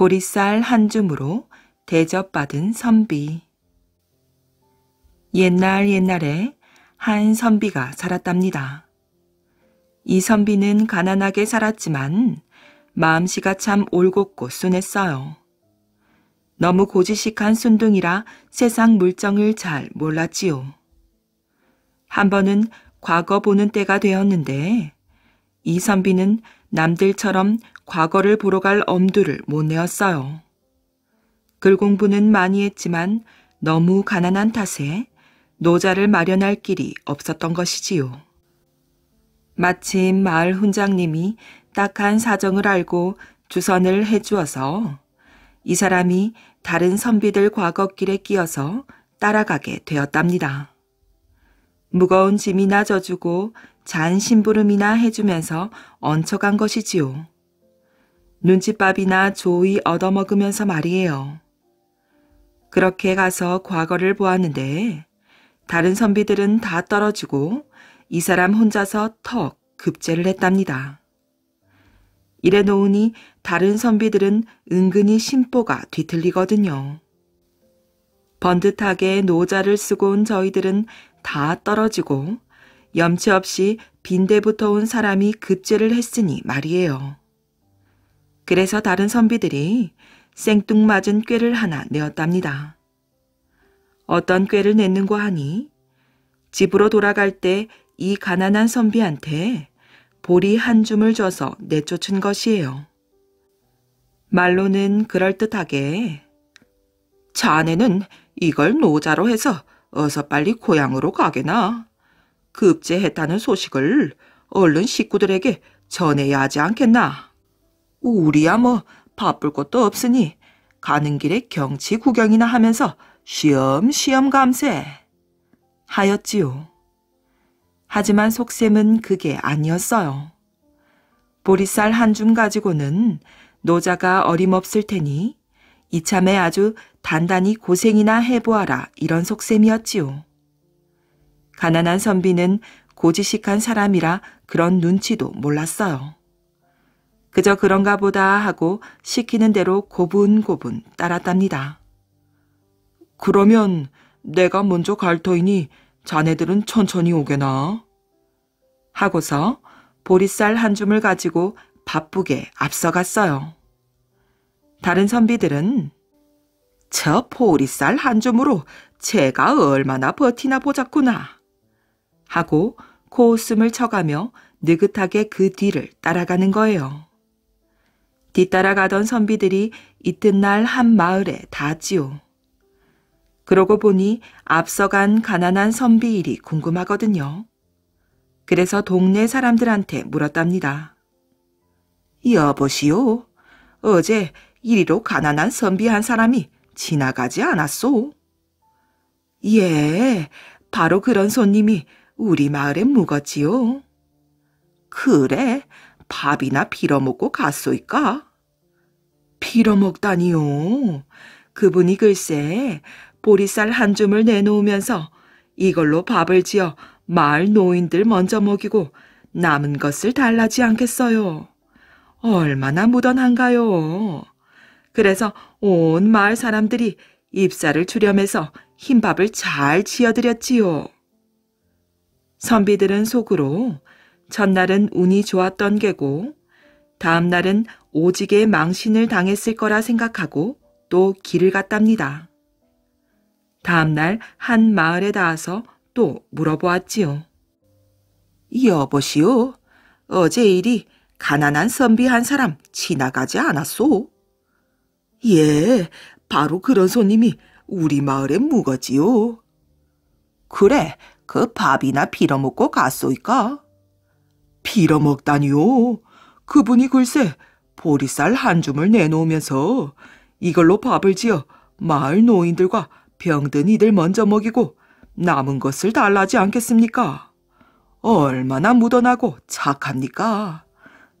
보리쌀 한 줌으로 대접받은 선비. 옛날 옛날에 한 선비가 살았답니다. 이 선비는 가난하게 살았지만 마음씨가 참 올곧고 순했어요. 너무 고지식한 순둥이라 세상 물정을 잘 몰랐지요. 한 번은 과거 보는 때가 되었는데 이 선비는 남들처럼 과거를 보러 갈 엄두를 못 내었어요. 글 공부는 많이 했지만 너무 가난한 탓에 노자를 마련할 길이 없었던 것이지요. 마침 마을 훈장님이 딱한 사정을 알고 주선을 해주어서 이 사람이 다른 선비들 과거길에 끼어서 따라가게 되었답니다. 무거운 짐이나 져주고 잔 심부름이나 해주면서 얹혀간 것이지요. 눈칫밥이나 조이 얻어먹으면서 말이에요. 그렇게 가서 과거를 보았는데 다른 선비들은 다 떨어지고 이 사람 혼자서 턱 급제를 했답니다. 이래 놓으니 다른 선비들은 은근히 심보가 뒤틀리거든요. 번듯하게 노자를 쓰고 온 저희들은 다 떨어지고 염치 없이 빈대부터 온 사람이 급제를 했으니 말이에요. 그래서 다른 선비들이 생뚱맞은 꾀를 하나 내었답니다. 어떤 꾀를 냈는고 하니 집으로 돌아갈 때 이 가난한 선비한테 보리 한 줌을 줘서 내쫓은 것이에요. 말로는 그럴듯하게 자네는 이걸 노자로 해서 어서 빨리 고향으로 가게나 급제했다는 소식을 얼른 식구들에게 전해야 하지 않겠나 우리야 뭐 바쁠 것도 없으니 가는 길에 경치 구경이나 하면서 쉬엄쉬엄 감세 하였지요. 하지만 속셈은 그게 아니었어요. 보리쌀 한 줌 가지고는 노자가 어림없을 테니 이참에 아주 단단히 고생이나 해보아라 이런 속셈이었지요. 가난한 선비는 고지식한 사람이라 그런 눈치도 몰랐어요. 그저 그런가 보다 하고 시키는 대로 고분고분 따랐답니다. 그러면 내가 먼저 갈 터이니 자네들은 천천히 오게나. 하고서 보리쌀 한 줌을 가지고 바쁘게 앞서갔어요. 다른 선비들은 저 보리쌀 한 줌으로 제가 얼마나 버티나 보자꾸나 하고 코웃음을 쳐가며 느긋하게 그 뒤를 따라가는 거예요. 뒤따라가던 선비들이 이튿날 한 마을에 다지요. 그러고 보니 앞서간 가난한 선비 일이 궁금하거든요. 그래서 동네 사람들한테 물었답니다. 여보시오, 어제 이리로 가난한 선비 한 사람이 지나가지 않았소? 예, 바로 그런 손님이 우리 마을에 묵었지요. 그래, 밥이나 빌어먹고 갔소이까? 빌어먹다니요. 그분이 글쎄 보리쌀 한 줌을 내놓으면서 이걸로 밥을 지어 마을 노인들 먼저 먹이고 남은 것을 달라지 않겠어요. 얼마나 무던한가요. 그래서 온 마을 사람들이 입사를 주렴해서 흰밥을 잘 지어드렸지요. 선비들은 속으로 첫날은 운이 좋았던 게고 다음 날은 오직의 망신을 당했을 거라 생각하고 또 길을 갔답니다. 다음 날한 마을에 닿아서 또 물어보았지요. 여보시오, 어제 일이 가난한 선비 한 사람 지나가지 않았소? 예, 바로 그런 손님이 우리 마을에 묵었지요. 그래, 그 밥이나 빌어먹고 갔소이까? 빌어먹다니요. 그분이 글쎄 보리쌀 한 줌을 내놓으면서 이걸로 밥을 지어 마을 노인들과 병든 이들 먼저 먹이고 남은 것을 달라지 않겠습니까? 얼마나 묻어나고 착합니까?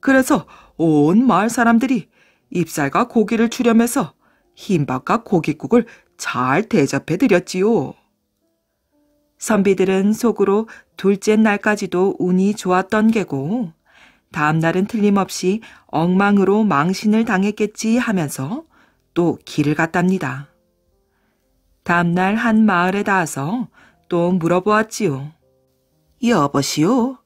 그래서 온 마을 사람들이 입쌀과 고기를 출렴해서 흰밥과 고깃국을 잘 대접해 드렸지요. 선비들은 속으로 둘째 날까지도 운이 좋았던 게고 다음 날은 틀림없이 엉망으로 망신을 당했겠지 하면서 또 길을 갔답니다. 다음 날 한 마을에 닿아서 또 물어보았지요. 여보시오,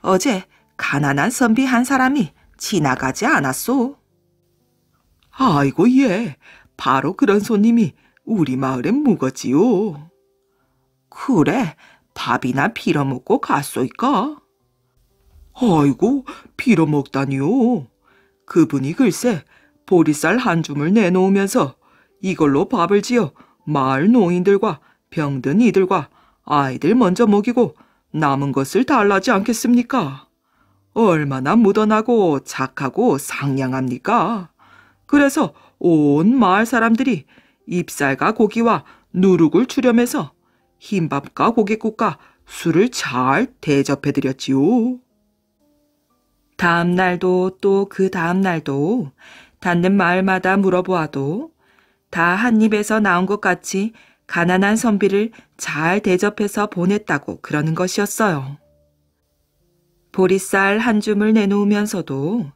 어제 가난한 선비 한 사람이 지나가지 않았소? 아이고 예, 바로 그런 손님이 우리 마을엔 묵었지요. 그래, 밥이나 빌어먹고 갔소이까? 아이고, 빌어먹다니요. 그분이 글쎄 보리쌀 한 줌을 내놓으면서 이걸로 밥을 지어 마을 노인들과 병든 이들과 아이들 먼저 먹이고 남은 것을 달라지 않겠습니까? 얼마나 묻어나고 착하고 상냥합니까? 그래서 온 마을 사람들이 잎살과 고기와 누룩을 추렴해서 흰밥과 고깃국과 술을 잘 대접해드렸지요. 다음 날도 또 그 다음 날도 닿는 마을마다 물어보아도 다 한 입에서 나온 것 같이 가난한 선비를 잘 대접해서 보냈다고 그러는 것이었어요. 보리쌀 한 줌을 내놓으면서도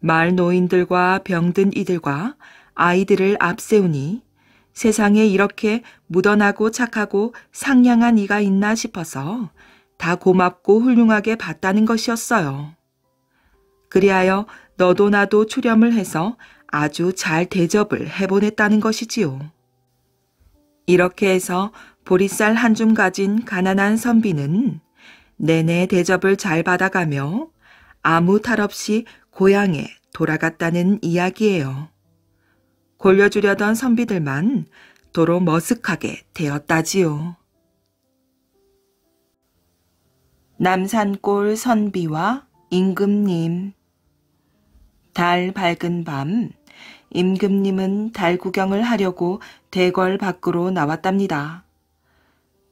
마을 노인들과 병든 이들과 아이들을 앞세우니 세상에 이렇게 묻어나고 착하고 상냥한 이가 있나 싶어서 다 고맙고 훌륭하게 봤다는 것이었어요. 그리하여 너도 나도 출연을 해서 아주 잘 대접을 해보냈다는 것이지요. 이렇게 해서 보리쌀 한 줌 가진 가난한 선비는 내내 대접을 잘 받아가며 아무 탈 없이 고향에 돌아갔다는 이야기예요. 골려주려던 선비들만 도로 머쓱하게 되었다지요. 남산골 선비와 임금님 달 밝은 밤 임금님은 달 구경을 하려고 대궐 밖으로 나왔답니다.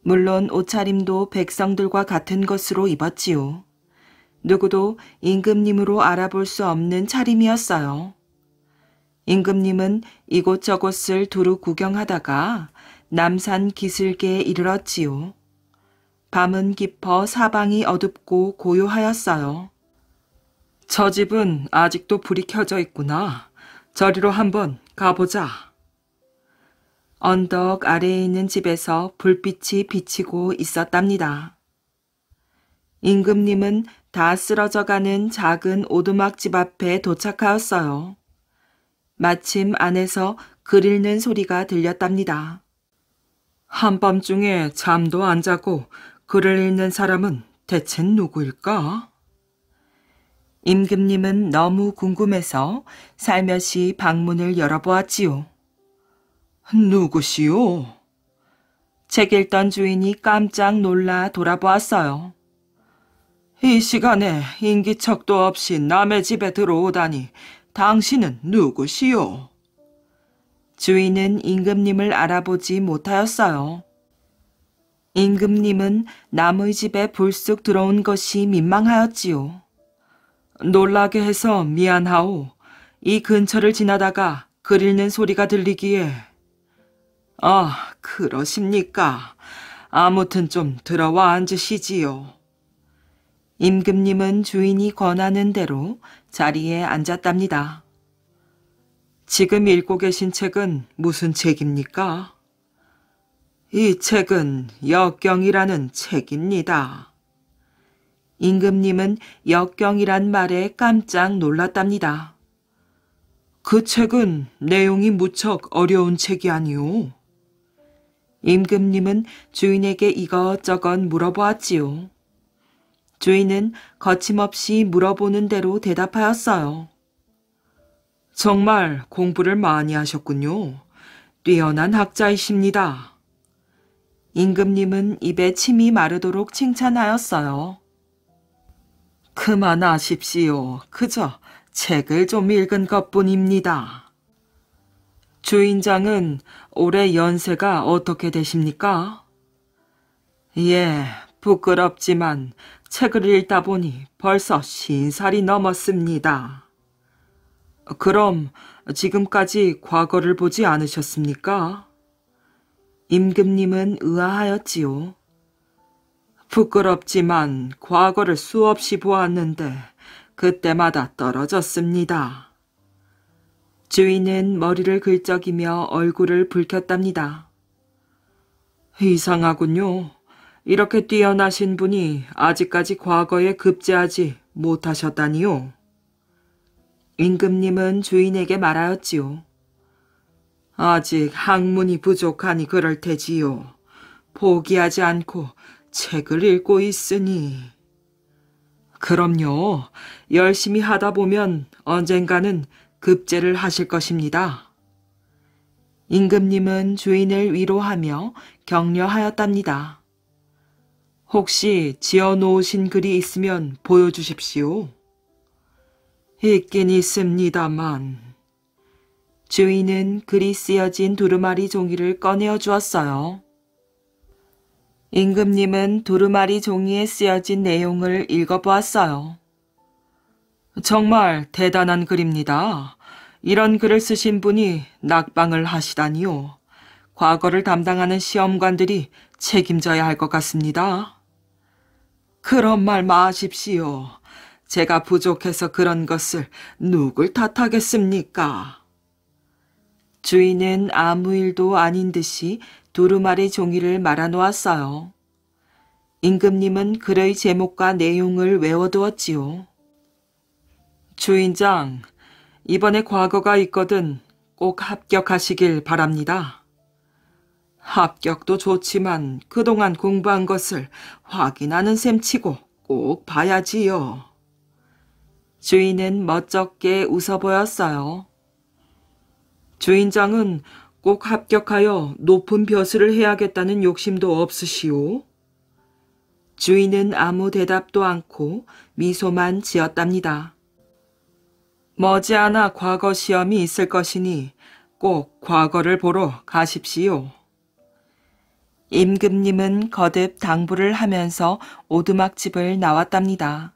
물론 옷차림도 백성들과 같은 것으로 입었지요. 누구도 임금님으로 알아볼 수 없는 차림이었어요. 임금님은 이곳저곳을 두루 구경하다가 남산 기슭에 이르렀지요. 밤은 깊어 사방이 어둡고 고요하였어요. 저 집은 아직도 불이 켜져 있구나. 저리로 한번 가보자. 언덕 아래에 있는 집에서 불빛이 비치고 있었답니다. 임금님은 다 쓰러져가는 작은 오두막집 앞에 도착하였어요. 마침 안에서 글 읽는 소리가 들렸답니다. 한밤중에 잠도 안 자고 글을 읽는 사람은 대체 누구일까? 임금님은 너무 궁금해서 살며시 방문을 열어보았지요. 누구시오? 책 읽던 주인이 깜짝 놀라 돌아보았어요. 이 시간에 인기척도 없이 남의 집에 들어오다니 당신은 누구시오? 주인은 임금님을 알아보지 못하였어요. 임금님은 남의 집에 불쑥 들어온 것이 민망하였지요. 놀라게 해서 미안하오. 이 근처를 지나다가 글 읽는 소리가 들리기에. 아, 그러십니까. 아무튼 좀 들어와 앉으시지요. 임금님은 주인이 권하는 대로 자리에 앉았답니다. 지금 읽고 계신 책은 무슨 책입니까? 이 책은 역경이라는 책입니다. 임금님은 역경이란 말에 깜짝 놀랐답니다. 그 책은 내용이 무척 어려운 책이 아니오. 임금님은 주인에게 이것저것 물어보았지요. 주인은 거침없이 물어보는 대로 대답하였어요. 정말 공부를 많이 하셨군요. 뛰어난 학자이십니다. 임금님은 입에 침이 마르도록 칭찬하였어요. 그만하십시오. 그저 책을 좀 읽은 것뿐입니다. 주인장은 올해 연세가 어떻게 되십니까? 예, 부끄럽지만 책을 읽다 보니 벌써 신살이 넘었습니다. 그럼 지금까지 과거를 보지 않으셨습니까? 임금님은 의아하였지요. 부끄럽지만 과거를 수없이 보았는데 그때마다 떨어졌습니다. 주인은 머리를 긁적이며 얼굴을 붉혔답니다. 이상하군요. 이렇게 뛰어나신 분이 아직까지 과거에 급제하지 못하셨다니요. 임금님은 주인에게 말하였지요. 아직 학문이 부족하니 그럴 테지요. 포기하지 않고 책을 읽고 있으니. 그럼요. 열심히 하다 보면 언젠가는 급제를 하실 것입니다. 임금님은 주인을 위로하며 격려하였답니다. 혹시 지어 놓으신 글이 있으면 보여주십시오. 있긴 있습니다만. 주인은 글이 쓰여진 두루마리 종이를 꺼내어 주었어요. 임금님은 두루마리 종이에 쓰여진 내용을 읽어보았어요. 정말 대단한 글입니다. 이런 글을 쓰신 분이 낙방을 하시다니요. 과거를 담당하는 시험관들이 책임져야 할 것 같습니다. 그런 말 마십시오. 제가 부족해서 그런 것을 누굴 탓하겠습니까? 주인은 아무 일도 아닌 듯이 두루마리 종이를 말아놓았어요. 임금님은 글의 제목과 내용을 외워두었지요. 주인장, 이번에 과거가 있거든 꼭 합격하시길 바랍니다. 합격도 좋지만 그동안 공부한 것을 확인하는 셈 치고 꼭 봐야지요. 주인은 멋쩍게 웃어 보였어요. 주인장은 꼭 합격하여 높은 벼슬을 해야겠다는 욕심도 없으시오. 주인은 아무 대답도 않고 미소만 지었답니다. 머지않아 과거 시험이 있을 것이니 꼭 과거를 보러 가십시오. 임금님은 거듭 당부를 하면서 오두막집을 나왔답니다.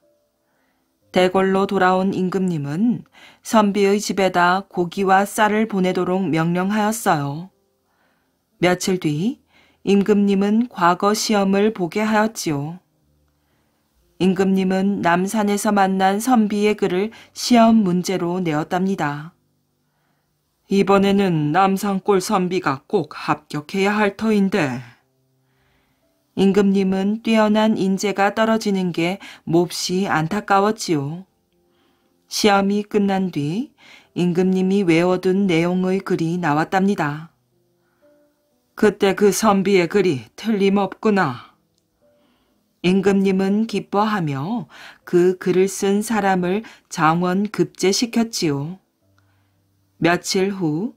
대궐로 돌아온 임금님은 선비의 집에다 고기와 쌀을 보내도록 명령하였어요. 며칠 뒤 임금님은 과거 시험을 보게 하였지요. 임금님은 남산에서 만난 선비의 글을 시험 문제로 내었답니다. 이번에는 남산골 선비가 꼭 합격해야 할 터인데 임금님은 뛰어난 인재가 떨어지는 게 몹시 안타까웠지요. 시험이 끝난 뒤 임금님이 외워둔 내용의 글이 나왔답니다. 그때 그 선비의 글이 틀림없구나. 임금님은 기뻐하며 그 글을 쓴 사람을 장원 급제시켰지요. 며칠 후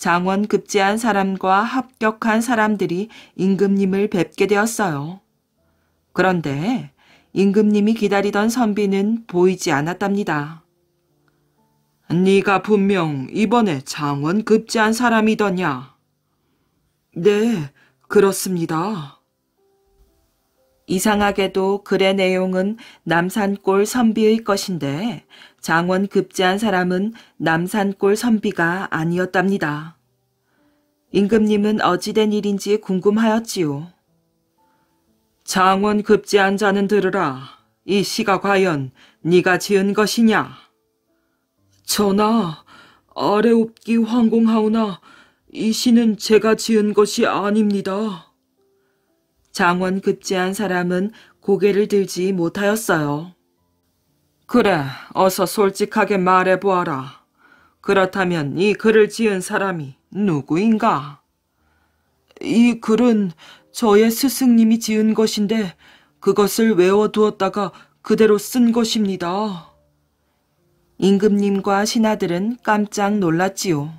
장원 급제한 사람과 합격한 사람들이 임금님을 뵙게 되었어요. 그런데 임금님이 기다리던 선비는 보이지 않았답니다. 네가 분명 이번에 장원 급제한 사람이더냐? 네, 그렇습니다. 이상하게도 글의 내용은 남산골 선비의 것인데 장원 급제한 사람은 남산골 선비가 아니었답니다. 임금님은 어찌된 일인지 궁금하였지요. 장원 급제한 자는 들으라. 이 시가 과연 네가 지은 것이냐? 전하, 아래옵기 황공하오나 이 시는 제가 지은 것이 아닙니다. 장원 급제한 사람은 고개를 들지 못하였어요. 그래, 어서 솔직하게 말해보아라. 그렇다면 이 글을 지은 사람이 누구인가? 이 글은 저의 스승님이 지은 것인데 그것을 외워두었다가 그대로 쓴 것입니다. 임금님과 신하들은 깜짝 놀랐지요.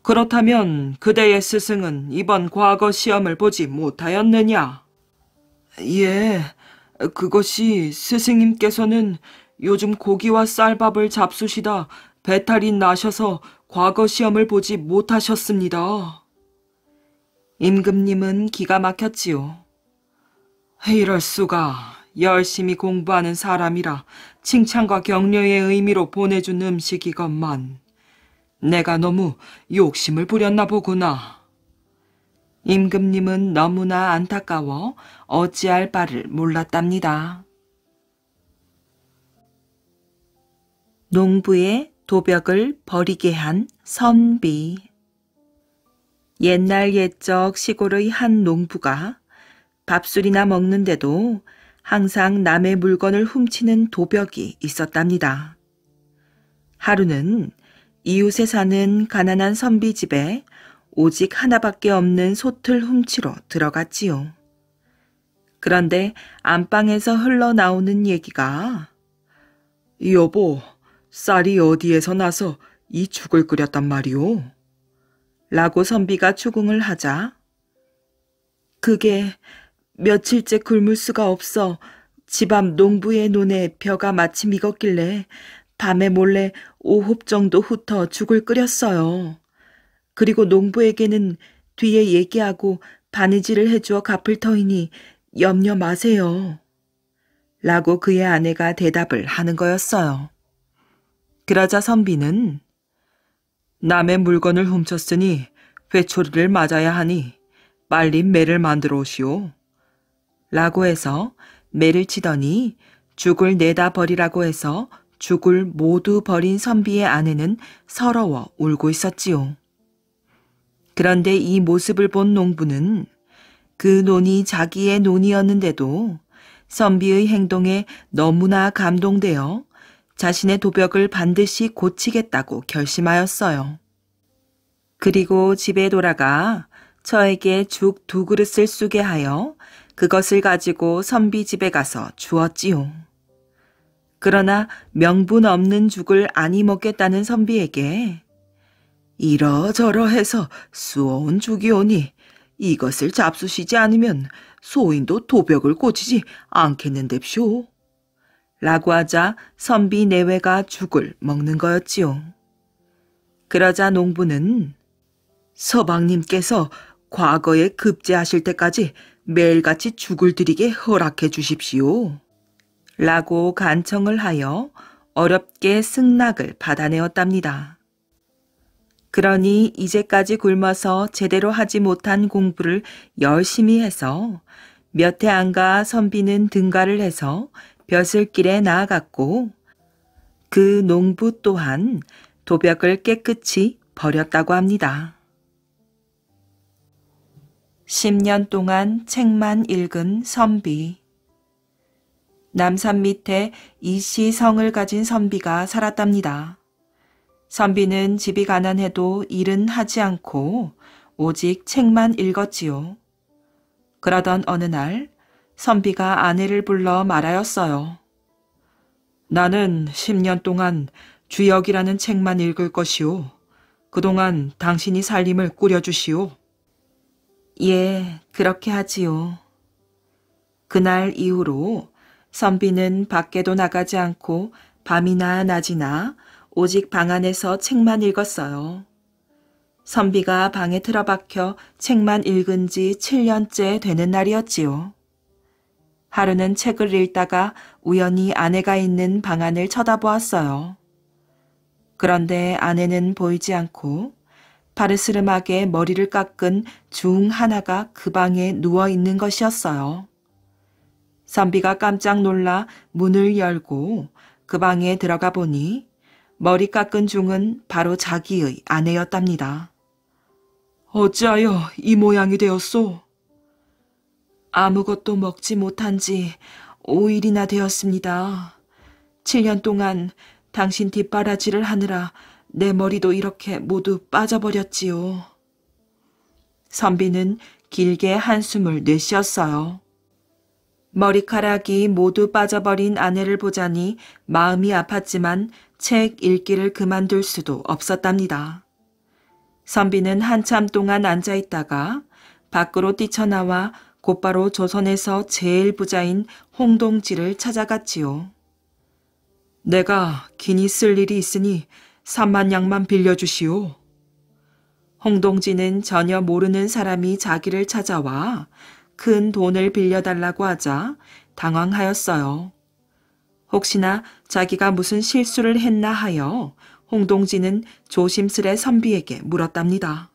그렇다면 그대의 스승은 이번 과거 시험을 보지 못하였느냐? 예, 그것이 스승님께서는 요즘 고기와 쌀밥을 잡수시다 배탈이 나셔서 과거 시험을 보지 못하셨습니다. 임금님은 기가 막혔지요. 이럴 수가 열심히 공부하는 사람이라 칭찬과 격려의 의미로 보내준 음식이건만 내가 너무 욕심을 부렸나 보구나. 임금님은 너무나 안타까워 어찌할 바를 몰랐답니다. 농부의 도벽을 버리게 한 선비 옛날 옛적 시골의 한 농부가 밥술이나 먹는데도 항상 남의 물건을 훔치는 도벽이 있었답니다. 하루는 이웃에 사는 가난한 선비 집에 오직 하나밖에 없는 소틀 훔치러 들어갔지요. 그런데 안방에서 흘러나오는 얘기가 여보, 쌀이 어디에서 나서 이 죽을 끓였단 말이오? 라고 선비가 추궁을 하자 그게 며칠째 굶을 수가 없어 집 앞 농부의 논에 벼가 마침 익었길래 밤에 몰래 오홉 정도 훑어 죽을 끓였어요. 그리고 농부에게는 뒤에 얘기하고 바느질을 해주어 갚을 터이니 염려 마세요. 라고 그의 아내가 대답을 하는 거였어요. 그러자 선비는 남의 물건을 훔쳤으니 회초리를 맞아야 하니 빨리 매를 만들어 오시오. 라고 해서 매를 치더니 죽을 내다 버리라고 해서 죽을 모두 버린 선비의 아내는 서러워 울고 있었지요. 그런데 이 모습을 본 농부는 그 논이 자기의 논이었는데도 선비의 행동에 너무나 감동되어 자신의 도벽을 반드시 고치겠다고 결심하였어요. 그리고 집에 돌아가 처에게 죽 두 그릇을 쏘게 하여 그것을 가지고 선비 집에 가서 주었지요. 그러나 명분 없는 죽을 아니 먹겠다는 선비에게 이러저러 해서 쏘온 죽이오니 이것을 잡수시지 않으면 소인도 도벽을 고치지 않겠는데쇼 라고 하자 선비 내외가 죽을 먹는 거였지요. 그러자 농부는 서방님께서 과거에 급제하실 때까지 매일같이 죽을 드리게 허락해 주십시오. 라고 간청을 하여 어렵게 승낙을 받아내었답니다. 그러니 이제까지 굶어서 제대로 하지 못한 공부를 열심히 해서 몇 해 안 가 선비는 등가를 해서 벼슬길에 나아갔고 그 농부 또한 도벽을 깨끗이 버렸다고 합니다. 10년 동안 책만 읽은 선비 남산 밑에 이씨 성을 가진 선비가 살았답니다. 선비는 집이 가난해도 일은 하지 않고 오직 책만 읽었지요. 그러던 어느 날 선비가 아내를 불러 말하였어요. 나는 10년 동안 주역이라는 책만 읽을 것이오. 그동안 당신이 살림을 꾸려주시오. 예, 그렇게 하지요. 그날 이후로 선비는 밖에도 나가지 않고 밤이나 낮이나 오직 방 안에서 책만 읽었어요. 선비가 방에 틀어박혀 책만 읽은 지 7년째 되는 날이었지요. 하루는 책을 읽다가 우연히 아내가 있는 방안을 쳐다보았어요. 그런데 아내는 보이지 않고 바르스름하게 머리를 깎은 중 하나가 그 방에 누워 있는 것이었어요. 선비가 깜짝 놀라 문을 열고 그 방에 들어가 보니 머리 깎은 중은 바로 자기의 아내였답니다. 어찌하여 이 모양이 되었소? 아무것도 먹지 못한 지 5일이나 되었습니다. 7년 동안 당신 뒷바라지를 하느라 내 머리도 이렇게 모두 빠져버렸지요. 선비는 길게 한숨을 내쉬었어요. 머리카락이 모두 빠져버린 아내를 보자니 마음이 아팠지만 책 읽기를 그만둘 수도 없었답니다. 선비는 한참 동안 앉아 있다가 밖으로 뛰쳐나와 곧바로 조선에서 제일 부자인 홍동지를 찾아갔지요. 내가 기히쓸 일이 있으니 3만 양만 빌려주시오. 홍동지는 전혀 모르는 사람이 자기를 찾아와 큰 돈을 빌려달라고 하자 당황하였어요. 혹시나 자기가 무슨 실수를 했나 하여 홍동진은 조심스레 선비에게 물었답니다.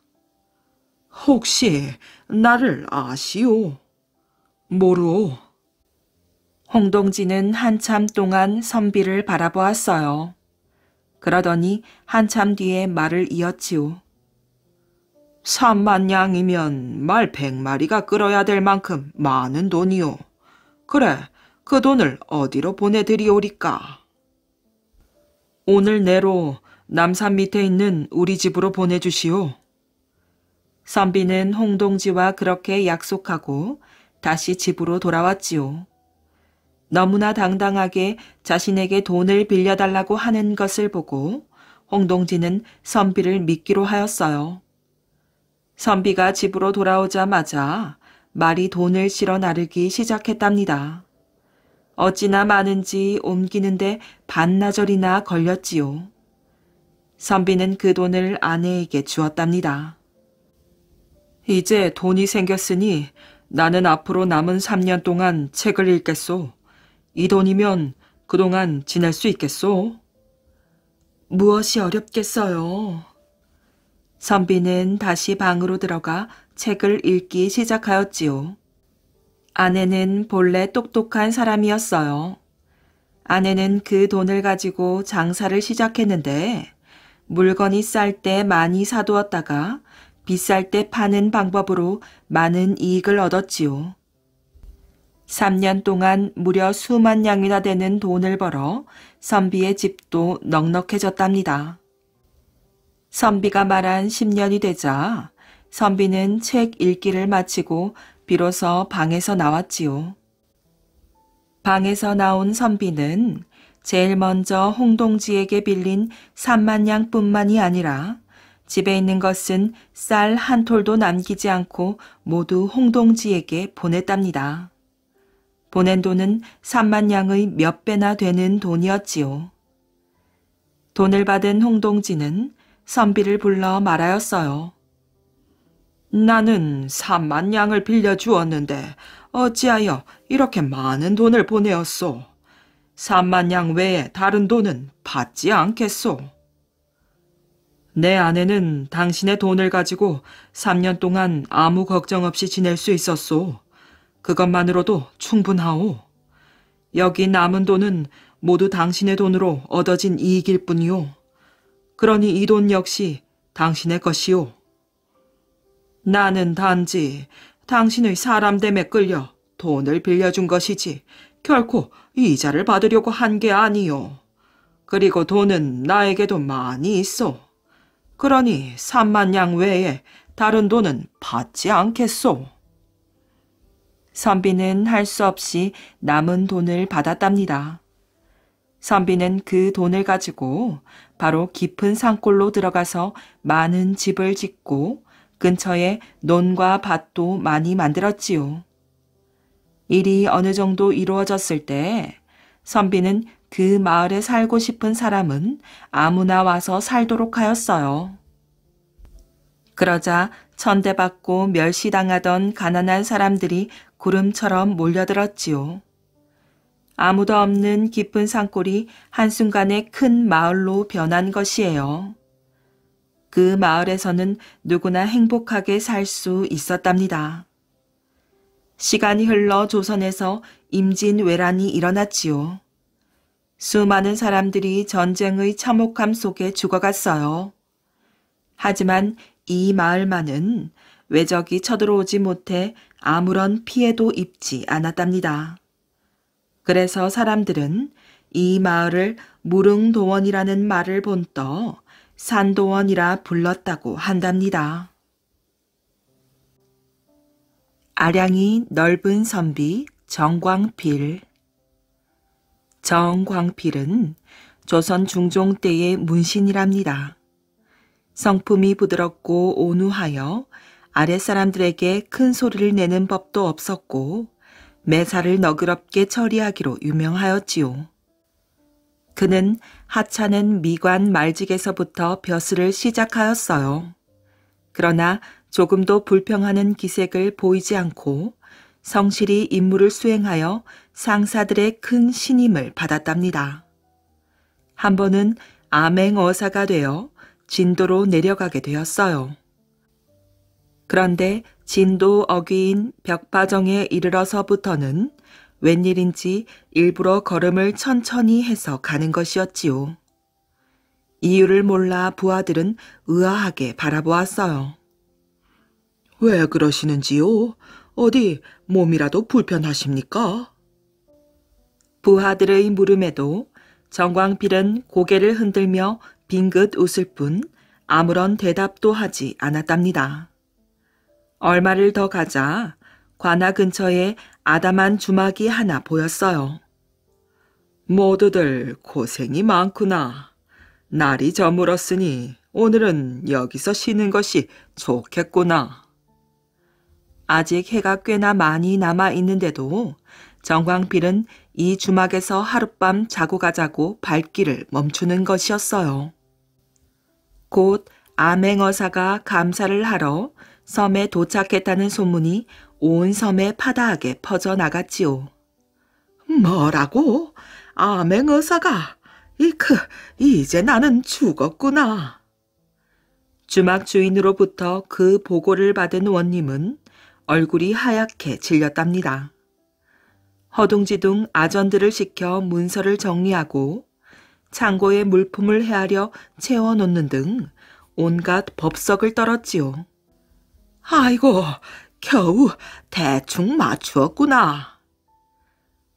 혹시 나를 아시오? 모르오. 홍동진은 한참 동안 선비를 바라보았어요. 그러더니 한참 뒤에 말을 이었지요. 삼만 양이면 말 백마리가 끌어야 될 만큼 많은 돈이오 그래, 그 돈을 어디로 보내드리오리까? 오늘 내로 남산 밑에 있는 우리 집으로 보내주시오. 선비는 홍동지와 그렇게 약속하고 다시 집으로 돌아왔지요. 너무나 당당하게 자신에게 돈을 빌려달라고 하는 것을 보고 홍동지는 선비를 믿기로 하였어요. 선비가 집으로 돌아오자마자 말이 돈을 실어 나르기 시작했답니다. 어찌나 많은지 옮기는데 반나절이나 걸렸지요. 선비는 그 돈을 아내에게 주었답니다. 이제 돈이 생겼으니 나는 앞으로 남은 3년 동안 책을 읽겠소. 이 돈이면 그동안 지낼 수 있겠소? 무엇이 어렵겠어요. 선비는 다시 방으로 들어가 책을 읽기 시작하였지요. 아내는 본래 똑똑한 사람이었어요. 아내는 그 돈을 가지고 장사를 시작했는데 물건이 쌀 때 많이 사두었다가 비쌀 때 파는 방법으로 많은 이익을 얻었지요. 3년 동안 무려 수만 양이나 되는 돈을 벌어 선비의 집도 넉넉해졌답니다. 선비가 말한 10년이 되자 선비는 책 읽기를 마치고 비로소 방에서 나왔지요. 방에서 나온 선비는 제일 먼저 홍동지에게 빌린 3만냥뿐만이 아니라 집에 있는 것은 쌀 한 톨도 남기지 않고 모두 홍동지에게 보냈답니다. 보낸 돈은 3만냥의 몇 배나 되는 돈이었지요. 돈을 받은 홍동지는 선비를 불러 말하였어요. 나는 3만 양을 빌려 주었는데 어찌하여 이렇게 많은 돈을 보내었소? 3만 양 외에 다른 돈은 받지 않겠소? 내 아내는 당신의 돈을 가지고 3년 동안 아무 걱정 없이 지낼 수 있었소. 그것만으로도 충분하오. 여기 남은 돈은 모두 당신의 돈으로 얻어진 이익일 뿐이오. 그러니 이 돈 역시 당신의 것이오. 나는 단지 당신의 사람됨에 끌려 돈을 빌려준 것이지 결코 이자를 받으려고 한 게 아니요. 그리고 돈은 나에게도 많이 있어. 그러니 3만 양 외에 다른 돈은 받지 않겠소. 선비는 할 수 없이 남은 돈을 받았답니다. 선비는 그 돈을 가지고 바로 깊은 산골로 들어가서 많은 집을 짓고 근처에 논과 밭도 많이 만들었지요. 일이 어느 정도 이루어졌을 때 선비는 그 마을에 살고 싶은 사람은 아무나 와서 살도록 하였어요. 그러자 천대받고 멸시당하던 가난한 사람들이 구름처럼 몰려들었지요. 아무도 없는 깊은 산골이 한순간에 큰 마을로 변한 것이에요. 그 마을에서는 누구나 행복하게 살 수 있었답니다. 시간이 흘러 조선에서 임진왜란이 일어났지요. 수많은 사람들이 전쟁의 참혹함 속에 죽어갔어요. 하지만 이 마을만은 외적이 쳐들어오지 못해 아무런 피해도 입지 않았답니다. 그래서 사람들은 이 마을을 무릉도원이라는 말을 본떠 산도원이라 불렀다고 한답니다. 아량이 넓은 선비 정광필 정광필은 조선 중종 때의 문신이랍니다. 성품이 부드럽고 온우하여 아랫사람들에게 큰 소리를 내는 법도 없었고 매사를 너그럽게 처리하기로 유명하였지요. 그는 하찮은 미관 말직에서부터 벼슬을 시작하였어요. 그러나 조금도 불평하는 기색을 보이지 않고 성실히 임무를 수행하여 상사들의 큰 신임을 받았답니다. 한 번은 암행어사가 되어 진도로 내려가게 되었어요. 그런데 진도 어귀인 벽파정에 이르러서부터는 웬일인지 일부러 걸음을 천천히 해서 가는 것이었지요. 이유를 몰라 부하들은 의아하게 바라보았어요. 왜 그러시는지요? 어디 몸이라도 불편하십니까? 부하들의 물음에도 정광필은 고개를 흔들며 빙긋 웃을 뿐 아무런 대답도 하지 않았답니다. 얼마를 더 가자 관아 근처에 아담한 주막이 하나 보였어요. 모두들 고생이 많구나. 날이 저물었으니 오늘은 여기서 쉬는 것이 좋겠구나. 아직 해가 꽤나 많이 남아 있는데도 정광필은 이 주막에서 하룻밤 자고 가자고 발길을 멈추는 것이었어요. 곧 암행어사가 감사를 하러 섬에 도착했다는 소문이 온 섬에 파다하게 퍼져나갔지요. 뭐라고? 암행어사가? 이크, 이제 나는 죽었구나. 주막 주인으로부터 그 보고를 받은 원님은 얼굴이 하얗게 질렸답니다. 허둥지둥 아전들을 시켜 문서를 정리하고 창고에 물품을 헤아려 채워놓는 등 온갖 법석을 떨었지요. 아이고, 겨우 대충 맞추었구나.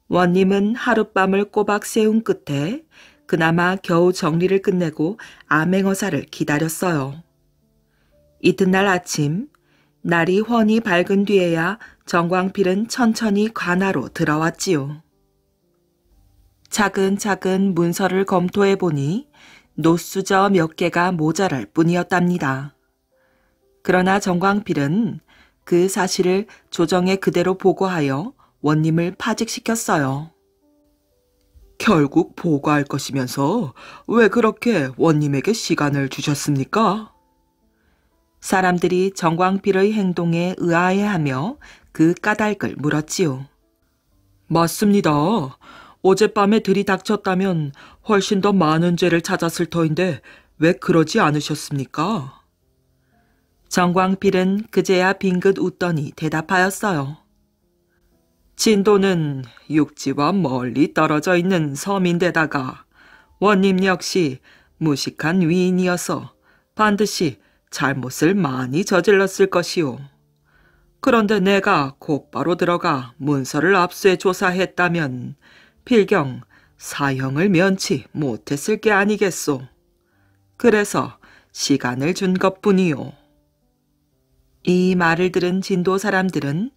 원님은 하룻밤을 꼬박 세운 끝에 그나마 겨우 정리를 끝내고 암행어사를 기다렸어요. 이튿날 아침 날이 훤히 밝은 뒤에야 정광필은 천천히 관아로 들어왔지요. 차근차근 문서를 검토해 보니 노수저 몇 개가 모자랄 뿐이었답니다. 그러나 정광필은 그 사실을 조정에 그대로 보고하여 원님을 파직시켰어요. 결국 보고할 것이면서 왜 그렇게 원님에게 시간을 주셨습니까? 사람들이 정광필의 행동에 의아해하며 그 까닭을 물었지요. 맞습니다. 어젯밤에 들이닥쳤다면 훨씬 더 많은 죄를 찾았을 터인데 왜 그러지 않으셨습니까? 정광필은 그제야 빙긋 웃더니 대답하였어요. 진도는 육지와 멀리 떨어져 있는 섬인데다가 원님 역시 무식한 위인이어서 반드시 잘못을 많이 저질렀을 것이오. 그런데 내가 곧바로 들어가 문서를 압수해 조사했다면 필경 사형을 면치 못했을 게 아니겠소. 그래서 시간을 준 것뿐이오. 이 말을 들은 진도 사람들은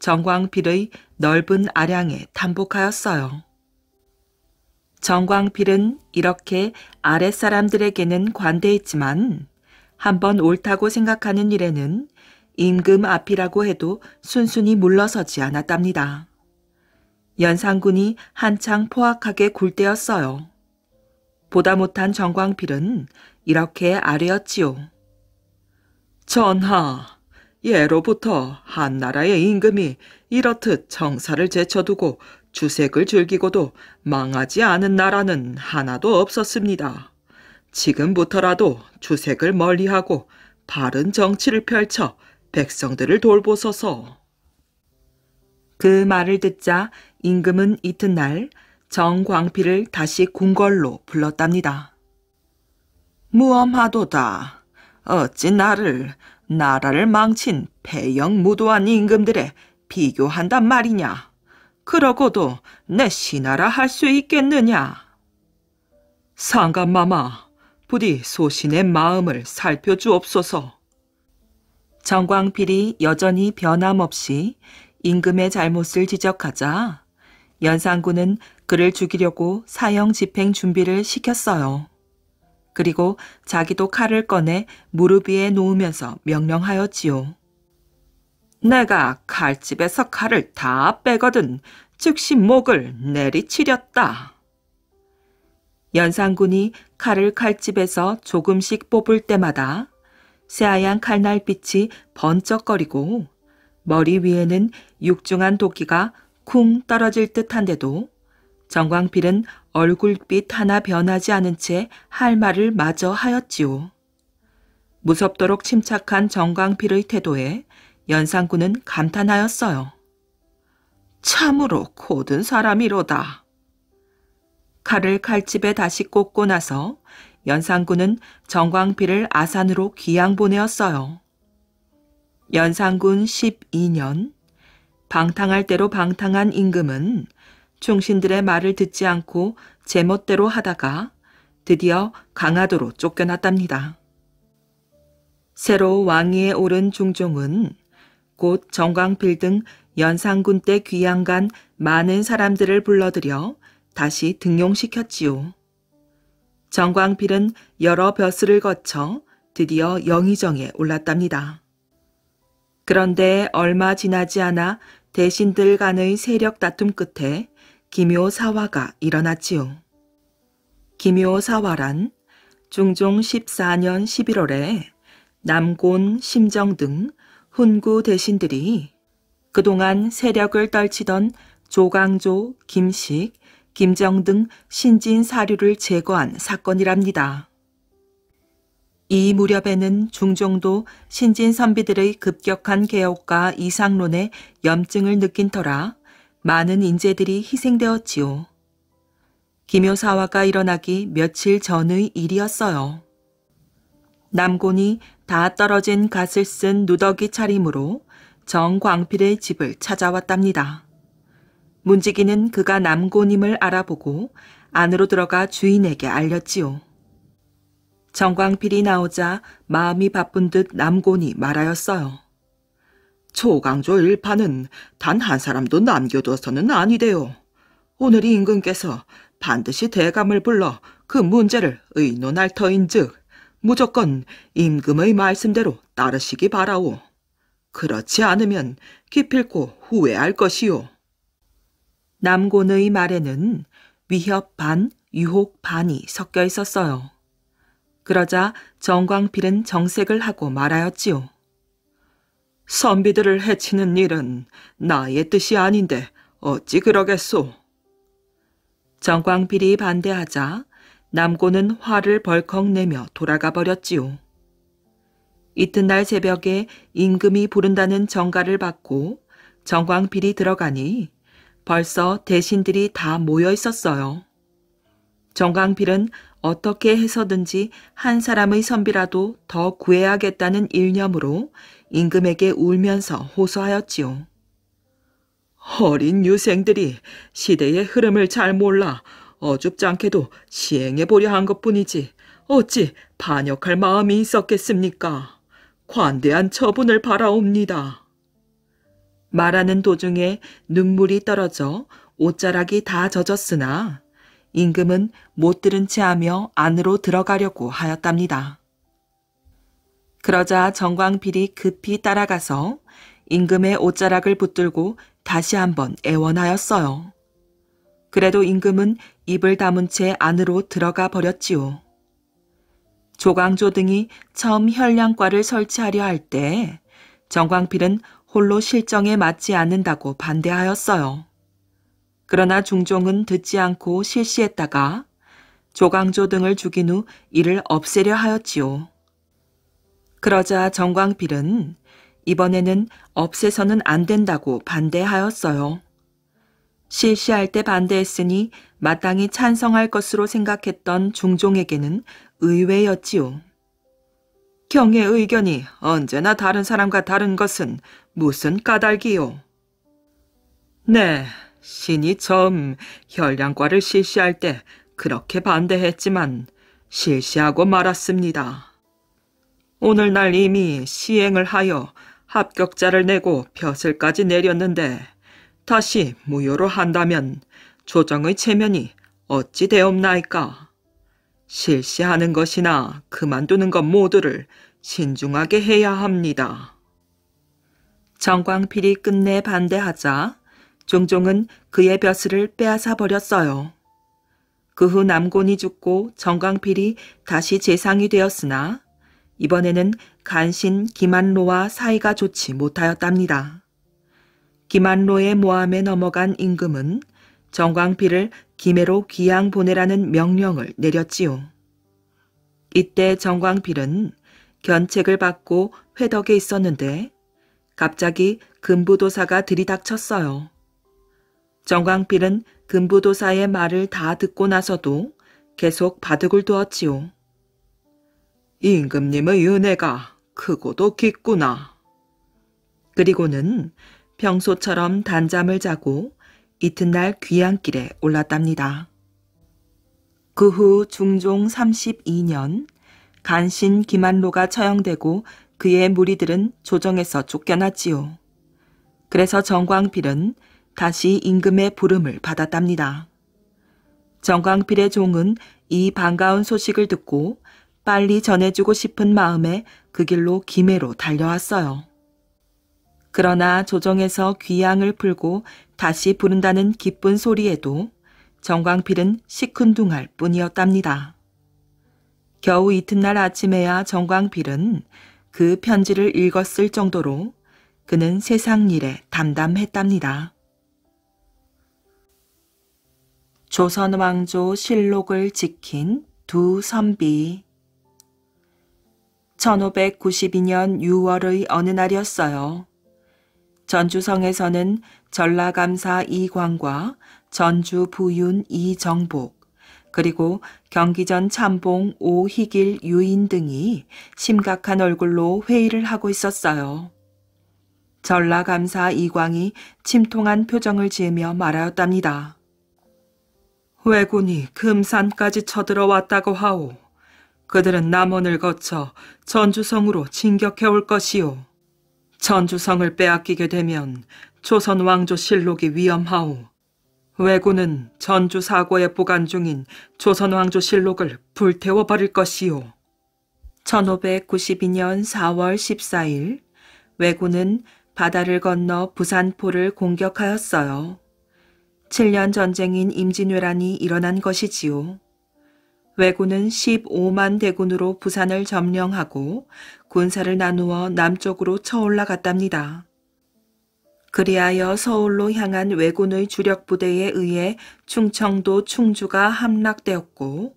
정광필의 넓은 아량에 탄복하였어요. 정광필은 이렇게 아랫사람들에게는 관대했지만 한번 옳다고 생각하는 일에는 임금 앞이라고 해도 순순히 물러서지 않았답니다. 연산군이 한창 포악하게 굴 때였어요. 보다 못한 정광필은 이렇게 아뢰었지요. 전하, 예로부터 한나라의 임금이 이렇듯 정사를 제쳐두고 주색을 즐기고도 망하지 않은 나라는 하나도 없었습니다. 지금부터라도 주색을 멀리하고 바른 정치를 펼쳐 백성들을 돌보소서. 그 말을 듣자 임금은 이튿날 정광필을 다시 궁궐로 불렀답니다. 무엄하도다. 어찌 나를 나라를 망친 배영무도한 임금들에 비교한단 말이냐. 그러고도 내 신하라 할 수 있겠느냐. 상감마마, 부디 소신의 마음을 살펴주옵소서. 정광필이 여전히 변함없이 임금의 잘못을 지적하자 연산군은 그를 죽이려고 사형 집행 준비를 시켰어요. 그리고 자기도 칼을 꺼내 무릎 위에 놓으면서 명령하였지요. 내가 칼집에서 칼을 다 빼거든 즉시 목을 내리치렸다. 연산군이 칼을 칼집에서 조금씩 뽑을 때마다 새하얀 칼날빛이 번쩍거리고 머리 위에는 육중한 도끼가 쿵 떨어질 듯한데도 정광필은 얼굴빛 하나 변하지 않은 채 할 말을 마저 하였지요. 무섭도록 침착한 정광필의 태도에 연상군은 감탄하였어요. 참으로 고든 사람이로다. 칼을 칼집에 다시 꽂고 나서 연산군은 정광필을 아산으로 귀양 보내었어요. 연산군 12년 방탕할 대로 방탕한 임금은 충신들의 말을 듣지 않고 제멋대로 하다가 드디어 강화도로 쫓겨났답니다. 새로 왕위에 오른 중종은 곧 정광필 등 연산군 때 귀양 간 많은 사람들을 불러들여 다시 등용시켰지요. 정광필은 여러 벼슬을 거쳐 드디어 영의정에 올랐답니다. 그런데 얼마 지나지 않아 대신들 간의 세력 다툼 끝에 기묘사화가 일어났지요. 기묘사화란 중종 14년 11월에 남곤, 심정 등 훈구 대신들이 그동안 세력을 떨치던 조강조, 김식, 김정 등 신진 사류를 제거한 사건이랍니다. 이 무렵에는 중종도 신진 선비들의 급격한 개혁과 이상론에 염증을 느낀 터라 많은 인재들이 희생되었지요. 기묘사화가 일어나기 며칠 전의 일이었어요. 남곤이 다 떨어진 갓을 쓴 누더기 차림으로 정광필의 집을 찾아왔답니다. 문지기는 그가 남곤임을 알아보고 안으로 들어가 주인에게 알렸지요. 정광필이 나오자 마음이 바쁜 듯 남곤이 말하였어요. 초강조 일파는 단 한 사람도 남겨두어서는 아니되요. 오늘이 임금께서 반드시 대감을 불러 그 문제를 의논할 터인즉 무조건 임금의 말씀대로 따르시기 바라오. 그렇지 않으면 기필코 후회할 것이오 남곤의 말에는 위협 반, 유혹 반이 섞여 있었어요. 그러자 정광필은 정색을 하고 말하였지요. 선비들을 해치는 일은 나의 뜻이 아닌데 어찌 그러겠소? 정광필이 반대하자 남고는 화를 벌컥 내며 돌아가 버렸지요. 이튿날 새벽에 임금이 부른다는 정가를 받고 정광필이 들어가니 벌써 대신들이 다 모여 있었어요. 정광필은 어떻게 해서든지 한 사람의 선비라도 더 구해야겠다는 일념으로 임금에게 울면서 호소하였지요. 어린 유생들이 시대의 흐름을 잘 몰라 어줍지않게도 시행해 보려 한 것뿐이지 어찌 반역할 마음이 있었겠습니까? 관대한 처분을 바라옵니다. 말하는 도중에 눈물이 떨어져 옷자락이 다 젖었으나 임금은 못 들은 채 하며 안으로 들어가려고 하였답니다. 그러자 정광필이 급히 따라가서 임금의 옷자락을 붙들고 다시 한번 애원하였어요. 그래도 임금은 입을 다문 채 안으로 들어가 버렸지요. 조광조 등이 처음 혈량과를 설치하려 할 때 정광필은 홀로 실정에 맞지 않는다고 반대하였어요. 그러나 중종은 듣지 않고 실시했다가 조광조 등을 죽인 후 이를 없애려 하였지요. 그러자 정광필은 이번에는 없애서는 안 된다고 반대하였어요. 실시할 때 반대했으니 마땅히 찬성할 것으로 생각했던 중종에게는 의외였지요. 경의 의견이 언제나 다른 사람과 다른 것은 무슨 까닭이요? 네, 신이 처음 혈량과를 실시할 때 그렇게 반대했지만 실시하고 말았습니다. 오늘날 이미 시행을 하여 합격자를 내고 벼슬까지 내렸는데 다시 무효로 한다면 조정의 체면이 어찌 되옵나이까? 실시하는 것이나 그만두는 것 모두를 신중하게 해야 합니다. 정광필이 끝내 반대하자 종종은 그의 벼슬을 빼앗아 버렸어요. 그 후 남곤이 죽고 정광필이 다시 재상이 되었으나 이번에는 간신 기만로와 사이가 좋지 못하였답니다. 기만로의 모함에 넘어간 임금은 정광필을 김해로 귀양 보내라는 명령을 내렸지요. 이때 정광필은 견책을 받고 회덕에 있었는데 갑자기 금부도사가 들이닥쳤어요. 정광필은 금부도사의 말을 다 듣고 나서도 계속 바둑을 두었지요. 임금님의 윤회가 크고도 깊구나. 그리고는 평소처럼 단잠을 자고 이튿날 귀향길에 올랐답니다. 그 후 중종 32년 간신 김한로가 처형되고 그의 무리들은 조정에서 쫓겨났지요. 그래서 정광필은 다시 임금의 부름을 받았답니다. 정광필의 종은 이 반가운 소식을 듣고 빨리 전해주고 싶은 마음에 그 길로 김해로 달려왔어요. 그러나 조정에서 귀양을 풀고 다시 부른다는 기쁜 소리에도 정광필은 시큰둥할 뿐이었답니다. 겨우 이튿날 아침에야 정광필은 그 편지를 읽었을 정도로 그는 세상 일에 담담했답니다. 조선왕조 실록을 지킨 두 선비 1592년 6월의 어느 날이었어요. 전주성에서는 전라감사 이광과 전주 부윤 이정복, 그리고 경기전 참봉 오희길 유인 등이 심각한 얼굴로 회의를 하고 있었어요. 전라감사 이광이 침통한 표정을 지으며 말하였답니다. 왜군이 금산까지 쳐들어왔다고 하오. 그들은 남원을 거쳐 전주성으로 진격해 올 것이요. 전주성을 빼앗기게 되면 조선 왕조 실록이 위험하오. 왜군은 전주 사고에 보관 중인 조선 왕조 실록을 불태워 버릴 것이요. 1592년 4월 14일 왜군은 바다를 건너 부산포를 공격하였어요. 7년 전쟁인 임진왜란이 일어난 것이지요. 왜군은 15만 대군으로 부산을 점령하고 군사를 나누어 남쪽으로 쳐올라갔답니다. 그리하여 서울로 향한 왜군의 주력 부대에 의해 충청도 충주가 함락되었고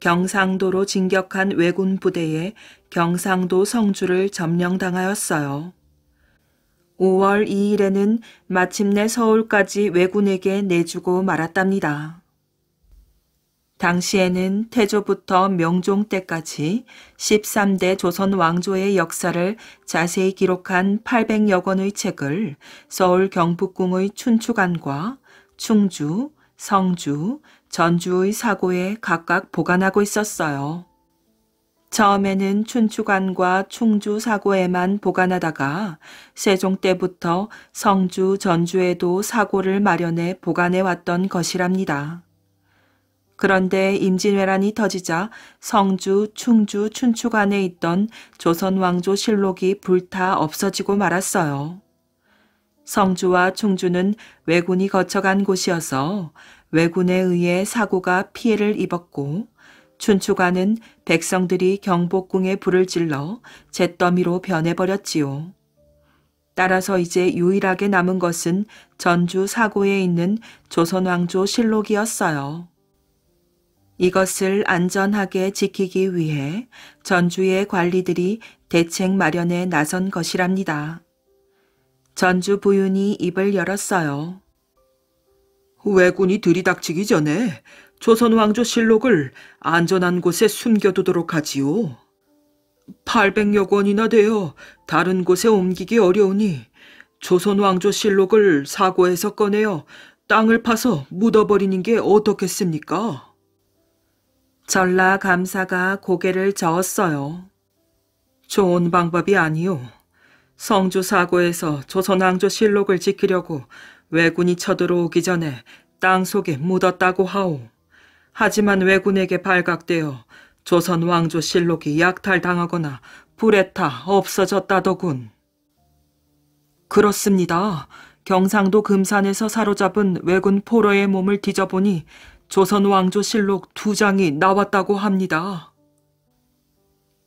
경상도로 진격한 왜군 부대에 경상도 성주를 점령당하였어요. 5월 2일에는 마침내 서울까지 왜군에게 내주고 말았답니다. 당시에는 태조부터 명종 때까지 13대 조선 왕조의 역사를 자세히 기록한 800여 권의 책을 서울 경북궁의 춘추관과 충주, 성주, 전주의 사고에 각각 보관하고 있었어요. 처음에는 춘추관과 충주 사고에만 보관하다가 세종 때부터 성주, 전주에도 사고를 마련해 보관해 왔던 것이랍니다. 그런데 임진왜란이 터지자 성주, 충주, 춘추 관에 있던 조선 왕조 실록이 불타 없어지고 말았어요. 성주와 충주는 왜군이 거쳐간 곳이어서 왜군에 의해 사고가 피해를 입었고 춘추관은 백성들이 경복궁에 불을 질러 잿더미로 변해버렸지요. 따라서 이제 유일하게 남은 것은 전주 사고에 있는 조선왕조 실록이었어요. 이것을 안전하게 지키기 위해 전주의 관리들이 대책 마련에 나선 것이랍니다. 전주 부윤이 입을 열었어요. 왜군이 들이닥치기 전에 조선 왕조 실록을 안전한 곳에 숨겨두도록 하지요. 800여 권이나 되어 다른 곳에 옮기기 어려우니 조선 왕조 실록을 사고에서 꺼내어 땅을 파서 묻어버리는 게 어떻겠습니까? 전라 감사가 고개를 저었어요. 좋은 방법이 아니요. 성주 사고에서 조선왕조 실록을 지키려고 왜군이 쳐들어오기 전에 땅 속에 묻었다고 하오. 하지만 왜군에게 발각되어 조선 왕조 실록이 약탈당하거나 불에 타 없어졌다더군. 그렇습니다. 경상도 금산에서 사로잡은 왜군 포로의 몸을 뒤져보니 조선왕조실록 두 장이 나왔다고 합니다.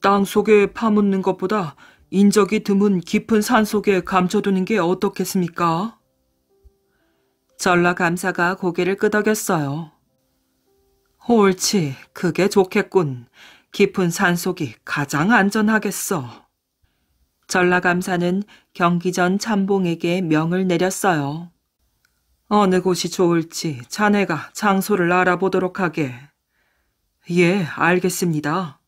땅 속에 파묻는 것보다 인적이 드문 깊은 산 속에 감춰두는 게 어떻겠습니까? 전라 감사가 고개를 끄덕였어요. 옳지, 그게 좋겠군. 깊은 산 속이 가장 안전하겠어. 전라 감사는 경기 전 참봉에게 명을 내렸어요. 어느 곳이 좋을지 자네가 장소를 알아보도록 하게. 예, 알겠습니다.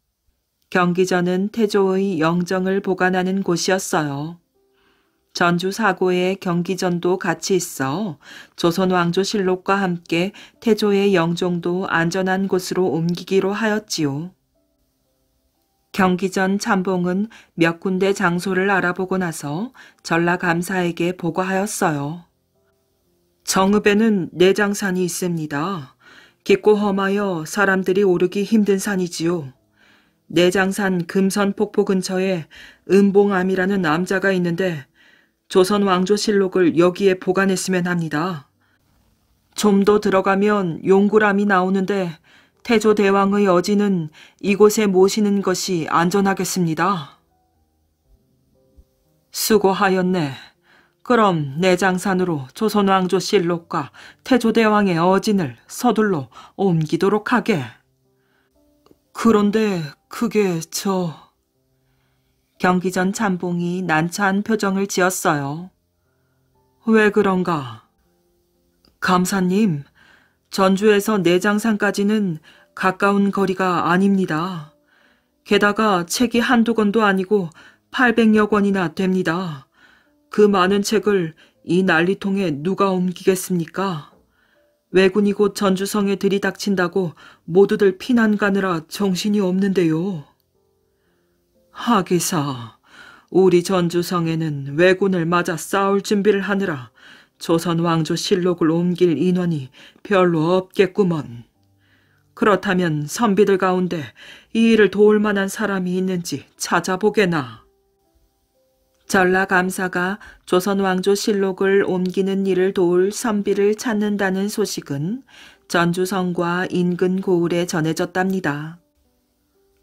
경기전은 태조의 영정을 보관하는 곳이었어요. 전주 사고의 경기전도 같이 있어 조선 왕조실록과 함께 태조의 영종도 안전한 곳으로 옮기기로 하였지요. 경기전 참봉은 몇 군데 장소를 알아보고 나서 전라감사에게 보고하였어요. 정읍에는 내장산이 있습니다. 깊고 험하여 사람들이 오르기 힘든 산이지요. 내장산 금선폭포 근처에 은봉암이라는 남자가 있는데 조선 왕조 실록을 여기에 보관했으면 합니다. 좀 더 들어가면 용구람이 나오는데 태조 대왕의 어지는 이곳에 모시는 것이 안전하겠습니다. 수고하였네. 그럼 내장산으로 조선왕조 실록과 태조대왕의 어진을 서둘러 옮기도록 하게. 그런데 그게 저... 경기 전 참봉이 난처한 표정을 지었어요. 왜 그런가? 감사님, 전주에서 내장산까지는 가까운 거리가 아닙니다. 게다가 책이 한두 권도 아니고 800여 권이나 됩니다. 그 많은 책을 이 난리통에 누가 옮기겠습니까? 왜군이 곧 전주성에 들이닥친다고 모두들 피난가느라 정신이 없는데요. 하기사, 우리 전주성에는 왜군을 맞아 싸울 준비를 하느라 조선 왕조 실록을 옮길 인원이 별로 없겠구먼. 그렇다면 선비들 가운데 이 일을 도울 만한 사람이 있는지 찾아보게나. 전라감사가 조선왕조 실록을 옮기는 일을 도울 선비를 찾는다는 소식은 전주성과 인근 고을에 전해졌답니다.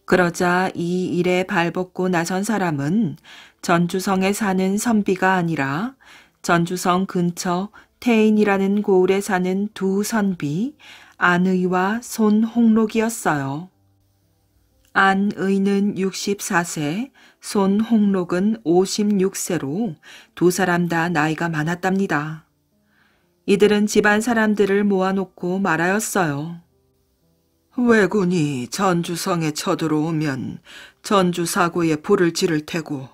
그러자 이 일에 발벗고 나선 사람은 전주성에 사는 선비가 아니라 전주성 근처 태인이라는 고을에 사는 두 선비 안의와 손홍록이었어요. 안의는 64세, 손홍록은 56세로 두 사람 다 나이가 많았답니다. 이들은 집안 사람들을 모아놓고 말하였어요. 왜군이 전주성에 쳐들어오면 전주 사고에 불을 지를 테고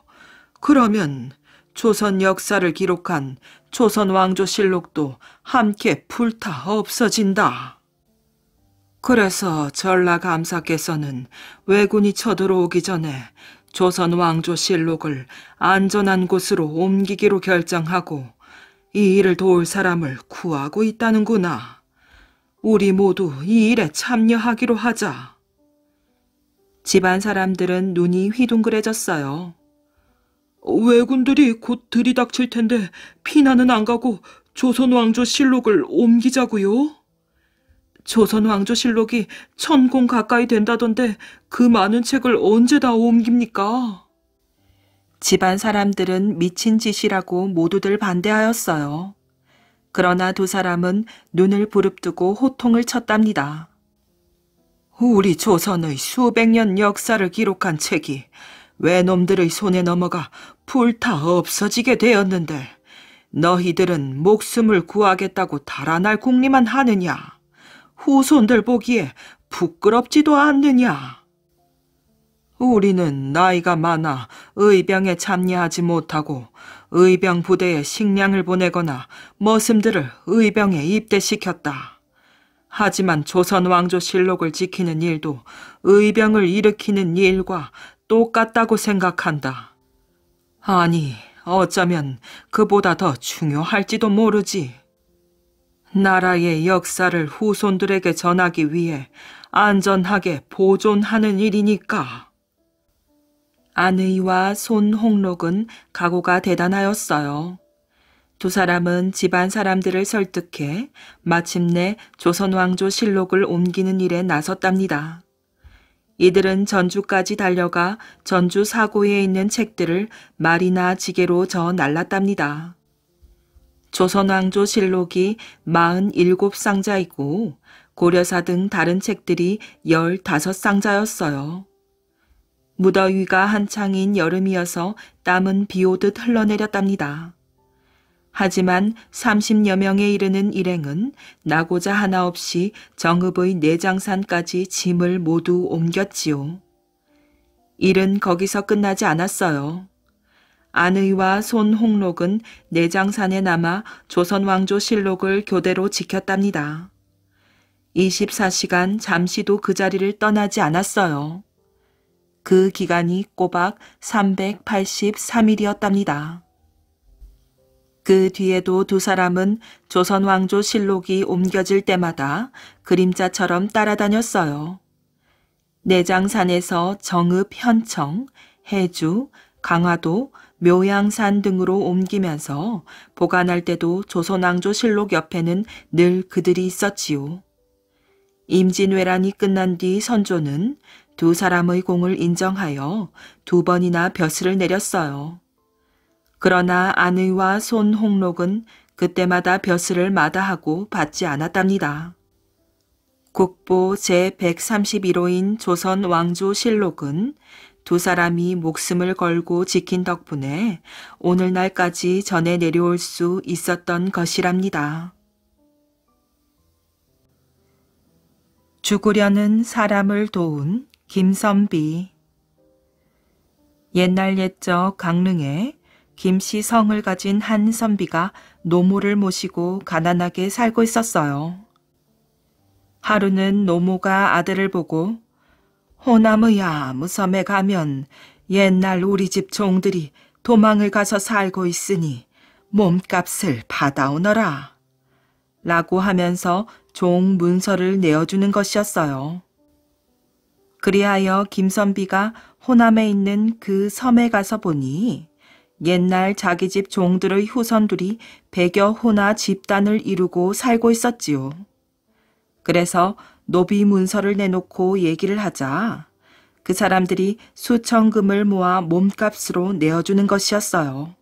그러면 조선 역사를 기록한 조선 왕조실록도 함께 불타 없어진다. 그래서 전라감사께서는 왜군이 쳐들어오기 전에 조선 왕조실록을 안전한 곳으로 옮기기로 결정하고 이 일을 도울 사람을 구하고 있다는구나. 우리 모두 이 일에 참여하기로 하자. 집안 사람들은 눈이 휘둥그레졌어요. 왜군들이 곧 들이닥칠 텐데 피난은 안 가고 조선 왕조 실록을 옮기자고요? 조선 왕조실록이 천공 가까이 된다던데 그 많은 책을 언제 다 옮깁니까? 집안 사람들은 미친 짓이라고 모두들 반대하였어요. 그러나 두 사람은 눈을 부릅뜨고 호통을 쳤답니다. 우리 조선의 수백 년 역사를 기록한 책이 외놈들의 손에 넘어가 불타 없어지게 되었는데 너희들은 목숨을 구하겠다고 달아날 궁리만 하느냐? 후손들 보기에 부끄럽지도 않느냐. 우리는 나이가 많아 의병에 참여하지 못하고 의병 부대에 식량을 보내거나 머슴들을 의병에 입대시켰다. 하지만 조선 왕조 실록을 지키는 일도 의병을 일으키는 일과 똑같다고 생각한다. 아니, 어쩌면 그보다 더 중요할지도 모르지. 나라의 역사를 후손들에게 전하기 위해 안전하게 보존하는 일이니까. 아내와 손홍록은 각오가 대단하였어요. 두 사람은 집안 사람들을 설득해 마침내 조선왕조 실록을 옮기는 일에 나섰답니다. 이들은 전주까지 달려가 전주 사고에 있는 책들을 말이나 지게로 저 날랐답니다. 조선왕조 실록이 47상자이고 고려사 등 다른 책들이 15상자였어요. 무더위가 한창인 여름이어서 땀은 비 오듯 흘러내렸답니다. 하지만 30여 명에 이르는 일행은 나고자 하나 없이 정읍의 내장산까지 짐을 모두 옮겼지요. 일은 거기서 끝나지 않았어요. 안의와 손홍록은 내장산에 남아 조선왕조 실록을 교대로 지켰답니다. 24시간 잠시도 그 자리를 떠나지 않았어요. 그 기간이 꼬박 383일이었답니다. 그 뒤에도 두 사람은 조선왕조 실록이 옮겨질 때마다 그림자처럼 따라다녔어요. 내장산에서 정읍 현청, 해주, 강화도, 묘양산 등으로 옮기면서 보관할 때도 조선왕조실록 옆에는 늘 그들이 있었지요. 임진왜란이 끝난 뒤 선조는 두 사람의 공을 인정하여 두 번이나 벼슬을 내렸어요. 그러나 안의와 손홍록은 그때마다 벼슬을 마다하고 받지 않았답니다. 국보 제131호인 조선 왕조실록은 두 사람이 목숨을 걸고 지킨 덕분에 오늘날까지 전해 내려올 수 있었던 것이랍니다. 죽으려는 사람을 도운 김선비 옛날 옛적 강릉에 김씨 성을 가진 한 선비가 노모를 모시고 가난하게 살고 있었어요. 하루는 노모가 아들을 보고 호남의야 무섬에 가면 옛날 우리 집 종들이 도망을 가서 살고 있으니 몸값을 받아오너라. 라고 하면서 종 문서를 내어주는 것이었어요. 그리하여 김선비가 호남에 있는 그 섬에 가서 보니 옛날 자기 집 종들의 후손들이 백여 호나 집단을 이루고 살고 있었지요. 그래서 노비 문서를 내놓고 얘기를 하자 그 사람들이 수천금을 모아 몸값으로 내어주는 것이었어요.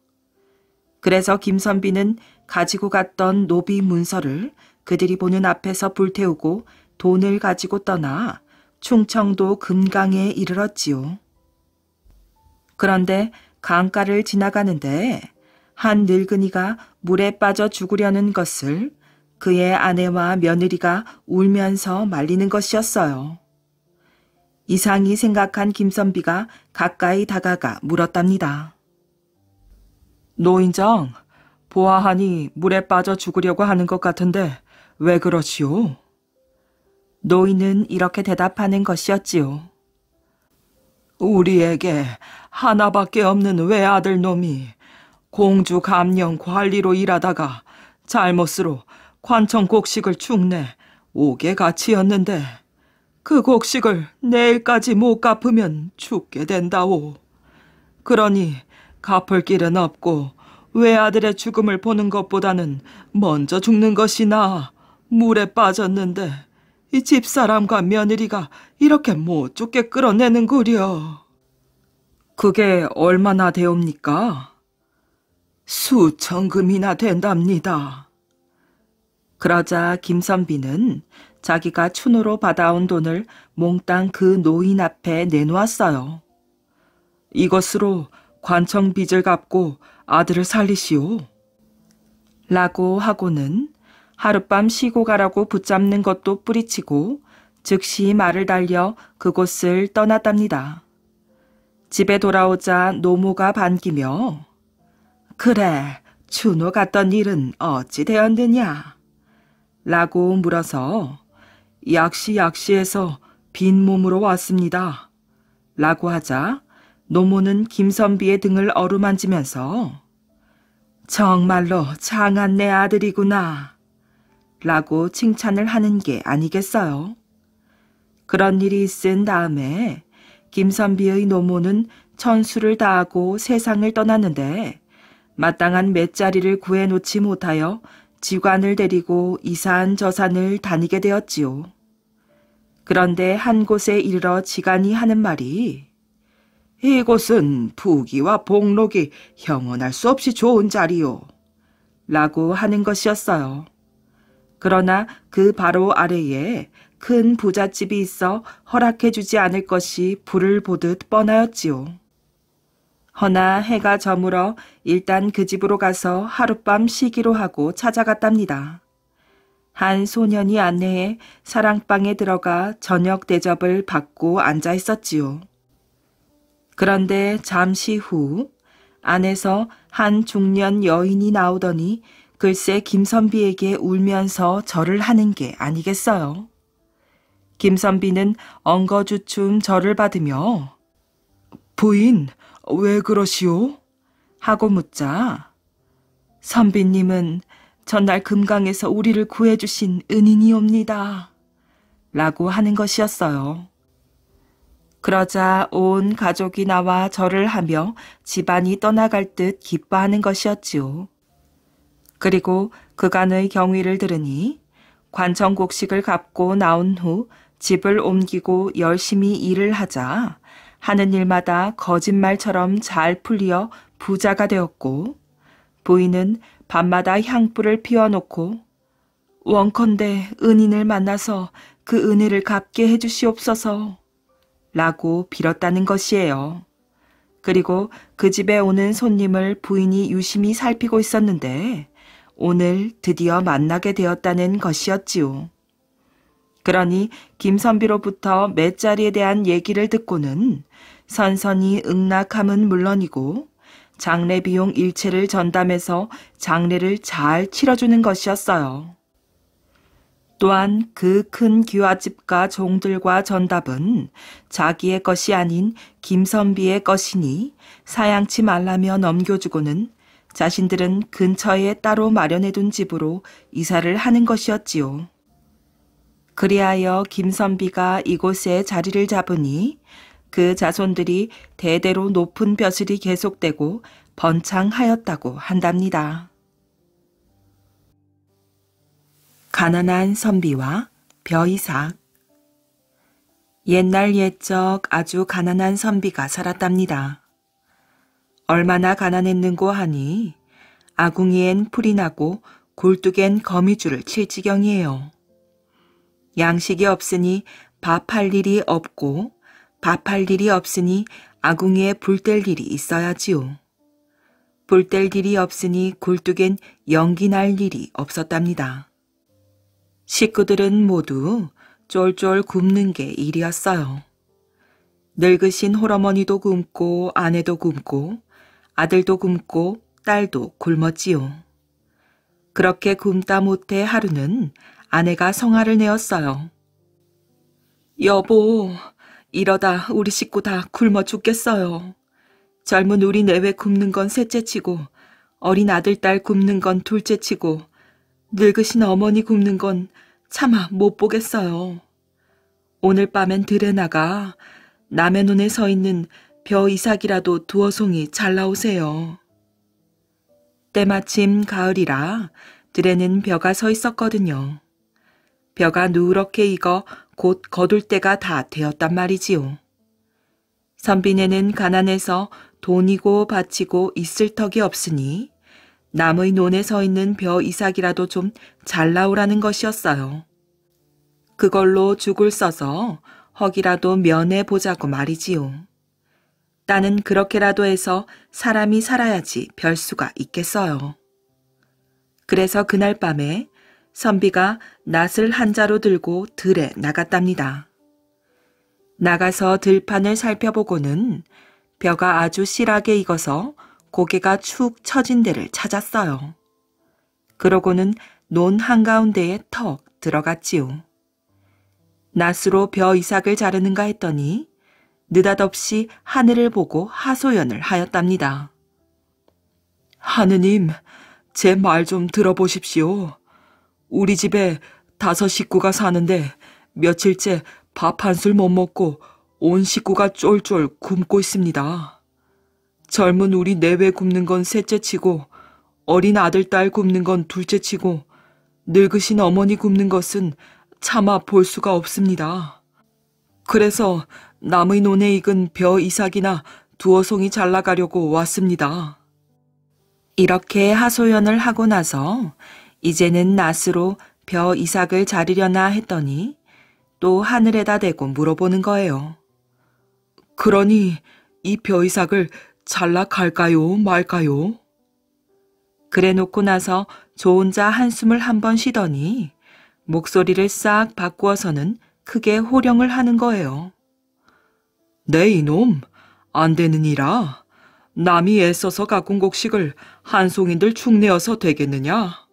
그래서 김선비는 가지고 갔던 노비 문서를 그들이 보는 앞에서 불태우고 돈을 가지고 떠나 충청도 금강에 이르렀지요. 그런데 강가를 지나가는데 한 늙은이가 물에 빠져 죽으려는 것을 그의 아내와 며느리가 울면서 말리는 것이었어요. 이상히 생각한 김선비가 가까이 다가가 물었답니다. 노인장, 보아하니 물에 빠져 죽으려고 하는 것 같은데 왜 그러지요? 노인은 이렇게 대답하는 것이었지요. 우리에게 하나밖에 없는 외아들 놈이 공주 감령 관리로 일하다가 잘못으로 관청 곡식을 죽내 5개 가치었는데그 곡식을 내일까지 못 갚으면 죽게 된다오. 그러니 갚을 길은 없고 외아들의 죽음을 보는 것보다는 먼저 죽는 것이 나 물에 빠졌는데 이 집사람과 며느리가 이렇게 못 죽게 끌어내는구려. 그게 얼마나 되옵니까? 수천금이나 된답니다. 그러자 김선비는 자기가 춘우로 받아온 돈을 몽땅 그 노인 앞에 내놓았어요. 이것으로 관청 빚을 갚고 아들을 살리시오. 라고 하고는 하룻밤 쉬고 가라고 붙잡는 것도 뿌리치고 즉시 말을 달려 그곳을 떠났답니다. 집에 돌아오자 노모가 반기며 그래, 춘우 갔던 일은 어찌 되었느냐? 라고 물어서 약시 약시에서 빈 몸으로 왔습니다. 라고 하자 노모는 김선비의 등을 어루만지면서 정말로 장한 내 아들이구나. 라고 칭찬을 하는 게 아니겠어요. 그런 일이 있은 다음에 김선비의 노모는 천수를 다하고 세상을 떠났는데 마땅한 맷자리를 구해놓지 못하여 지관을 데리고 이산 저산을 다니게 되었지요. 그런데 한 곳에 이르러 지간이 하는 말이 이곳은 부귀와 복록이 형언할 수 없이 좋은 자리요. 라고 하는 것이었어요. 그러나 그 바로 아래에 큰 부잣집이 있어 허락해주지 않을 것이 불을 보듯 뻔하였지요. 허나 해가 저물어 일단 그 집으로 가서 하룻밤 쉬기로 하고 찾아갔답니다. 한 소년이 안내해 사랑방에 들어가 저녁 대접을 받고 앉아 있었지요. 그런데 잠시 후 안에서 한 중년 여인이 나오더니 글쎄 김선비에게 울면서 절을 하는 게 아니겠어요. 김선비는 엉거주춤 절을 받으며 부인, 왜 그러시오? 하고 묻자 선비님은 전날 금강에서 우리를 구해주신 은인이옵니다. 라고 하는 것이었어요. 그러자 온 가족이 나와 절을 하며 집안이 떠나갈 듯 기뻐하는 것이었지요. 그리고 그간의 경위를 들으니 관청곡식을 갚고 나온 후 집을 옮기고 열심히 일을 하자 하는 일마다 거짓말처럼 잘 풀리어 부자가 되었고 부인은 밤마다 향불을 피워놓고 원컨대 은인을 만나서 그 은혜를 갚게 해주시옵소서 라고 빌었다는 것이에요. 그리고 그 집에 오는 손님을 부인이 유심히 살피고 있었는데 오늘 드디어 만나게 되었다는 것이었지요. 그러니 김선비로부터 맷자리에 대한 얘기를 듣고는 선선히 응낙함은 물론이고 장례 비용 일체를 전담해서 장례를 잘 치러주는 것이었어요. 또한 그 큰 귀화집과 종들과 전답은 자기의 것이 아닌 김선비의 것이니 사양치 말라며 넘겨주고는 자신들은 근처에 따로 마련해둔 집으로 이사를 하는 것이었지요. 그리하여 김선비가 이곳에 자리를 잡으니 그 자손들이 대대로 높은 벼슬이 계속되고 번창하였다고 한답니다. 가난한 선비와 벼이삭 옛날 옛적 아주 가난한 선비가 살았답니다. 얼마나 가난했는고 하니 아궁이엔 풀이 나고 골뚝엔 거미줄을 칠 지경이에요. 양식이 없으니 밥할 일이 없고 밥할 일이 없으니 아궁이에 불 뗄 일이 있어야지요. 불 뗄 일이 없으니 굴뚝엔 연기 날 일이 없었답니다. 식구들은 모두 쫄쫄 굶는 게 일이었어요. 늙으신 홀어머니도 굶고 아내도 굶고 아들도 굶고 딸도 굶었지요. 그렇게 굶다 못해 하루는 아내가 성화를 내었어요. 여보, 이러다 우리 식구 다 굶어 죽겠어요. 젊은 우리 내외 굶는 건 셋째치고 어린 아들딸 굶는 건 둘째치고 늙으신 어머니 굶는 건 차마 못 보겠어요. 오늘 밤엔 들에 나가 남의 눈에 서 있는 벼 이삭이라도 두어 송이 잘나오세요 때마침 가을이라 들에는 벼가 서 있었거든요. 벼가 누렇게 익어 곧 거둘 때가 다 되었단 말이지요. 선비네는 가난해서 돈이고 바치고 있을 턱이 없으니 남의 논에 서 있는 벼 이삭이라도 좀 잘 나오라는 것이었어요. 그걸로 죽을 써서 허기라도 면해 보자고 말이지요. 나는 그렇게라도 해서 사람이 살아야지 별수가 있겠어요. 그래서 그날 밤에 선비가 낫을 한 자로 들고 들에 나갔답니다. 나가서 들판을 살펴보고는 벼가 아주 실하게 익어서 고개가 축 처진 데를 찾았어요. 그러고는 논 한가운데에 턱 들어갔지요. 낫으로 벼 이삭을 자르는가 했더니 느닷없이 하늘을 보고 하소연을 하였답니다. 하느님, 제 말 좀 들어보십시오. 우리 집에 다섯 식구가 사는데 며칠째 밥 한 술 못 먹고 온 식구가 쫄쫄 굶고 있습니다. 젊은 우리 내외 굶는 건 셋째 치고 어린 아들 딸 굶는 건 둘째 치고 늙으신 어머니 굶는 것은 차마 볼 수가 없습니다. 그래서 남의 논에 익은 벼 이삭이나 두어 송이 잘라가려고 왔습니다. 이렇게 하소연을 하고 나서 이제는 낫으로 벼 이삭을 자르려나 했더니 또 하늘에다 대고 물어보는 거예요. 그러니 이 벼 이삭을 잘라 갈까요 말까요? 그래 놓고 나서 저 혼자 한숨을 한 번 쉬더니 목소리를 싹 바꾸어서는 크게 호령을 하는 거예요. 네 이놈 안 되느니라 남이 애써서 가꾼 곡식을 한송인들 축내어서 되겠느냐?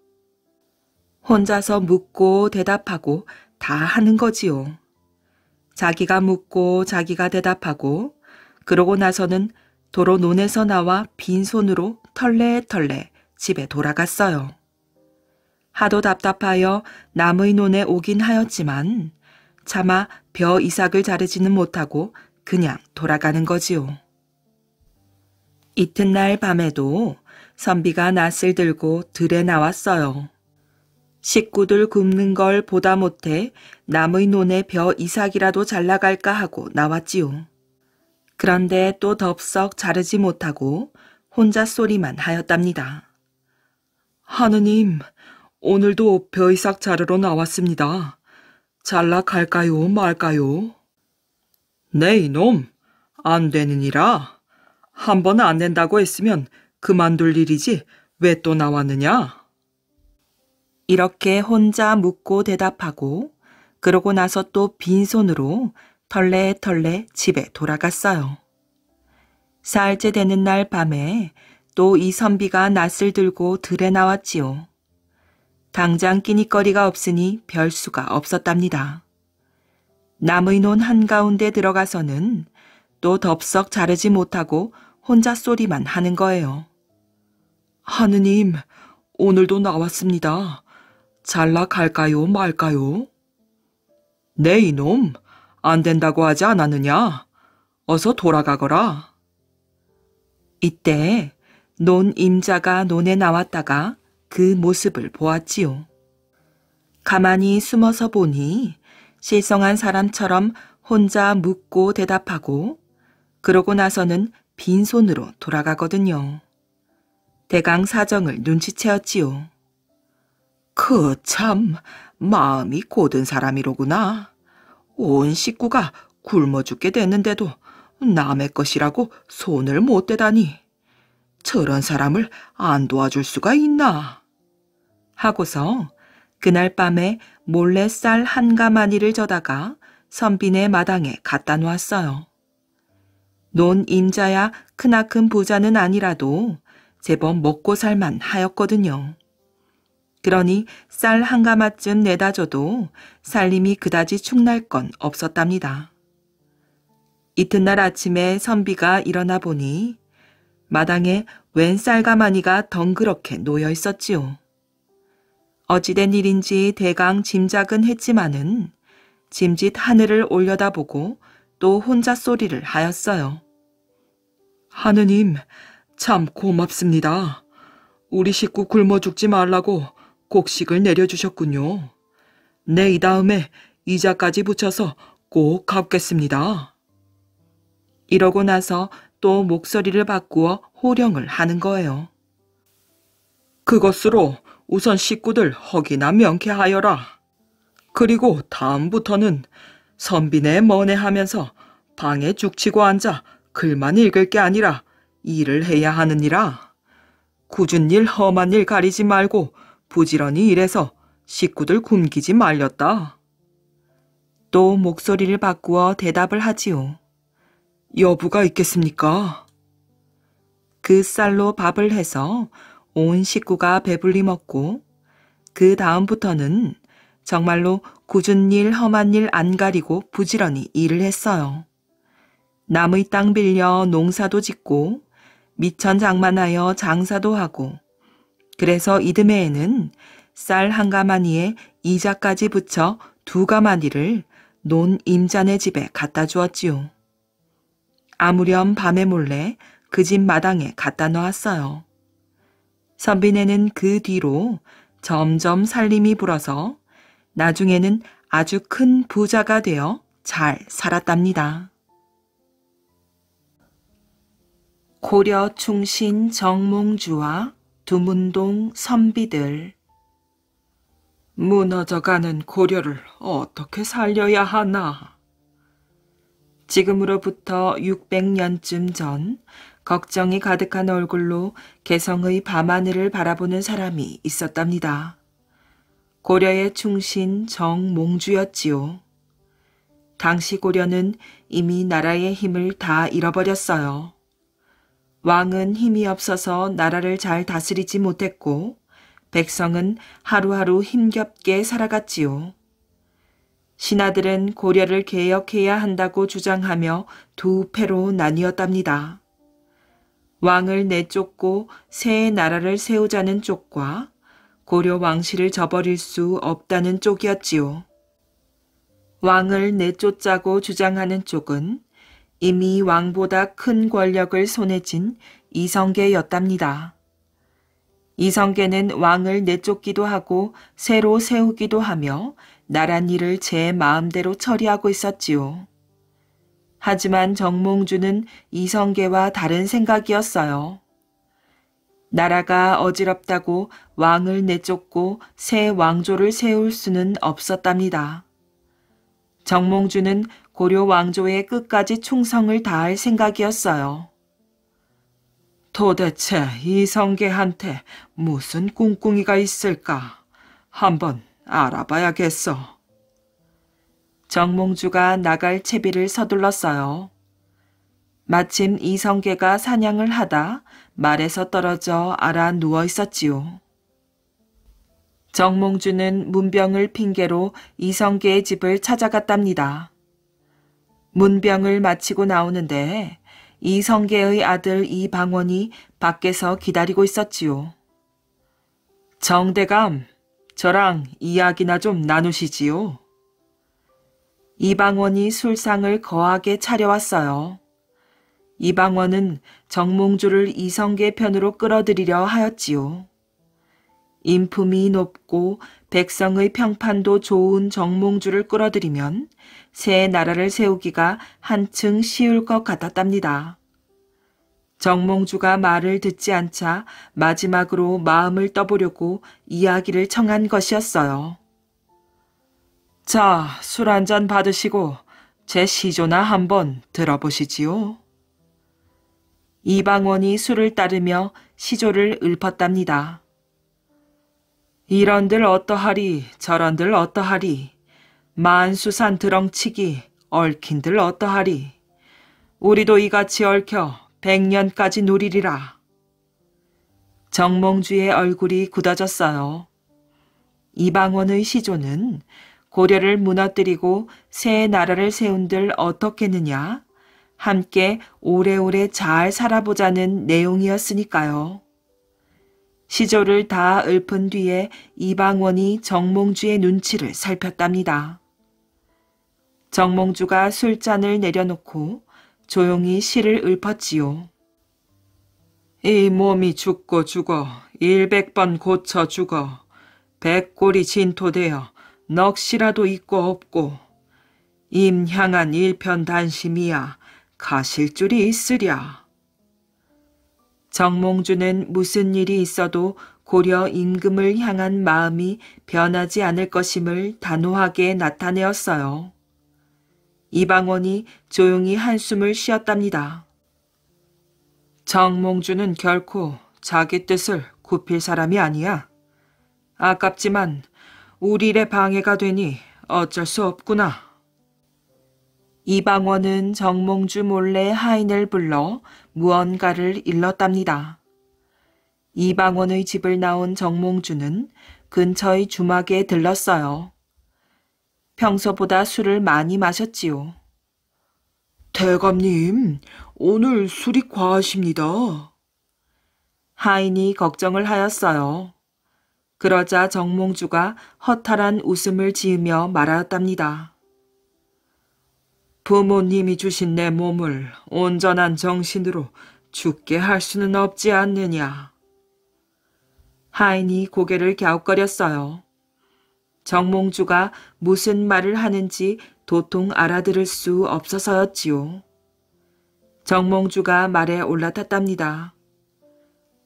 혼자서 묻고 대답하고 다 하는 거지요. 자기가 묻고 자기가 대답하고 그러고 나서는 도로 논에서 나와 빈손으로 털레털레 집에 돌아갔어요. 하도 답답하여 남의 논에 오긴 하였지만 차마 벼 이삭을 자르지는 못하고 그냥 돌아가는 거지요. 이튿날 밤에도 선비가 낯을 들고 들에 나왔어요. 식구들 굶는 걸 보다 못해 남의 논에 벼 이삭이라도 잘나갈까 하고 나왔지요. 그런데 또 덥석 자르지 못하고 혼자 소리만 하였답니다. 하느님, 오늘도 벼 이삭 자르러 나왔습니다. 잘라 갈까요, 말까요? 네, 이놈. 안 되느니라. 한번안 된다고 했으면 그만둘 일이지 왜 또 나왔느냐? 이렇게 혼자 묻고 대답하고 그러고 나서 또 빈손으로 털레털레 집에 돌아갔어요. 사흘째 되는 날 밤에 또 이선비가 낯을 들고 들에 나왔지요. 당장 끼니거리가 없으니 별 수가 없었답니다. 남의 논 한가운데 들어가서는 또 덥석 자르지 못하고 혼자 소리만 하는 거예요. 하느님, 오늘도 나왔습니다. 잘락갈까요 말까요? 네 이놈 안 된다고 하지 않았느냐? 어서 돌아가거라. 이때 논 임자가 논에 나왔다가 그 모습을 보았지요. 가만히 숨어서 보니 실성한 사람처럼 혼자 묻고 대답하고 그러고 나서는 빈손으로 돌아가거든요. 대강 사정을 눈치채었지요. 그참 마음이 고든 사람이로구나. 온 식구가 굶어 죽게 됐는데도 남의 것이라고 손을 못 대다니. 저런 사람을 안 도와줄 수가 있나. 하고서 그날 밤에 몰래 쌀 한 가마니를 져다가 선빈의 마당에 갖다 놓았어요. 논 임자야 크나큰 부자는 아니라도 제법 먹고 살만 하였거든요. 그러니 쌀 한 가마쯤 내다 줘도 살림이 그다지 축날 건 없었답니다. 이튿날 아침에 선비가 일어나 보니 마당에 웬 쌀가마니가 덩그렇게 놓여 있었지요. 어찌된 일인지 대강 짐작은 했지만은 짐짓 하늘을 올려다보고 또 혼자 소리를 하였어요. 하느님, 참 고맙습니다. 우리 식구 굶어 죽지 말라고 곡식을 내려주셨군요. 내이 네, 다음에 이자까지 붙여서 꼭 갚겠습니다. 이러고 나서 또 목소리를 바꾸어 호령을 하는 거예요. 그것으로 우선 식구들 허기나 명쾌하여라. 그리고 다음부터는 선비네 머네 하면서 방에 죽치고 앉아 글만 읽을 게 아니라 일을 해야 하느니라. 굳은 일 험한 일 가리지 말고 부지런히 일해서 식구들 굶기지 말렸다. 또 목소리를 바꾸어 대답을 하지요. 여부가 있겠습니까? 그 쌀로 밥을 해서 온 식구가 배불리 먹고 그 다음부터는 정말로 굳은 일, 험한 일 안 가리고 부지런히 일을 했어요. 남의 땅 빌려 농사도 짓고 미천 장만하여 장사도 하고 그래서 이듬해에는 쌀 한 가마니에 이자까지 붙여 두 가마니를 논 임자네 집에 갖다 주었지요. 아무렴 밤에 몰래 그 집 마당에 갖다 놓았어요. 선비네는 그 뒤로 점점 살림이 불어서 나중에는 아주 큰 부자가 되어 잘 살았답니다. 고려 충신 정몽주와 두문동 선비들. 무너져가는 고려를 어떻게 살려야 하나? 지금으로부터 600년쯤 전 걱정이 가득한 얼굴로 개성의 밤하늘을 바라보는 사람이 있었답니다. 고려의 충신 정몽주였지요. 당시 고려는 이미 나라의 힘을 다 잃어버렸어요. 왕은 힘이 없어서 나라를 잘 다스리지 못했고 백성은 하루하루 힘겹게 살아갔지요. 신하들은 고려를 개혁해야 한다고 주장하며 두 패로 나뉘었답니다. 왕을 내쫓고 새 나라를 세우자는 쪽과 고려 왕실을 저버릴 수 없다는 쪽이었지요. 왕을 내쫓자고 주장하는 쪽은 이미 왕보다 큰 권력을 손에 쥔 이성계였답니다. 이성계는 왕을 내쫓기도 하고 새로 세우기도 하며 나란 일을 제 마음대로 처리하고 있었지요. 하지만 정몽주는 이성계와 다른 생각이었어요. 나라가 어지럽다고 왕을 내쫓고 새 왕조를 세울 수는 없었답니다. 정몽주는 고려 왕조의 끝까지 충성을 다할 생각이었어요. 도대체 이성계한테 무슨 꿍꿍이가 있을까? 한번 알아봐야겠어. 정몽주가 나갈 채비를 서둘렀어요. 마침 이성계가 사냥을 하다 말에서 떨어져 알아 누워 있었지요. 정몽주는 문병을 핑계로 이성계의 집을 찾아갔답니다. 문병을 마치고 나오는데 이성계의 아들 이방원이 밖에서 기다리고 있었지요. 정대감, 저랑 이야기나 좀 나누시지요. 이방원이 술상을 거하게 차려왔어요. 이방원은 정몽주를 이성계 편으로 끌어들이려 하였지요. 인품이 높고 백성의 평판도 좋은 정몽주를 끌어들이면 새 나라를 세우기가 한층 쉬울 것 같았답니다. 정몽주가 말을 듣지 않자 마지막으로 마음을 떠보려고 이야기를 청한 것이었어요. 자, 술 한 잔 받으시고 제 시조나 한번 들어보시지요. 이방원이 술을 따르며 시조를 읊었답니다. 이런들 어떠하리 저런들 어떠하리 만수산 드렁치기 얽힌들 어떠하리 우리도 이같이 얽혀 백년까지 누리리라. 정몽주의 얼굴이 굳어졌어요. 이방원의 시조는 고려를 무너뜨리고 새 나라를 세운들 어떻겠느냐 함께 오래오래 잘 살아보자는 내용이었으니까요. 시조를 다 읊은 뒤에 이방원이 정몽주의 눈치를 살폈답니다. 정몽주가 술잔을 내려놓고 조용히 시를 읊었지요. 이 몸이 죽고 죽어 일백 번 고쳐 죽어 백골이 진토되어 넋이라도 있고 없고 임향한 일편단심이야 가실 줄이 있으랴. 정몽주는 무슨 일이 있어도 고려 임금을 향한 마음이 변하지 않을 것임을 단호하게 나타내었어요. 이방원이 조용히 한숨을 쉬었답니다. 정몽주는 결코 자기 뜻을 굽힐 사람이 아니야. 아깝지만 우리의 방해가 되니 어쩔 수 없구나. 이방원은 정몽주 몰래 하인을 불러 무언가를 일렀답니다. 이방원의 집을 나온 정몽주는 근처의 주막에 들렀어요. 평소보다 술을 많이 마셨지요. 대감님, 오늘 술이 과하십니다. 하인이 걱정을 하였어요. 그러자 정몽주가 허탈한 웃음을 지으며 말하였답니다. 부모님이 주신 내 몸을 온전한 정신으로 죽게 할 수는 없지 않느냐. 하인이 고개를 갸웃거렸어요. 정몽주가 무슨 말을 하는지 도통 알아들을 수 없어서였지요. 정몽주가 말에 올라탔답니다.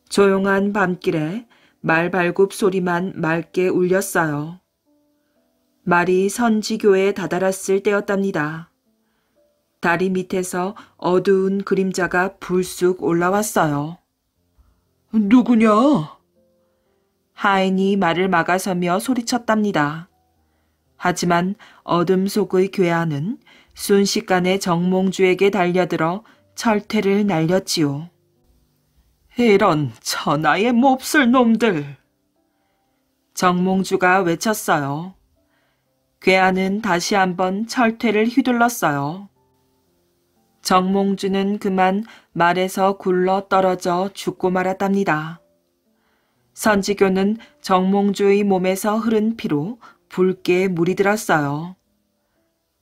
조용한 밤길에 말발굽 소리만 맑게 울렸어요. 말이 선지교에 다다랐을 때였답니다. 다리 밑에서 어두운 그림자가 불쑥 올라왔어요. 누구냐? 하인이 말을 막아서며 소리쳤답니다. 하지만 어둠 속의 괴한은 순식간에 정몽주에게 달려들어 철퇴를 날렸지요. 이런 천하의 몹쓸 놈들! 정몽주가 외쳤어요. 괴한은 다시 한번 철퇴를 휘둘렀어요. 정몽주는 그만 말에서 굴러 떨어져 죽고 말았답니다. 선지교는 정몽주의 몸에서 흐른 피로 붉게 물이 들었어요.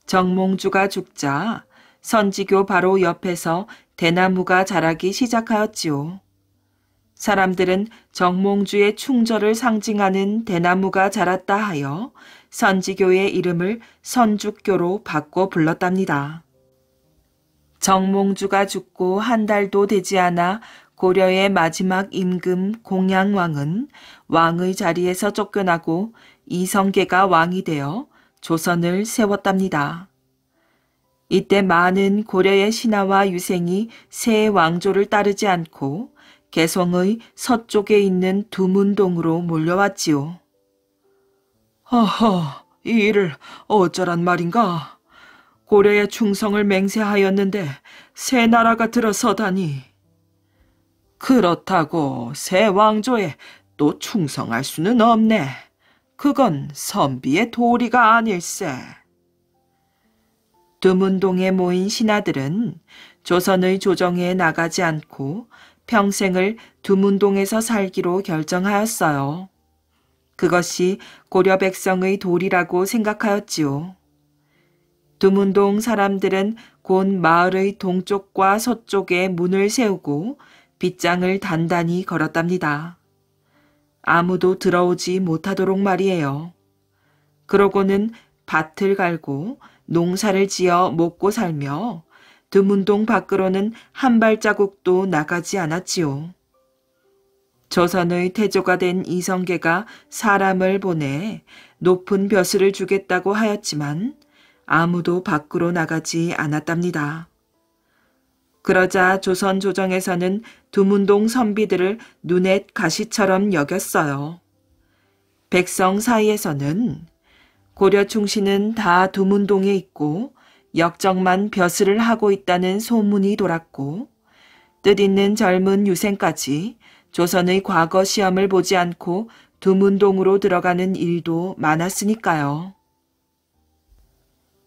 정몽주가 죽자 선지교 바로 옆에서 대나무가 자라기 시작하였지요. 사람들은 정몽주의 충절을 상징하는 대나무가 자랐다 하여 선지교의 이름을 선죽교로 바꿔 불렀답니다. 정몽주가 죽고 한 달도 되지 않아 고려의 마지막 임금 공양왕은 왕의 자리에서 쫓겨나고 이성계가 왕이 되어 조선을 세웠답니다. 이때 많은 고려의 신하와 유생이 새 왕조를 따르지 않고 개성의 서쪽에 있는 두문동으로 몰려왔지요. 허허, 이 일을 어쩌란 말인가? 고려의 충성을 맹세하였는데 새 나라가 들어서다니. 그렇다고 새 왕조에 또 충성할 수는 없네. 그건 선비의 도리가 아닐세. 드문동에 모인 신하들은 조선의 조정에 나가지 않고 평생을 두문동에서 살기로 결정하였어요. 그것이 고려 백성의 도리라고 생각하였지요. 두문동 사람들은 곧 마을의 동쪽과 서쪽에 문을 세우고 빗장을 단단히 걸었답니다. 아무도 들어오지 못하도록 말이에요. 그러고는 밭을 갈고 농사를 지어 먹고 살며 드문동 밖으로는 한 발자국도 나가지 않았지요. 조선의 태조가 된 이성계가 사람을 보내 높은 벼슬을 주겠다고 하였지만 아무도 밖으로 나가지 않았답니다. 그러자 조선 조정에서는 두문동 선비들을 눈엣 가시처럼 여겼어요. 백성 사이에서는 고려 충신은 다 두문동에 있고 역정만 벼슬을 하고 있다는 소문이 돌았고 뜻있는 젊은 유생까지 조선의 과거 시험을 보지 않고 두문동으로 들어가는 일도 많았으니까요.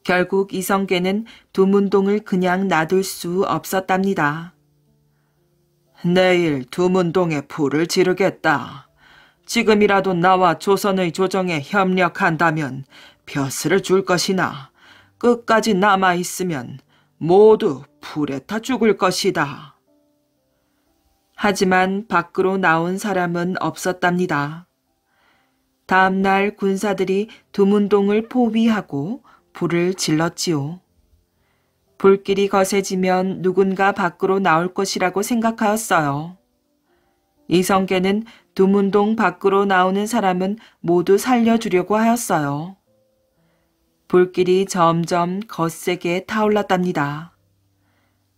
결국 이성계는 두문동을 그냥 놔둘 수 없었답니다. 내일 두문동에 불을 지르겠다. 지금이라도 나와 조선의 조정에 협력한다면 벼슬을 줄 것이나 끝까지 남아있으면 모두 불에 타 죽을 것이다. 하지만 밖으로 나온 사람은 없었답니다. 다음날 군사들이 두문동을 포위하고 불을 질렀지요. 불길이 거세지면 누군가 밖으로 나올 것이라고 생각하였어요. 이성계는 두문동 밖으로 나오는 사람은 모두 살려주려고 하였어요. 불길이 점점 거세게 타올랐답니다.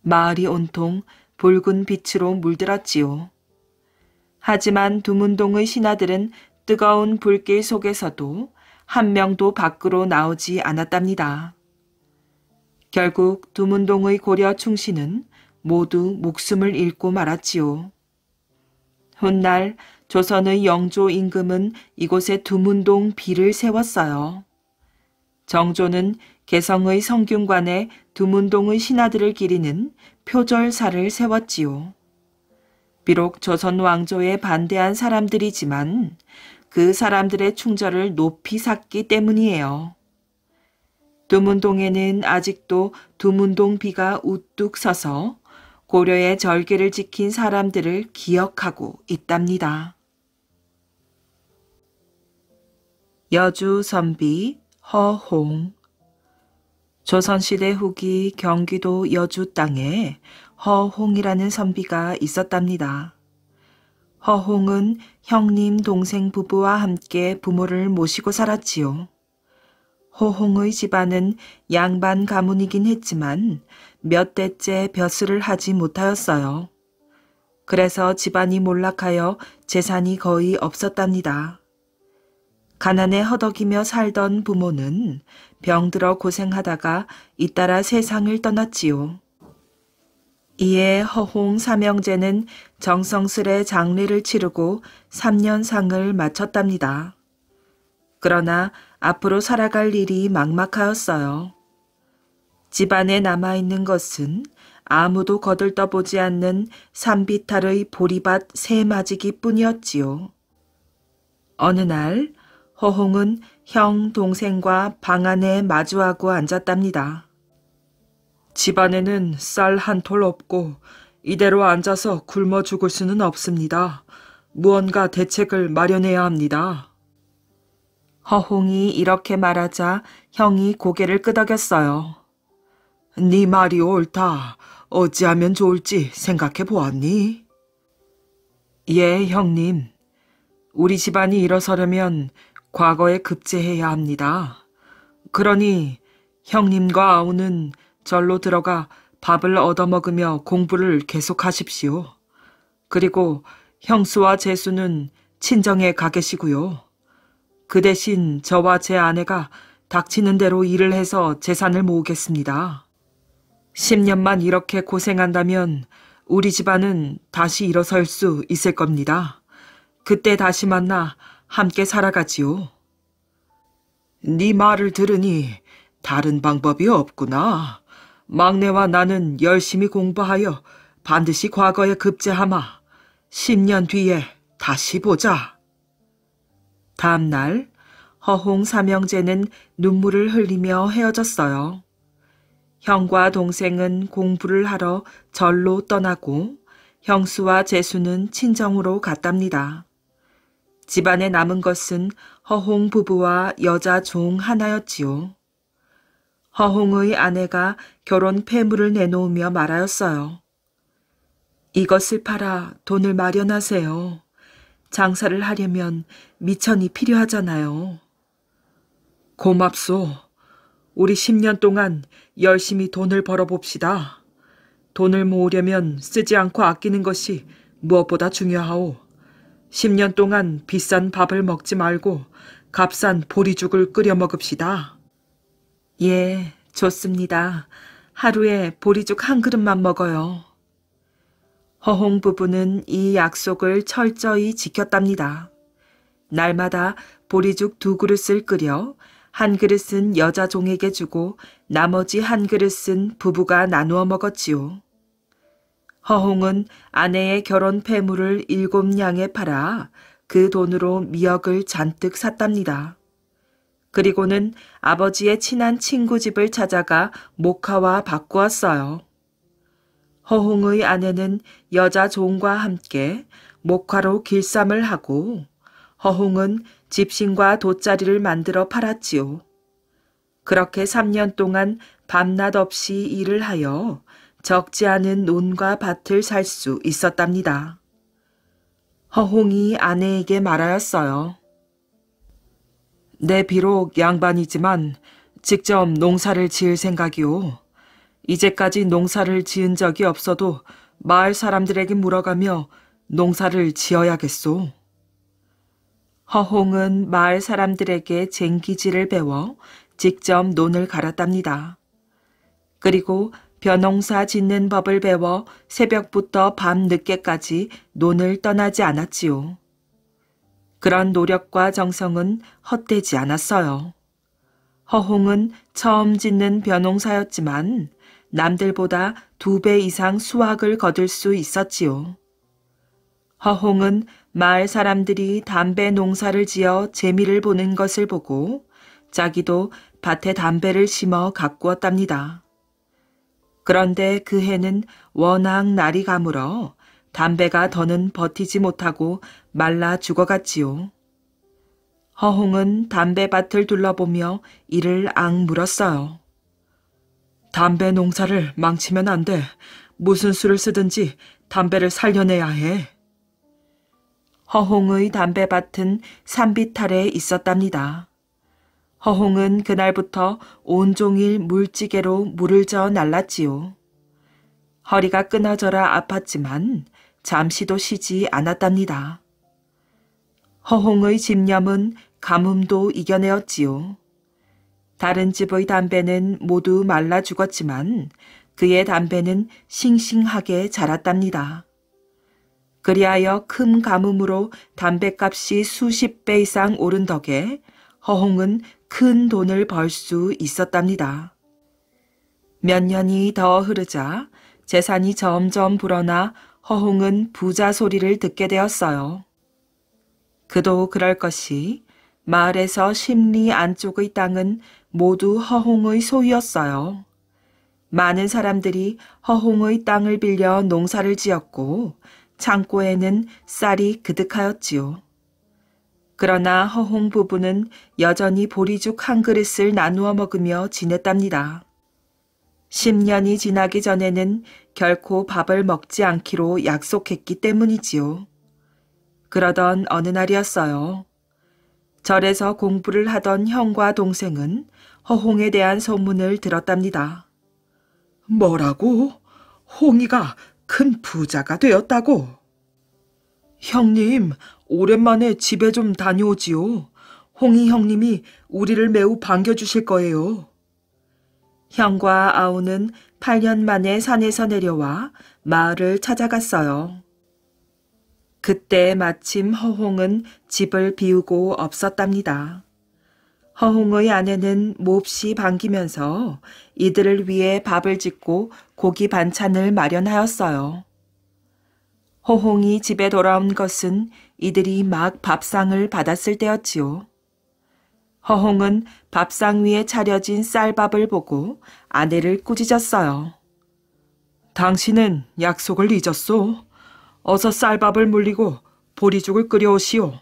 마을이 온통 붉은 빛으로 물들었지요. 하지만 두문동의 신하들은 뜨거운 불길 속에서도 한 명도 밖으로 나오지 않았답니다. 결국 두문동의 고려 충신은 모두 목숨을 잃고 말았지요. 훗날 조선의 영조 임금은 이곳에 두문동 비를 세웠어요. 정조는 개성의 성균관에 두문동의 신하들을 기리는 표절사를 세웠지요. 비록 조선 왕조에 반대한 사람들이지만 그 사람들의 충절을 높이 샀기 때문이에요. 두문동에는 아직도 두문동 비가 우뚝 서서 고려의 절개를 지킨 사람들을 기억하고 있답니다. 여주 선비 허홍 조선시대 후기 경기도 여주 땅에 허홍이라는 선비가 있었답니다. 허홍은 형님 동생 부부와 함께 부모를 모시고 살았지요. 허홍의 집안은 양반 가문이긴 했지만 몇 대째 벼슬을 하지 못하였어요. 그래서 집안이 몰락하여 재산이 거의 없었답니다. 가난에 허덕이며 살던 부모는 병들어 고생하다가 잇따라 세상을 떠났지요. 이에 허홍 삼형제는 정성스레 장례를 치르고 3년상을 마쳤답니다. 그러나 앞으로 살아갈 일이 막막하였어요. 집안에 남아있는 것은 아무도 거들떠보지 않는 산비탈의 보리밭 세 마지기 뿐이었지요. 어느 날 허홍은 형 동생과 방 안에 마주하고 앉았답니다. 집안에는 쌀 한 톨 없고 이대로 앉아서 굶어 죽을 수는 없습니다. 무언가 대책을 마련해야 합니다. 허홍이 이렇게 말하자 형이 고개를 끄덕였어요. 네 말이 옳다. 어찌하면 좋을지 생각해 보았니? 예, 형님. 우리 집안이 일어서려면 과거에 급제해야 합니다. 그러니 형님과 아우는 절로 들어가 밥을 얻어먹으며 공부를 계속하십시오. 그리고 형수와 재수는 친정에 가 계시고요. 그 대신 저와 제 아내가 닥치는 대로 일을 해서 재산을 모으겠습니다. 10년만 이렇게 고생한다면 우리 집안은 다시 일어설 수 있을 겁니다. 그때 다시 만나 함께 살아가지요. 네 말을 들으니 다른 방법이 없구나. 막내와 나는 열심히 공부하여 반드시 과거에 급제하마. 10년 뒤에 다시 보자. 다음날 허홍 삼형제는 눈물을 흘리며 헤어졌어요. 형과 동생은 공부를 하러 절로 떠나고 형수와 재수는 친정으로 갔답니다. 집안에 남은 것은 허홍 부부와 여자 종 하나였지요. 허홍의 아내가 결혼 폐물을 내놓으며 말하였어요. 이것을 팔아 돈을 마련하세요. 장사를 하려면 미천이 필요하잖아요. 고맙소. 우리 10년 동안 열심히 돈을 벌어봅시다. 돈을 모으려면 쓰지 않고 아끼는 것이 무엇보다 중요하오. 10년 동안 비싼 밥을 먹지 말고 값싼 보리죽을 끓여 먹읍시다. 예, 좋습니다. 하루에 보리죽 한 그릇만 먹어요. 허홍 부부는 이 약속을 철저히 지켰답니다. 날마다 보리죽 두 그릇을 끓여 한 그릇은 여자 종에게 주고 나머지 한 그릇은 부부가 나누어 먹었지요. 허홍은 아내의 결혼 폐물을 일곱 냥에 팔아 그 돈으로 미역을 잔뜩 샀답니다. 그리고는 아버지의 친한 친구 집을 찾아가 모카와 바꾸었어요. 허홍의 아내는 여자 종과 함께 모카로 길쌈을 하고 허홍은 집신과 돗자리를 만들어 팔았지요. 그렇게 3년 동안 밤낮 없이 일을 하여 적지 않은 논과 밭을 살 수 있었답니다. 허홍이 아내에게 말하였어요. 내 비록 양반이지만 직접 농사를 지을 생각이오. 이제까지 농사를 지은 적이 없어도 마을 사람들에게 물어가며 농사를 지어야겠소. 허홍은 마을 사람들에게 쟁기질을 배워 직접 논을 갈았답니다. 그리고 벼농사 짓는 법을 배워 새벽부터 밤 늦게까지 논을 떠나지 않았지요. 그런 노력과 정성은 헛되지 않았어요. 허홍은 처음 짓는 변홍사였지만 남들보다 두 배 이상 수확을 거둘 수 있었지요. 허홍은 마을 사람들이 담배 농사를 지어 재미를 보는 것을 보고 자기도 밭에 담배를 심어 가꾸었답니다. 그런데 그 해는 워낙 날이 가물어 담배가 더는 버티지 못하고 말라 죽어갔지요. 허홍은 담배밭을 둘러보며 이를 앙물었어요. 담배 농사를 망치면 안 돼. 무슨 수를 쓰든지 담배를 살려내야 해. 허홍의 담배밭은 산비탈에 있었답니다. 허홍은 그날부터 온종일 물찌개로 물을 저어 날랐지요. 허리가 끊어져라 아팠지만 잠시도 쉬지 않았답니다. 허홍의 집념은 가뭄도 이겨내었지요. 다른 집의 담배는 모두 말라 죽었지만 그의 담배는 싱싱하게 자랐답니다. 그리하여 큰 가뭄으로 담배값이 수십 배 이상 오른 덕에 허홍은 큰 돈을 벌 수 있었답니다. 몇 년이 더 흐르자 재산이 점점 불어나 허홍은 부자 소리를 듣게 되었어요. 그도 그럴 것이 마을에서 심리 안쪽의 땅은 모두 허홍의 소유였어요. 많은 사람들이 허홍의 땅을 빌려 농사를 지었고 창고에는 쌀이 그득하였지요. 그러나 허홍 부부는 여전히 보리죽 한 그릇을 나누어 먹으며 지냈답니다. 10년이 지나기 전에는 결코 밥을 먹지 않기로 약속했기 때문이지요. 그러던 어느 날이었어요. 절에서 공부를 하던 형과 동생은 허홍에 대한 소문을 들었답니다. 뭐라고? 홍이가 큰 부자가 되었다고? 형님, 오랜만에 집에 좀 다녀오지요. 홍이 형님이 우리를 매우 반겨주실 거예요. 형과 아우는 8년 만에 산에서 내려와 마을을 찾아갔어요. 그때 마침 허홍은 집을 비우고 없었답니다. 허홍의 아내는 몹시 반기면서 이들을 위해 밥을 짓고 고기 반찬을 마련하였어요. 허홍이 집에 돌아온 것은 이들이 막 밥상을 받았을 때였지요. 허홍은 밥상 위에 차려진 쌀밥을 보고 아내를 꾸짖었어요. 당신은 약속을 잊었소. 어서 쌀밥을 물리고 보리죽을 끓여오시오.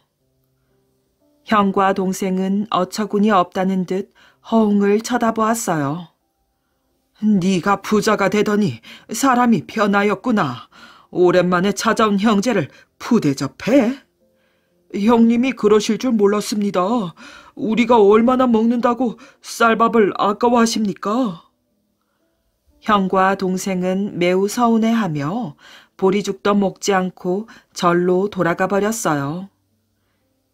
형과 동생은 어처구니 없다는 듯 허웅을 쳐다보았어요. 네가 부자가 되더니 사람이 변하였구나. 오랜만에 찾아온 형제를 부대접해? 형님이 그러실 줄 몰랐습니다. 우리가 얼마나 먹는다고 쌀밥을 아까워하십니까? 형과 동생은 매우 서운해하며 보리죽도 먹지 않고 절로 돌아가 버렸어요.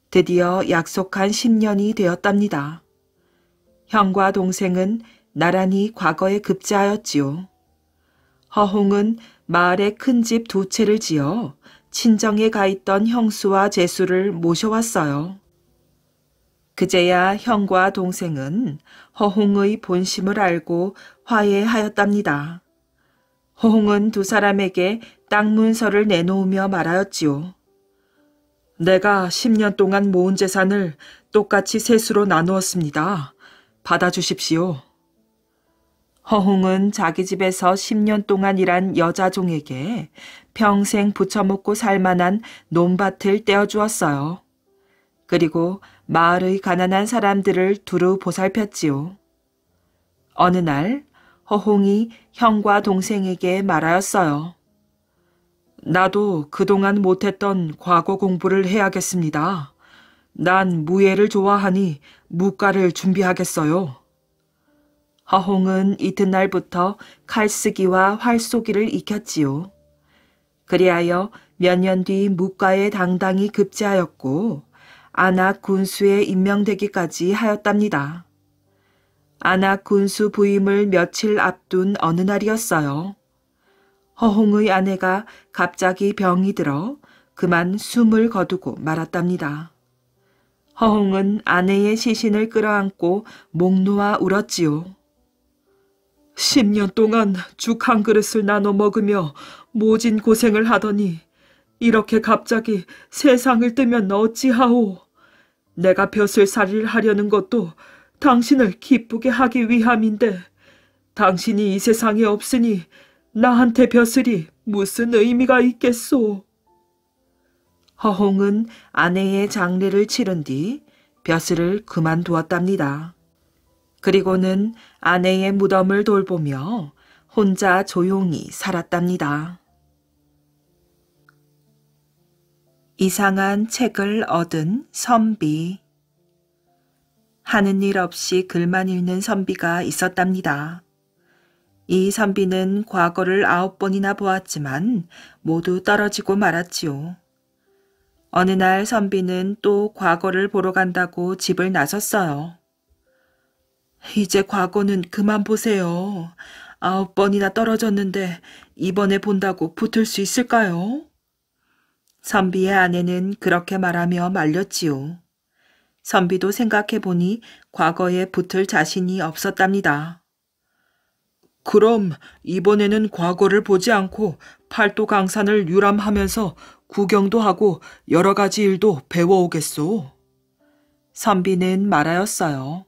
드디어 약속한 10년이 되었답니다. 형과 동생은 나란히 과거에 급제하였지요. 허홍은 마을에 큰 집 두 채를 지어 친정에 가 있던 형수와 제수를 모셔왔어요. 그제야 형과 동생은 허홍의 본심을 알고 화해하였답니다. 허홍은 두 사람에게 땅 문서를 내놓으며 말하였지요. 내가 10년 동안 모은 재산을 똑같이 셋으로 나누었습니다. 받아주십시오. 허홍은 자기 집에서 10년 동안 일한 여자종에게 평생 부쳐먹고 살 만한 논밭을 떼어주었어요. 그리고 마을의 가난한 사람들을 두루 보살폈지요. 어느 날 허홍이 형과 동생에게 말하였어요. 나도 그동안 못했던 과거 공부를 해야겠습니다. 난 무예를 좋아하니 무과를 준비하겠어요. 허홍은 이튿날부터 칼쓰기와 활쏘기를 익혔지요. 그리하여 몇 년 뒤 무과에 당당히 급제하였고 아낙 군수에 임명되기까지 하였답니다. 아낙 군수 부임을 며칠 앞둔 어느 날이었어요. 허홍의 아내가 갑자기 병이 들어 그만 숨을 거두고 말았답니다. 허홍은 아내의 시신을 끌어안고 목 놓아 울었지요. 10년 동안 죽 한 그릇을 나눠 먹으며 모진 고생을 하더니 이렇게 갑자기 세상을 뜨면 어찌하오. 내가 벼슬살이를 하려는 것도 당신을 기쁘게 하기 위함인데 당신이 이 세상에 없으니 나한테 벼슬이 무슨 의미가 있겠소. 허홍은 아내의 장례를 치른 뒤 벼슬을 그만두었답니다. 그리고는 아내의 무덤을 돌보며 혼자 조용히 살았답니다. 이상한 책을 얻은 선비. 하는 일 없이 글만 읽는 선비가 있었답니다. 이 선비는 과거를 아홉 번이나 보았지만 모두 떨어지고 말았지요. 어느 날 선비는 또 과거를 보러 간다고 집을 나섰어요. 이제 과거는 그만 보세요. 아홉 번이나 떨어졌는데 이번에 본다고 붙을 수 있을까요? 선비의 아내는 그렇게 말하며 말렸지요. 선비도 생각해보니 과거에 붙을 자신이 없었답니다. 그럼 이번에는 과거를 보지 않고 팔도 강산을 유람하면서 구경도 하고 여러 가지 일도 배워오겠소. 선비는 말하였어요.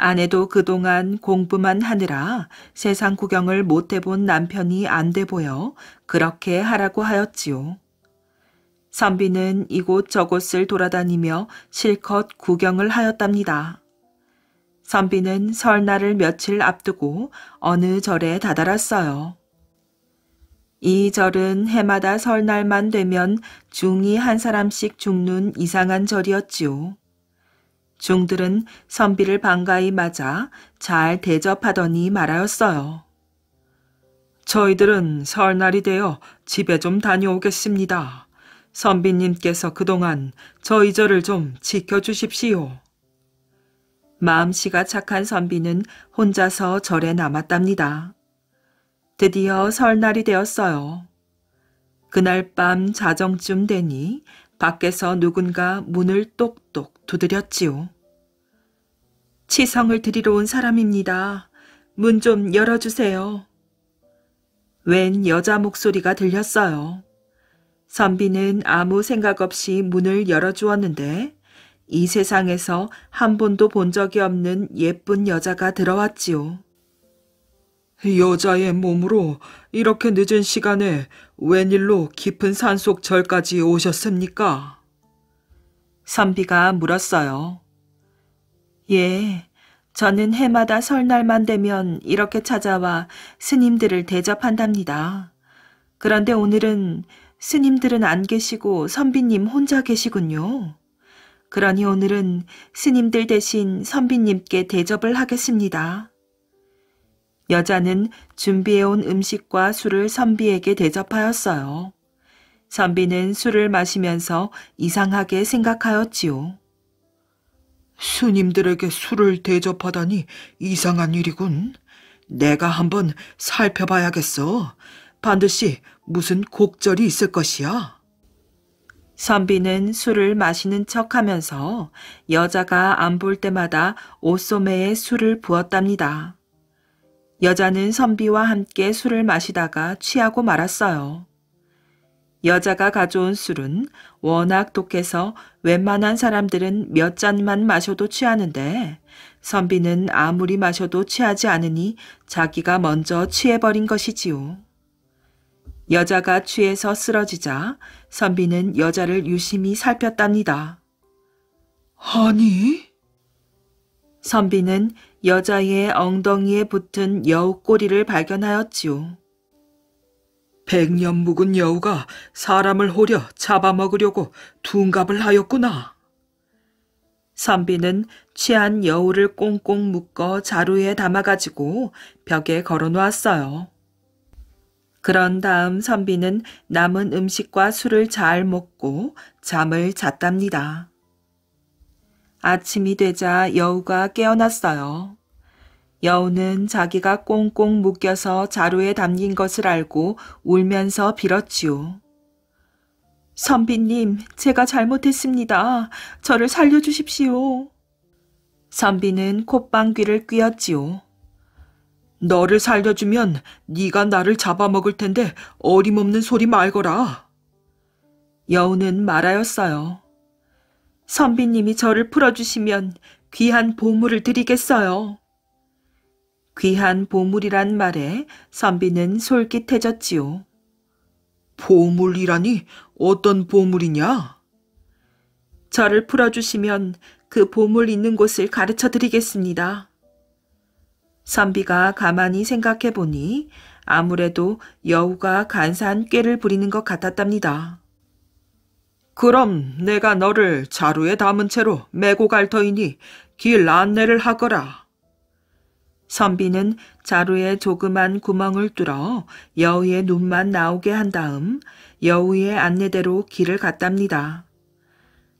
아내도 그동안 공부만 하느라 세상 구경을 못 해본 남편이 안 돼 보여 그렇게 하라고 하였지요. 선비는 이곳 저곳을 돌아다니며 실컷 구경을 하였답니다. 선비는 설날을 며칠 앞두고 어느 절에 다다랐어요. 이 절은 해마다 설날만 되면 중이 한 사람씩 죽는 이상한 절이었지요. 중들은 선비를 반가이 맞아 잘 대접하더니 말하였어요. 저희들은 설날이 되어 집에 좀 다녀오겠습니다. 선비님께서 그동안 저희 절을 좀 지켜주십시오. 마음씨가 착한 선비는 혼자서 절에 남았답니다. 드디어 설날이 되었어요. 그날 밤 자정쯤 되니 밖에서 누군가 문을 똑똑 두드렸지요. 치성을 드리러 온 사람입니다. 문 좀 열어주세요. 웬 여자 목소리가 들렸어요. 선비는 아무 생각 없이 문을 열어주었는데 이 세상에서 한 번도 본 적이 없는 예쁜 여자가 들어왔지요. 여자의 몸으로 이렇게 늦은 시간에 웬일로 깊은 산속 절까지 오셨습니까? 선비가 물었어요. 예, 저는 해마다 설날만 되면 이렇게 찾아와 스님들을 대접한답니다. 그런데 오늘은 스님들은 안 계시고 선비님 혼자 계시군요. 그러니 오늘은 스님들 대신 선비님께 대접을 하겠습니다. 여자는 준비해온 음식과 술을 선비에게 대접하였어요. 선비는 술을 마시면서 이상하게 생각하였지요. 스님들에게 술을 대접하다니 이상한 일이군. 내가 한번 살펴봐야겠어. 반드시 무슨 곡절이 있을 것이야. 선비는 술을 마시는 척 하면서 여자가 안 볼 때마다 옷소매에 술을 부었답니다. 여자는 선비와 함께 술을 마시다가 취하고 말았어요. 여자가 가져온 술은 워낙 독해서 웬만한 사람들은 몇 잔만 마셔도 취하는데 선비는 아무리 마셔도 취하지 않으니 자기가 먼저 취해버린 것이지요. 여자가 취해서 쓰러지자 선비는 여자를 유심히 살폈답니다. 아니, 선비는 여자의 엉덩이에 붙은 여우 꼬리를 발견하였지요. 백년 묵은 여우가 사람을 호려 잡아먹으려고 둔갑을 하였구나. 선비는 취한 여우를 꽁꽁 묶어 자루에 담아가지고 벽에 걸어놓았어요. 그런 다음 선비는 남은 음식과 술을 잘 먹고 잠을 잤답니다. 아침이 되자 여우가 깨어났어요. 여우는 자기가 꽁꽁 묶여서 자루에 담긴 것을 알고 울면서 빌었지요. 선비님, 제가 잘못했습니다. 저를 살려주십시오. 선비는 콧방귀를 뀌었지요. 너를 살려주면 네가 나를 잡아먹을 텐데 어림없는 소리 말거라. 여우는 말하였어요. 선비님이 저를 풀어주시면 귀한 보물을 드리겠어요. 귀한 보물이란 말에 선비는 솔깃해졌지요. 보물이라니 어떤 보물이냐? 저를 풀어주시면 그 보물 있는 곳을 가르쳐 드리겠습니다. 선비가 가만히 생각해 보니 아무래도 여우가 간사한 꾀를 부리는 것 같았답니다. 그럼 내가 너를 자루에 담은 채로 메고 갈 터이니 길 안내를 하거라. 선비는 자루에 조그만 구멍을 뚫어 여우의 눈만 나오게 한 다음 여우의 안내대로 길을 갔답니다.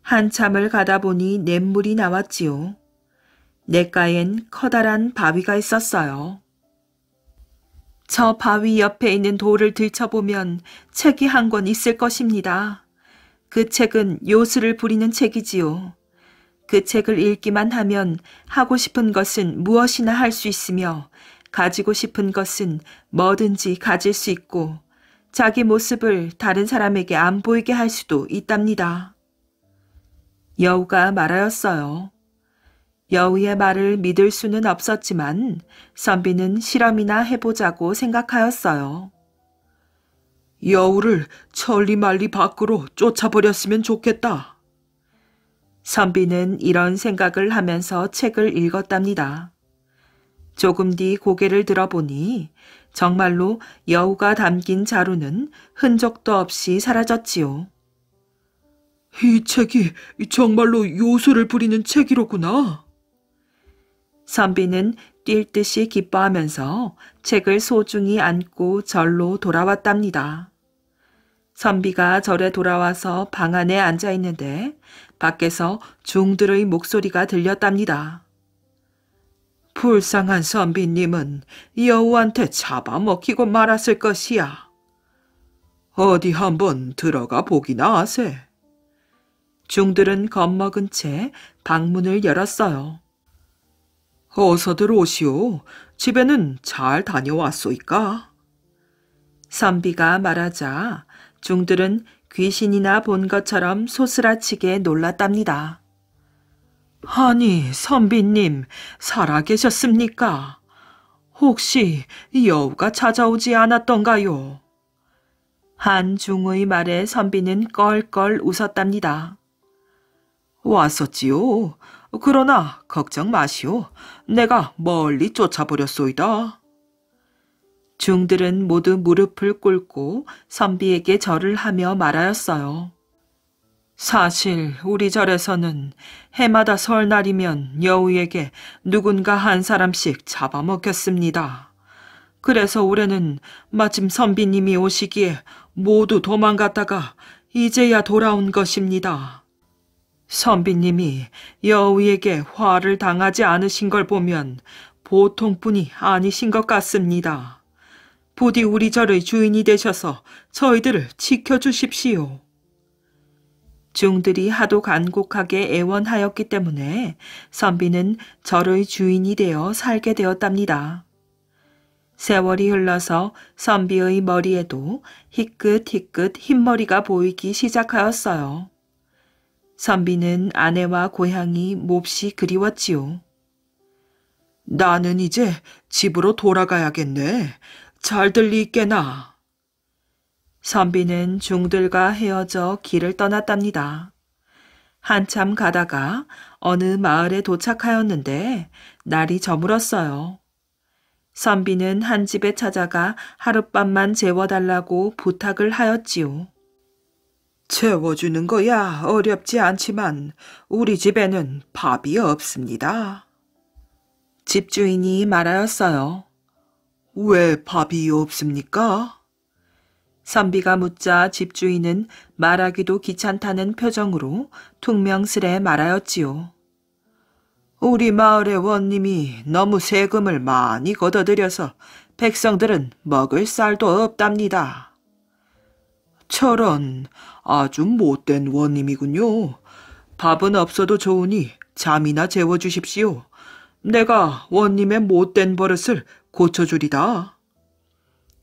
한참을 가다 보니 냇물이 나왔지요. 냇가엔 커다란 바위가 있었어요. 저 바위 옆에 있는 돌을 들춰보면 책이 한 권 있을 것입니다. 그 책은 요술을 부리는 책이지요. 그 책을 읽기만 하면 하고 싶은 것은 무엇이나 할 수 있으며 가지고 싶은 것은 뭐든지 가질 수 있고 자기 모습을 다른 사람에게 안 보이게 할 수도 있답니다. 여우가 말하였어요. 여우의 말을 믿을 수는 없었지만 선비는 실험이나 해보자고 생각하였어요. 여우를 천리말리 밖으로 쫓아버렸으면 좋겠다. 선비는 이런 생각을 하면서 책을 읽었답니다. 조금 뒤 고개를 들어보니 정말로 여우가 담긴 자루는 흔적도 없이 사라졌지요. 이 책이 정말로 요술을 부리는 책이로구나. 선비는 뛸 듯이 기뻐하면서 책을 소중히 안고 절로 돌아왔답니다. 선비가 절에 돌아와서 방 안에 앉아 있는데 밖에서 중들의 목소리가 들렸답니다. 불쌍한 선비님은 여우한테 잡아먹히고 말았을 것이야. 어디 한번 들어가 보기나 하세. 중들은 겁먹은 채 방문을 열었어요. 어서 들어오시오. 집에는 잘 다녀왔소이까? 선비가 말하자 중들은 귀신이나 본 것처럼 소스라치게 놀랐답니다. 아니, 선비님, 살아계셨습니까? 혹시 여우가 찾아오지 않았던가요? 한중의 말에 선비는 껄껄 웃었답니다. 왔었지요. 그러나 걱정 마시오. 내가 멀리 쫓아버렸소이다. 중들은 모두 무릎을 꿇고 선비에게 절을 하며 말하였어요. 사실 우리 절에서는 해마다 설날이면 여우에게 누군가 한 사람씩 잡아먹혔습니다. 그래서 올해는 마침 선비님이 오시기에 모두 도망갔다가 이제야 돌아온 것입니다. 선비님이 여우에게 화를 당하지 않으신 걸 보면 보통뿐이 아니신 것 같습니다. 부디 우리 절의 주인이 되셔서 저희들을 지켜주십시오. 중들이 하도 간곡하게 애원하였기 때문에 선비는 절의 주인이 되어 살게 되었답니다. 세월이 흘러서 선비의 머리에도 희끗희끗 흰머리가 보이기 시작하였어요. 선비는 아내와 고향이 몹시 그리웠지요. 나는 이제 집으로 돌아가야겠네. 잘 들리겠나? 선비는 중들과 헤어져 길을 떠났답니다. 한참 가다가 어느 마을에 도착하였는데 날이 저물었어요. 선비는 한 집에 찾아가 하룻밤만 재워달라고 부탁을 하였지요. 채워주는 거야 어렵지 않지만 우리 집에는 밥이 없습니다. 집주인이 말하였어요. 왜 밥이 없습니까? 선비가 묻자 집주인은 말하기도 귀찮다는 표정으로 퉁명스레 말하였지요. 우리 마을의 원님이 너무 세금을 많이 걷어들여서 백성들은 먹을 쌀도 없답니다. 저런, 아주 못된 원님이군요. 밥은 없어도 좋으니 잠이나 재워주십시오. 내가 원님의 못된 버릇을 고쳐주리다.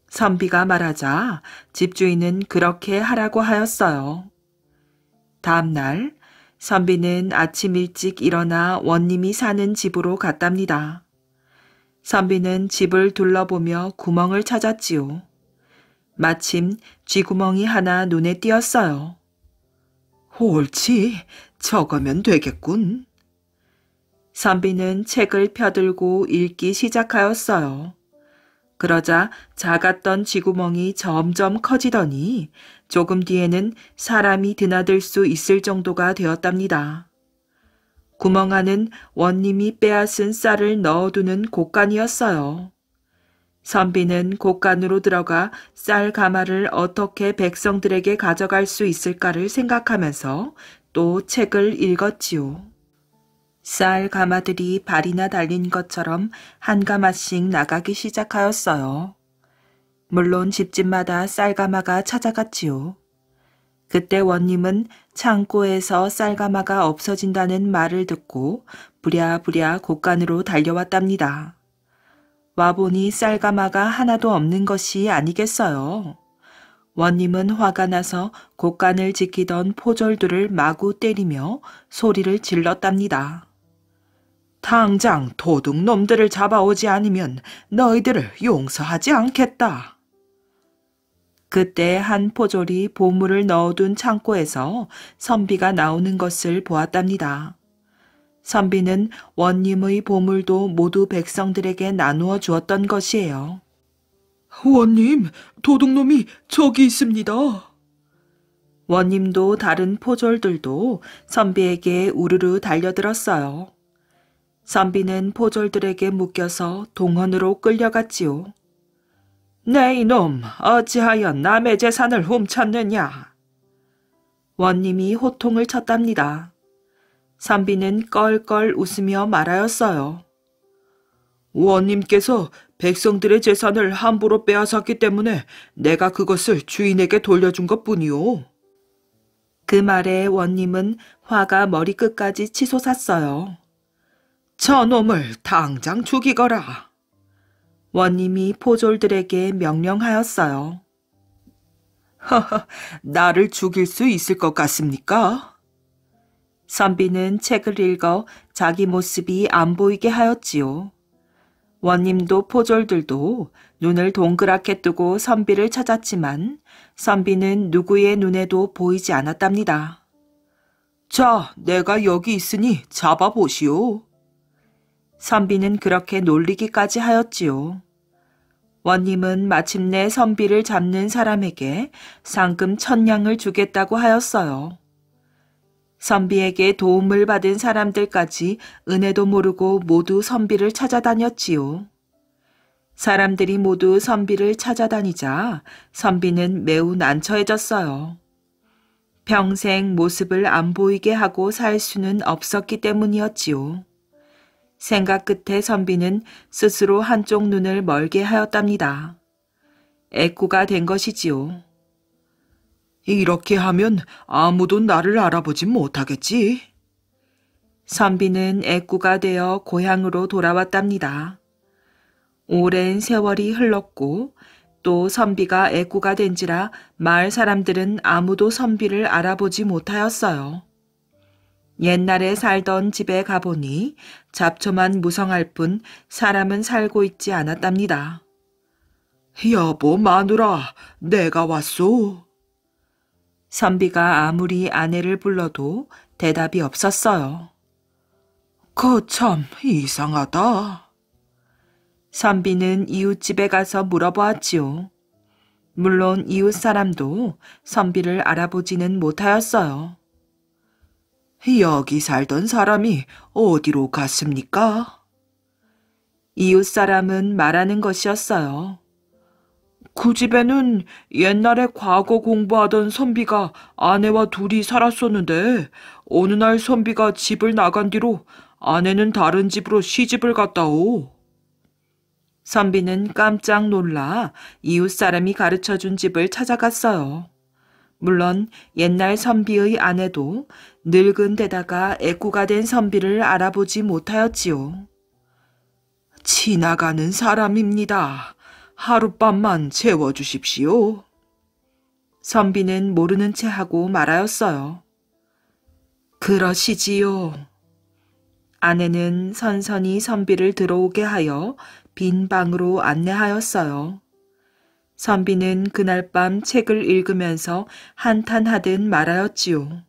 선비가 말하자 집주인은 그렇게 하라고 하였어요. 다음날 선비는 아침 일찍 일어나 원님이 사는 집으로 갔답니다. 선비는 집을 둘러보며 구멍을 찾았지요. 마침 쥐구멍이 하나 눈에 띄었어요. 옳지, 저거면 되겠군. 선비는 책을 펴들고 읽기 시작하였어요. 그러자 작았던 쥐구멍이 점점 커지더니 조금 뒤에는 사람이 드나들 수 있을 정도가 되었답니다. 구멍 안은 원님이 빼앗은 쌀을 넣어두는 곳간이었어요. 선비는 곳간으로 들어가 쌀 가마를 어떻게 백성들에게 가져갈 수 있을까를 생각하면서 또 책을 읽었지요. 쌀 가마들이 발이나 달린 것처럼 한 가마씩 나가기 시작하였어요. 물론 집집마다 쌀 가마가 찾아갔지요. 그때 원님은 창고에서 쌀 가마가 없어진다는 말을 듣고 부랴부랴 곳간으로 달려왔답니다. 와보니 쌀가마가 하나도 없는 것이 아니겠어요. 원님은 화가 나서 곡간을 지키던 포졸들을 마구 때리며 소리를 질렀답니다. 당장 도둑놈들을 잡아오지 않으면 너희들을 용서하지 않겠다. 그때 한 포졸이 보물을 넣어둔 창고에서 선비가 나오는 것을 보았답니다. 선비는 원님의 보물도 모두 백성들에게 나누어 주었던 것이에요. 원님, 도둑놈이 저기 있습니다. 원님도 다른 포졸들도 선비에게 우르르 달려들었어요. 선비는 포졸들에게 묶여서 동원으로 끌려갔지요. 네, 이놈, 어찌하여 남의 재산을 훔쳤느냐? 원님이 호통을 쳤답니다. 산비는 껄껄 웃으며 말하였어요. 우원님께서 백성들의 재산을 함부로 빼앗았기 때문에 내가 그것을 주인에게 돌려준 것뿐이오. 그 말에 원님은 화가 머리끝까지 치솟았어요. 저놈을 당장 죽이거라. 원님이 포졸들에게 명령하였어요. 허허, 나를 죽일 수 있을 것 같습니까? 선비는 책을 읽어 자기 모습이 안 보이게 하였지요. 원님도 포졸들도 눈을 동그랗게 뜨고 선비를 찾았지만 선비는 누구의 눈에도 보이지 않았답니다. 자, 내가 여기 있으니 잡아보시오. 선비는 그렇게 놀리기까지 하였지요. 원님은 마침내 선비를 잡는 사람에게 상금 천냥을 주겠다고 하였어요. 선비에게 도움을 받은 사람들까지 은혜도 모르고 모두 선비를 찾아다녔지요. 사람들이 모두 선비를 찾아다니자 선비는 매우 난처해졌어요. 평생 모습을 안 보이게 하고 살 수는 없었기 때문이었지요. 생각 끝에 선비는 스스로 한쪽 눈을 멀게 하였답니다. 애꾸가 된 것이지요. 이렇게 하면 아무도 나를 알아보지 못하겠지. 선비는 애꾸가 되어 고향으로 돌아왔답니다. 오랜 세월이 흘렀고 또 선비가 애꾸가 된지라 마을 사람들은 아무도 선비를 알아보지 못하였어요. 옛날에 살던 집에 가보니 잡초만 무성할 뿐 사람은 살고 있지 않았답니다. 여보 마누라, 내가 왔소. 선비가 아무리 아내를 불러도 대답이 없었어요. 거참 그 이상하다. 선비는 이웃집에 가서 물어보았지요. 물론 이웃 사람도 선비를 알아보지는 못하였어요. 여기 살던 사람이 어디로 갔습니까? 이웃 사람은 말하는 것이었어요. 그 집에는 옛날에 과거 공부하던 선비가 아내와 둘이 살았었는데 어느 날 선비가 집을 나간 뒤로 아내는 다른 집으로 시집을 갔다오. 선비는 깜짝 놀라 이웃 사람이 가르쳐 준 집을 찾아갔어요. 물론 옛날 선비의 아내도 늙은 데다가 애꾸가 된 선비를 알아보지 못하였지요. 지나가는 사람입니다. 하룻밤만 채워주십시오. 선비는 모르는 채 하고 말하였어요. 그러시지요. 아내는 선선히 선비를 들어오게 하여 빈 방으로 안내하였어요. 선비는 그날 밤 책을 읽으면서 한탄하듯 말하였지요.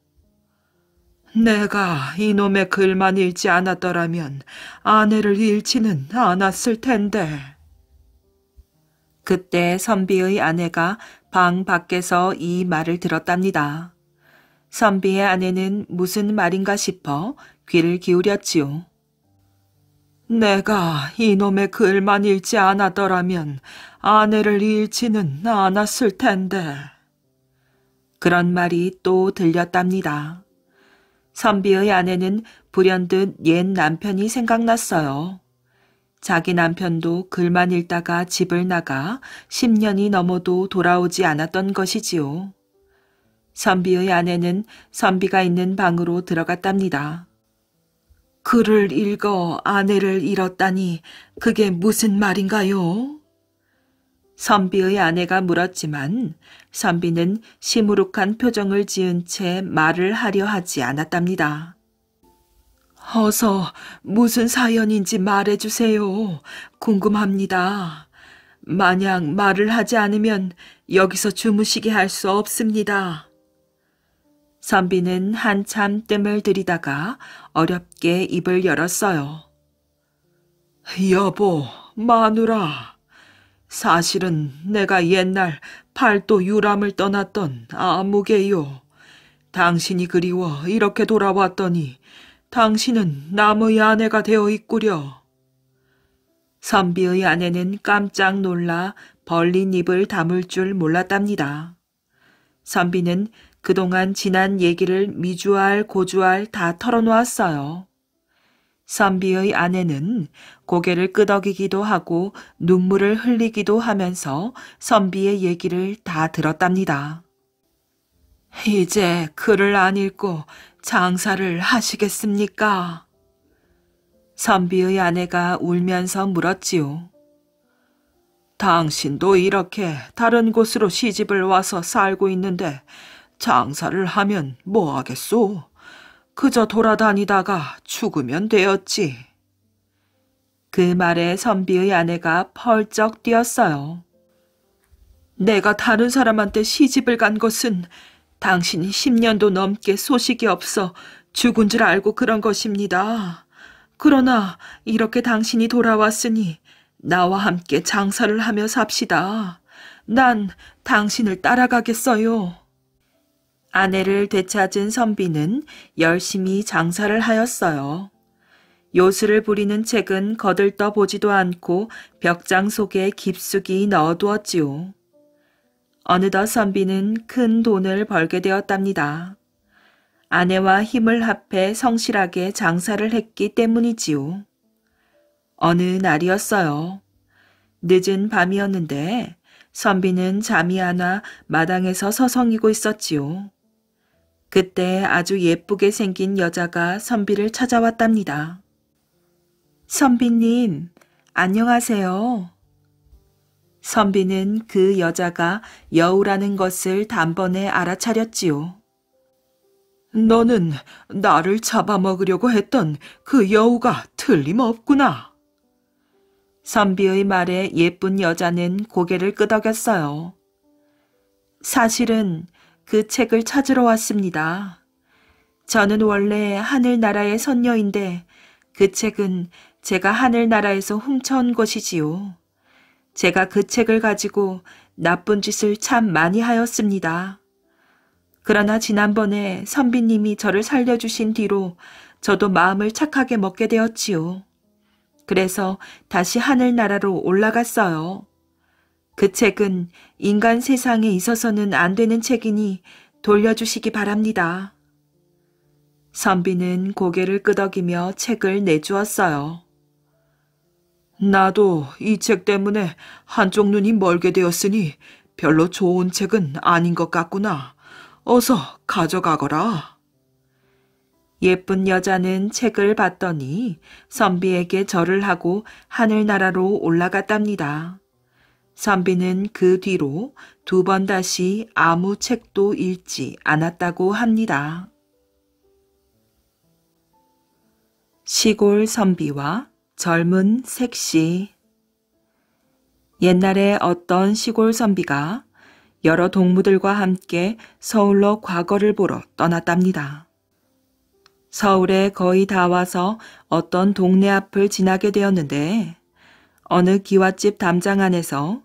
내가 이놈의 글만 읽지 않았더라면 아내를 잃지는 않았을 텐데. 그때 선비의 아내가 방 밖에서 이 말을 들었답니다. 선비의 아내는 무슨 말인가 싶어 귀를 기울였지요. 내가 이놈의 글만 읽지 않았더라면 아내를 잃지는 않았을 텐데. 그런 말이 또 들렸답니다. 선비의 아내는 불현듯 옛 남편이 생각났어요. 자기 남편도 글만 읽다가 집을 나가 10년이 넘어도 돌아오지 않았던 것이지요. 선비의 아내는 선비가 있는 방으로 들어갔답니다. 글을 읽어 아내를 잃었다니 그게 무슨 말인가요? 선비의 아내가 물었지만 선비는 시무룩한 표정을 지은 채 말을 하려 하지 않았답니다. 어서 무슨 사연인지 말해주세요. 궁금합니다. 만약 말을 하지 않으면 여기서 주무시게 할 수 없습니다. 선비는 한참 뜸을 들이다가 어렵게 입을 열었어요. 여보, 마누라. 사실은 내가 옛날 팔도 유람을 떠났던 아무개요. 당신이 그리워 이렇게 돌아왔더니 당신은 남의 아내가 되어 있구려. 선비의 아내는 깜짝 놀라 벌린 입을 담을 줄 몰랐답니다. 선비는 그동안 지난 얘기를 미주알 고주알 다 털어놓았어요. 선비의 아내는 고개를 끄덕이기도 하고 눈물을 흘리기도 하면서 선비의 얘기를 다 들었답니다. 이제 글을 안 읽고 장사를 하시겠습니까? 선비의 아내가 울면서 물었지요. 당신도 이렇게 다른 곳으로 시집을 와서 살고 있는데 장사를 하면 뭐 하겠소? 그저 돌아다니다가 죽으면 되었지. 그 말에 선비의 아내가 펄쩍 뛰었어요. 내가 다른 사람한테 시집을 간 것은 당신이 10년도 넘게 소식이 없어 죽은 줄 알고 그런 것입니다. 그러나 이렇게 당신이 돌아왔으니 나와 함께 장사를 하며 삽시다. 난 당신을 따라가겠어요. 아내를 되찾은 선비는 열심히 장사를 하였어요. 요술을 부리는 책은 거들떠 보지도 않고 벽장 속에 깊숙이 넣어두었지요. 어느덧 선비는 큰 돈을 벌게 되었답니다. 아내와 힘을 합해 성실하게 장사를 했기 때문이지요. 어느 날이었어요. 늦은 밤이었는데 선비는 잠이 안 와 마당에서 서성이고 있었지요. 그때 아주 예쁘게 생긴 여자가 선비를 찾아왔답니다. 선비님, 안녕하세요. 선비는 그 여자가 여우라는 것을 단번에 알아차렸지요. 너는 나를 잡아먹으려고 했던 그 여우가 틀림없구나. 선비의 말에 예쁜 여자는 고개를 끄덕였어요. 사실은 그 책을 찾으러 왔습니다. 저는 원래 하늘나라의 선녀인데 그 책은 제가 하늘나라에서 훔쳐온 것이지요. 제가 그 책을 가지고 나쁜 짓을 참 많이 하였습니다. 그러나 지난번에 선비님이 저를 살려주신 뒤로 저도 마음을 착하게 먹게 되었지요. 그래서 다시 하늘나라로 올라갔어요. 그 책은 인간 세상에 있어서는 안 되는 책이니 돌려주시기 바랍니다. 선비는 고개를 끄덕이며 책을 내주었어요. 나도 이 책 때문에 한쪽 눈이 멀게 되었으니 별로 좋은 책은 아닌 것 같구나. 어서 가져가거라. 예쁜 여자는 책을 봤더니 선비에게 절을 하고 하늘나라로 올라갔답니다. 선비는 그 뒤로 두 번 다시 아무 책도 읽지 않았다고 합니다. 시골 선비와 젊은 색시 옛날에 어떤 시골 선비가 여러 동무들과 함께 서울로 과거를 보러 떠났답니다. 서울에 거의 다 와서 어떤 동네 앞을 지나게 되었는데 어느 기와집 담장 안에서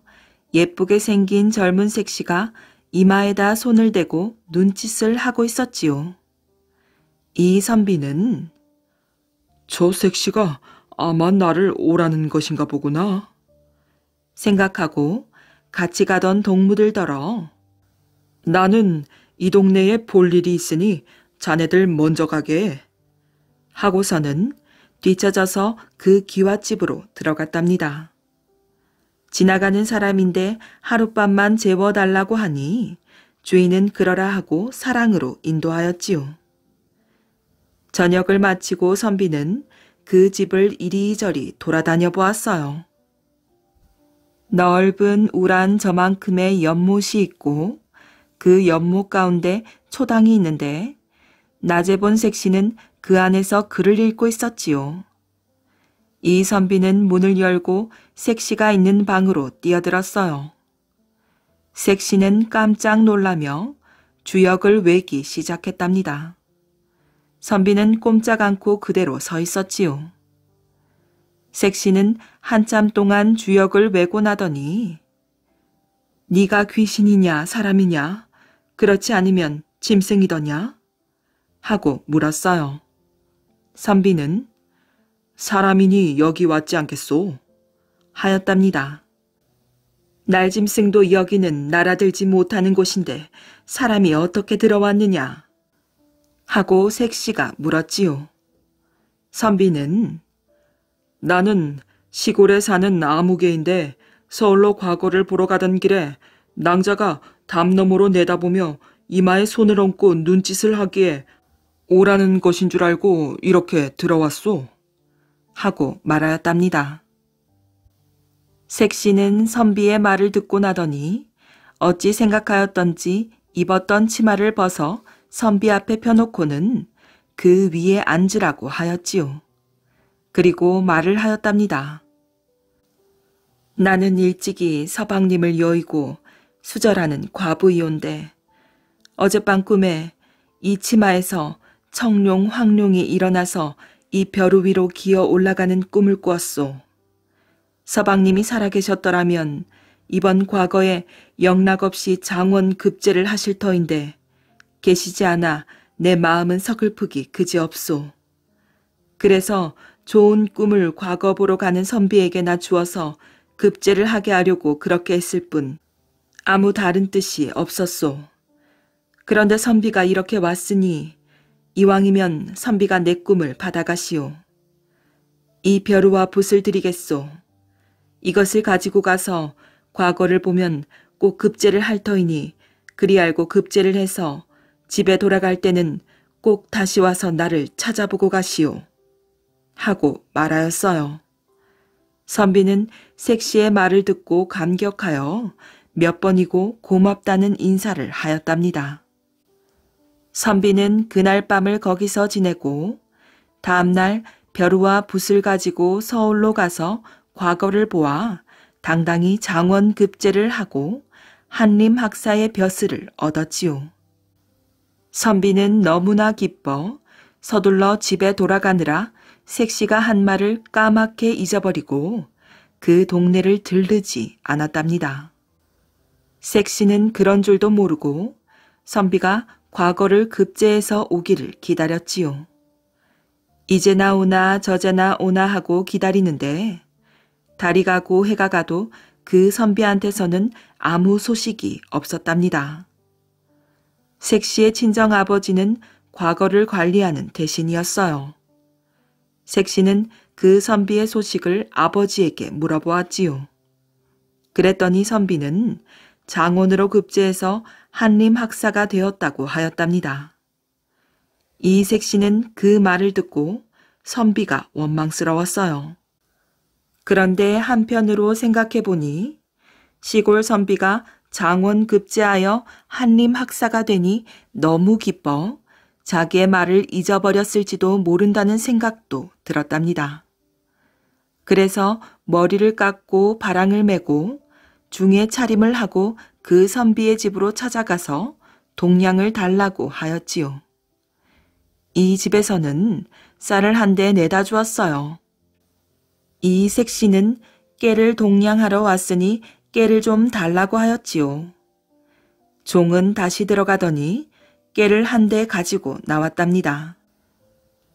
예쁘게 생긴 젊은 색시가 이마에다 손을 대고 눈짓을 하고 있었지요. 이 선비는 저 색시가 아마 나를 오라는 것인가 보구나. 생각하고 같이 가던 동무들더러 나는 이 동네에 볼 일이 있으니 자네들 먼저 가게 하고서는 뒤처져서 그 기와집으로 들어갔답니다. 지나가는 사람인데 하룻밤만 재워달라고 하니 주인은 그러라 하고 사랑으로 인도하였지요. 저녁을 마치고 선비는 그 집을 이리저리 돌아다녀 보았어요. 넓은 우란 저만큼의 연못이 있고 그 연못 가운데 초당이 있는데 낮에 본 색시는 그 안에서 글을 읽고 있었지요. 이 선비는 문을 열고 색시가 있는 방으로 뛰어들었어요. 색시는 깜짝 놀라며 주역을 외기 시작했답니다. 선비는 꼼짝 않고 그대로 서 있었지요. 색시는 한참 동안 주역을 외곤하더니 네가 귀신이냐 사람이냐 그렇지 않으면 짐승이더냐 하고 물었어요. 선비는 사람이니 여기 왔지 않겠소 하였답니다. 날짐승도 여기는 날아들지 못하는 곳인데 사람이 어떻게 들어왔느냐 하고 색시가 물었지요. 선비는 나는 시골에 사는 아무개인데 서울로 과거를 보러 가던 길에 낭자가 담 너머로 내다보며 이마에 손을 얹고 눈짓을 하기에 오라는 것인 줄 알고 이렇게 들어왔소. 하고 말하였답니다. 색시는 선비의 말을 듣고 나더니 어찌 생각하였던지 입었던 치마를 벗어 선비 앞에 펴놓고는 그 위에 앉으라고 하였지요. 그리고 말을 하였답니다. 나는 일찍이 서방님을 여의고 수절하는 과부이온데 어젯밤 꿈에 이 치마에서 청룡 황룡이 일어나서 이 벼루 위로 기어 올라가는 꿈을 꾸었소. 서방님이 살아계셨더라면 이번 과거에 영락 없이 장원 급제를 하실 터인데 계시지 않아 내 마음은 서글프기 그지없소. 그래서 좋은 꿈을 과거 보러 가는 선비에게나 주어서 급제를 하게 하려고 그렇게 했을 뿐 아무 다른 뜻이 없었소. 그런데 선비가 이렇게 왔으니 이왕이면 선비가 내 꿈을 받아가시오. 이 벼루와 붓을 드리겠소. 이것을 가지고 가서 과거를 보면 꼭 급제를 할 터이니 그리 알고 급제를 해서 집에 돌아갈 때는 꼭 다시 와서 나를 찾아보고 가시오. 하고 말하였어요. 선비는 섹시의 말을 듣고 감격하여 몇 번이고 고맙다는 인사를 하였답니다. 선비는 그날 밤을 거기서 지내고 다음날 벼루와 붓을 가지고 서울로 가서 과거를 보아 당당히 장원 급제를 하고 한림학사의 벼슬을 얻었지요. 선비는 너무나 기뻐 서둘러 집에 돌아가느라 색시가 한 말을 까맣게 잊어버리고 그 동네를 들르지 않았답니다. 색시는 그런 줄도 모르고 선비가 과거를 급제해서 오기를 기다렸지요. 이제 나오나 저제나 오나 하고 기다리는데 달이 가고 해가 가도 그 선비한테서는 아무 소식이 없었답니다. 색시의 친정 아버지는 과거를 관리하는 대신이었어요. 색시는 그 선비의 소식을 아버지에게 물어보았지요. 그랬더니 선비는 장원으로 급제해서 한림 학사가 되었다고 하였답니다. 이색 씨는 그 말을 듣고 선비가 원망스러웠어요. 그런데 한편으로 생각해 보니 시골 선비가 장원 급제하여 한림 학사가 되니 너무 기뻐 자기의 말을 잊어버렸을지도 모른다는 생각도 들었답니다. 그래서 머리를 깎고 바랑을 메고 중에 차림을 하고 그 선비의 집으로 찾아가서 동량을 달라고 하였지요. 이 집에서는 쌀을 한 대 내다 주었어요. 이 색시는 깨를 동량하러 왔으니 깨를 좀 달라고 하였지요. 종은 다시 들어가더니 깨를 한 대 가지고 나왔답니다.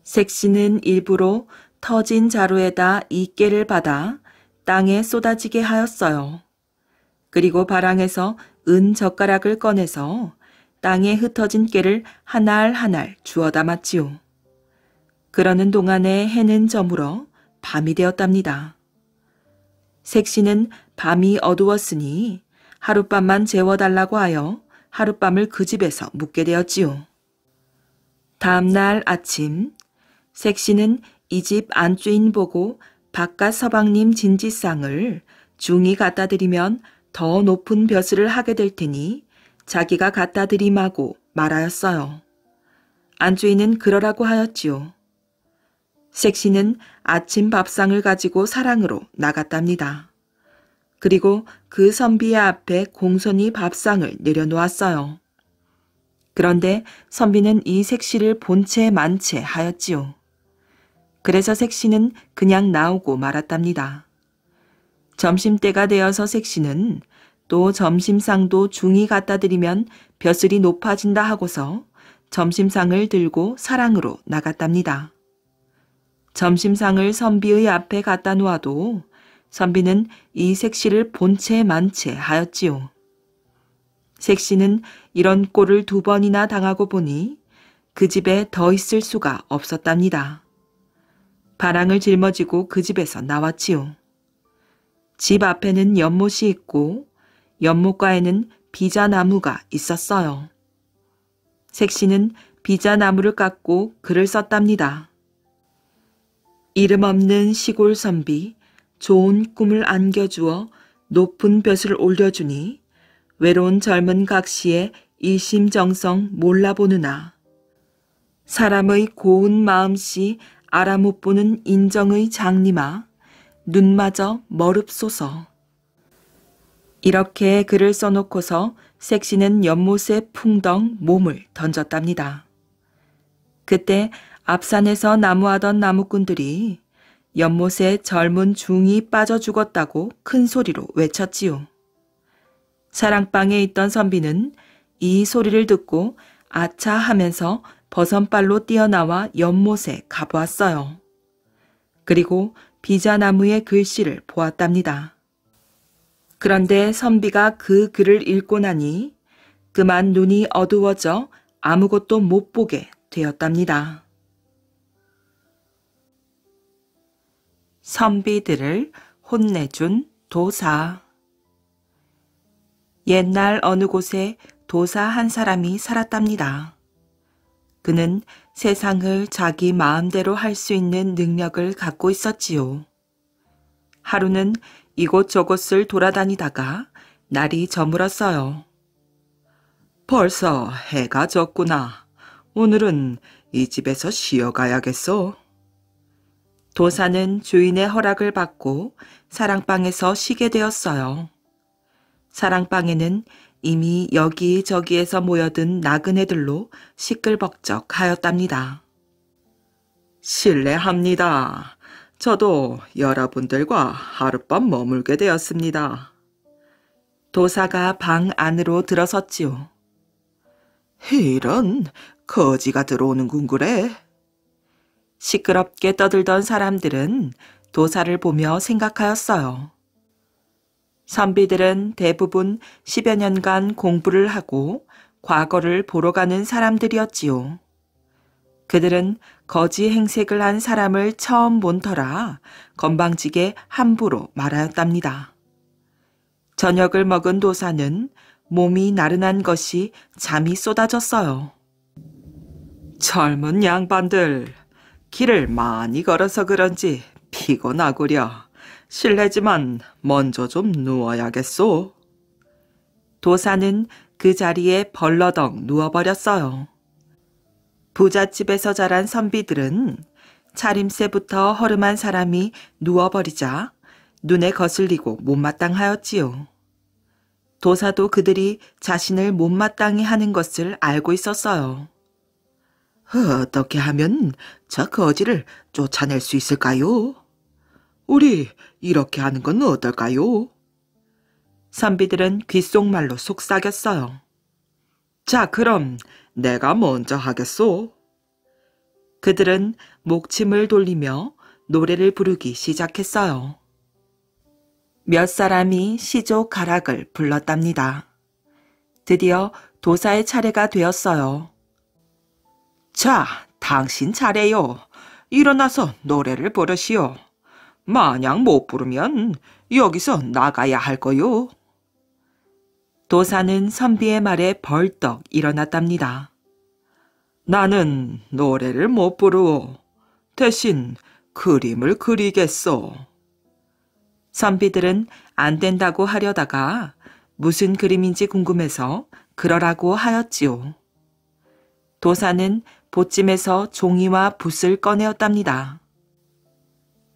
색시는 일부러 터진 자루에다 이 깨를 받아 땅에 쏟아지게 하였어요. 그리고 바랑에서 은 젓가락을 꺼내서 땅에 흩어진 깨를 한알한알 주워 담았지요. 그러는 동안에 해는 저물어 밤이 되었답니다. 색시는 밤이 어두웠으니 하룻밤만 재워달라고 하여 하룻밤을 그 집에서 묵게 되었지요. 다음날 아침 색시는 이 집 안주인 보고 바깥 서방님 진지상을 중이 갖다 드리면 더 높은 벼슬을 하게 될 테니 자기가 갖다 드림하고 말하였어요. 안주인은 그러라고 하였지요. 색시는 아침 밥상을 가지고 사랑으로 나갔답니다. 그리고 그 선비의 앞에 공손히 밥상을 내려놓았어요. 그런데 선비는 이 색시를 본체 만체 하였지요. 그래서 색시는 그냥 나오고 말았답니다. 점심때가 되어서 색시는 또 점심상도 중이 갖다 드리면 벼슬이 높아진다 하고서 점심상을 들고 사랑으로 나갔답니다. 점심상을 선비의 앞에 갖다 놓아도 선비는 이 색시를 본체 만체 하였지요. 색시는 이런 꼴을 두 번이나 당하고 보니 그 집에 더 있을 수가 없었답니다. 바랑을 짊어지고 그 집에서 나왔지요. 집 앞에는 연못이 있고 연못가에는 비자나무가 있었어요. 색시는 비자나무를 깎고 글을 썼답니다. 이름 없는 시골 선비 좋은 꿈을 안겨주어 높은 벼슬을 올려주니 외로운 젊은 각시의 일심정성 몰라보느나 사람의 고운 마음씨 알아 못 보는 인정의 장님아 눈마저 머릅소서 이렇게 글을 써놓고서 색시는 연못에 풍덩 몸을 던졌답니다. 그때 앞산에서 나무하던 나무꾼들이 연못에 젊은 중이 빠져 죽었다고 큰 소리로 외쳤지요. 사랑방에 있던 선비는 이 소리를 듣고 아차 하면서 버선발로 뛰어나와 연못에 가보았어요. 그리고 비자나무의 글씨를 보았답니다. 그런데 선비가 그 글을 읽고 나니 그만 눈이 어두워져 아무것도 못 보게 되었답니다. 선비들을 혼내준 도사. 옛날 어느 곳에 도사 한 사람이 살았답니다. 그는 세상을 자기 마음대로 할 수 있는 능력을 갖고 있었지요. 하루는 이곳저곳을 돌아다니다가 날이 저물었어요. 벌써 해가 졌구나. 오늘은 이 집에서 쉬어가야겠어. 도사는 주인의 허락을 받고 사랑방에서 쉬게 되었어요. 사랑방에는 이미 여기저기에서 모여든 나그네들로 시끌벅적 하였답니다. 실례합니다. 저도 여러분들과 하룻밤 머물게 되었습니다. 도사가 방 안으로 들어섰지요. 이런 거지가 들어오는군 그래. 시끄럽게 떠들던 사람들은 도사를 보며 생각하였어요. 선비들은 대부분 10여 년간 공부를 하고 과거를 보러 가는 사람들이었지요. 그들은 거지 행색을 한 사람을 처음 본 터라 건방지게 함부로 말하였답니다. 저녁을 먹은 도사는 몸이 나른한 것이 잠이 쏟아졌어요. 젊은 양반들, 길을 많이 걸어서 그런지 피곤하구려. 실례지만 먼저 좀 누워야겠소. 도사는 그 자리에 벌러덩 누워버렸어요. 부잣집에서 자란 선비들은 차림새부터 허름한 사람이 누워버리자 눈에 거슬리고 못마땅하였지요. 도사도 그들이 자신을 못마땅히 하는 것을 알고 있었어요. 어떻게 하면 저 거지를 쫓아낼 수 있을까요? 우리 이렇게 하는 건 어떨까요? 선비들은 귓속말로 속삭였어요. 자, 그럼 내가 먼저 하겠소. 그들은 목침을 돌리며 노래를 부르기 시작했어요. 몇 사람이 시조 가락을 불렀답니다. 드디어 도사의 차례가 되었어요. 자, 당신 잘해요. 일어나서 노래를 부르시오. 만약 못 부르면 여기서 나가야 할 거요. 도사는 선비의 말에 벌떡 일어났답니다. 나는 노래를 못 부르오. 대신 그림을 그리겠소. 선비들은 안 된다고 하려다가 무슨 그림인지 궁금해서 그러라고 하였지요. 도사는 보찜에서 종이와 붓을 꺼내었답니다.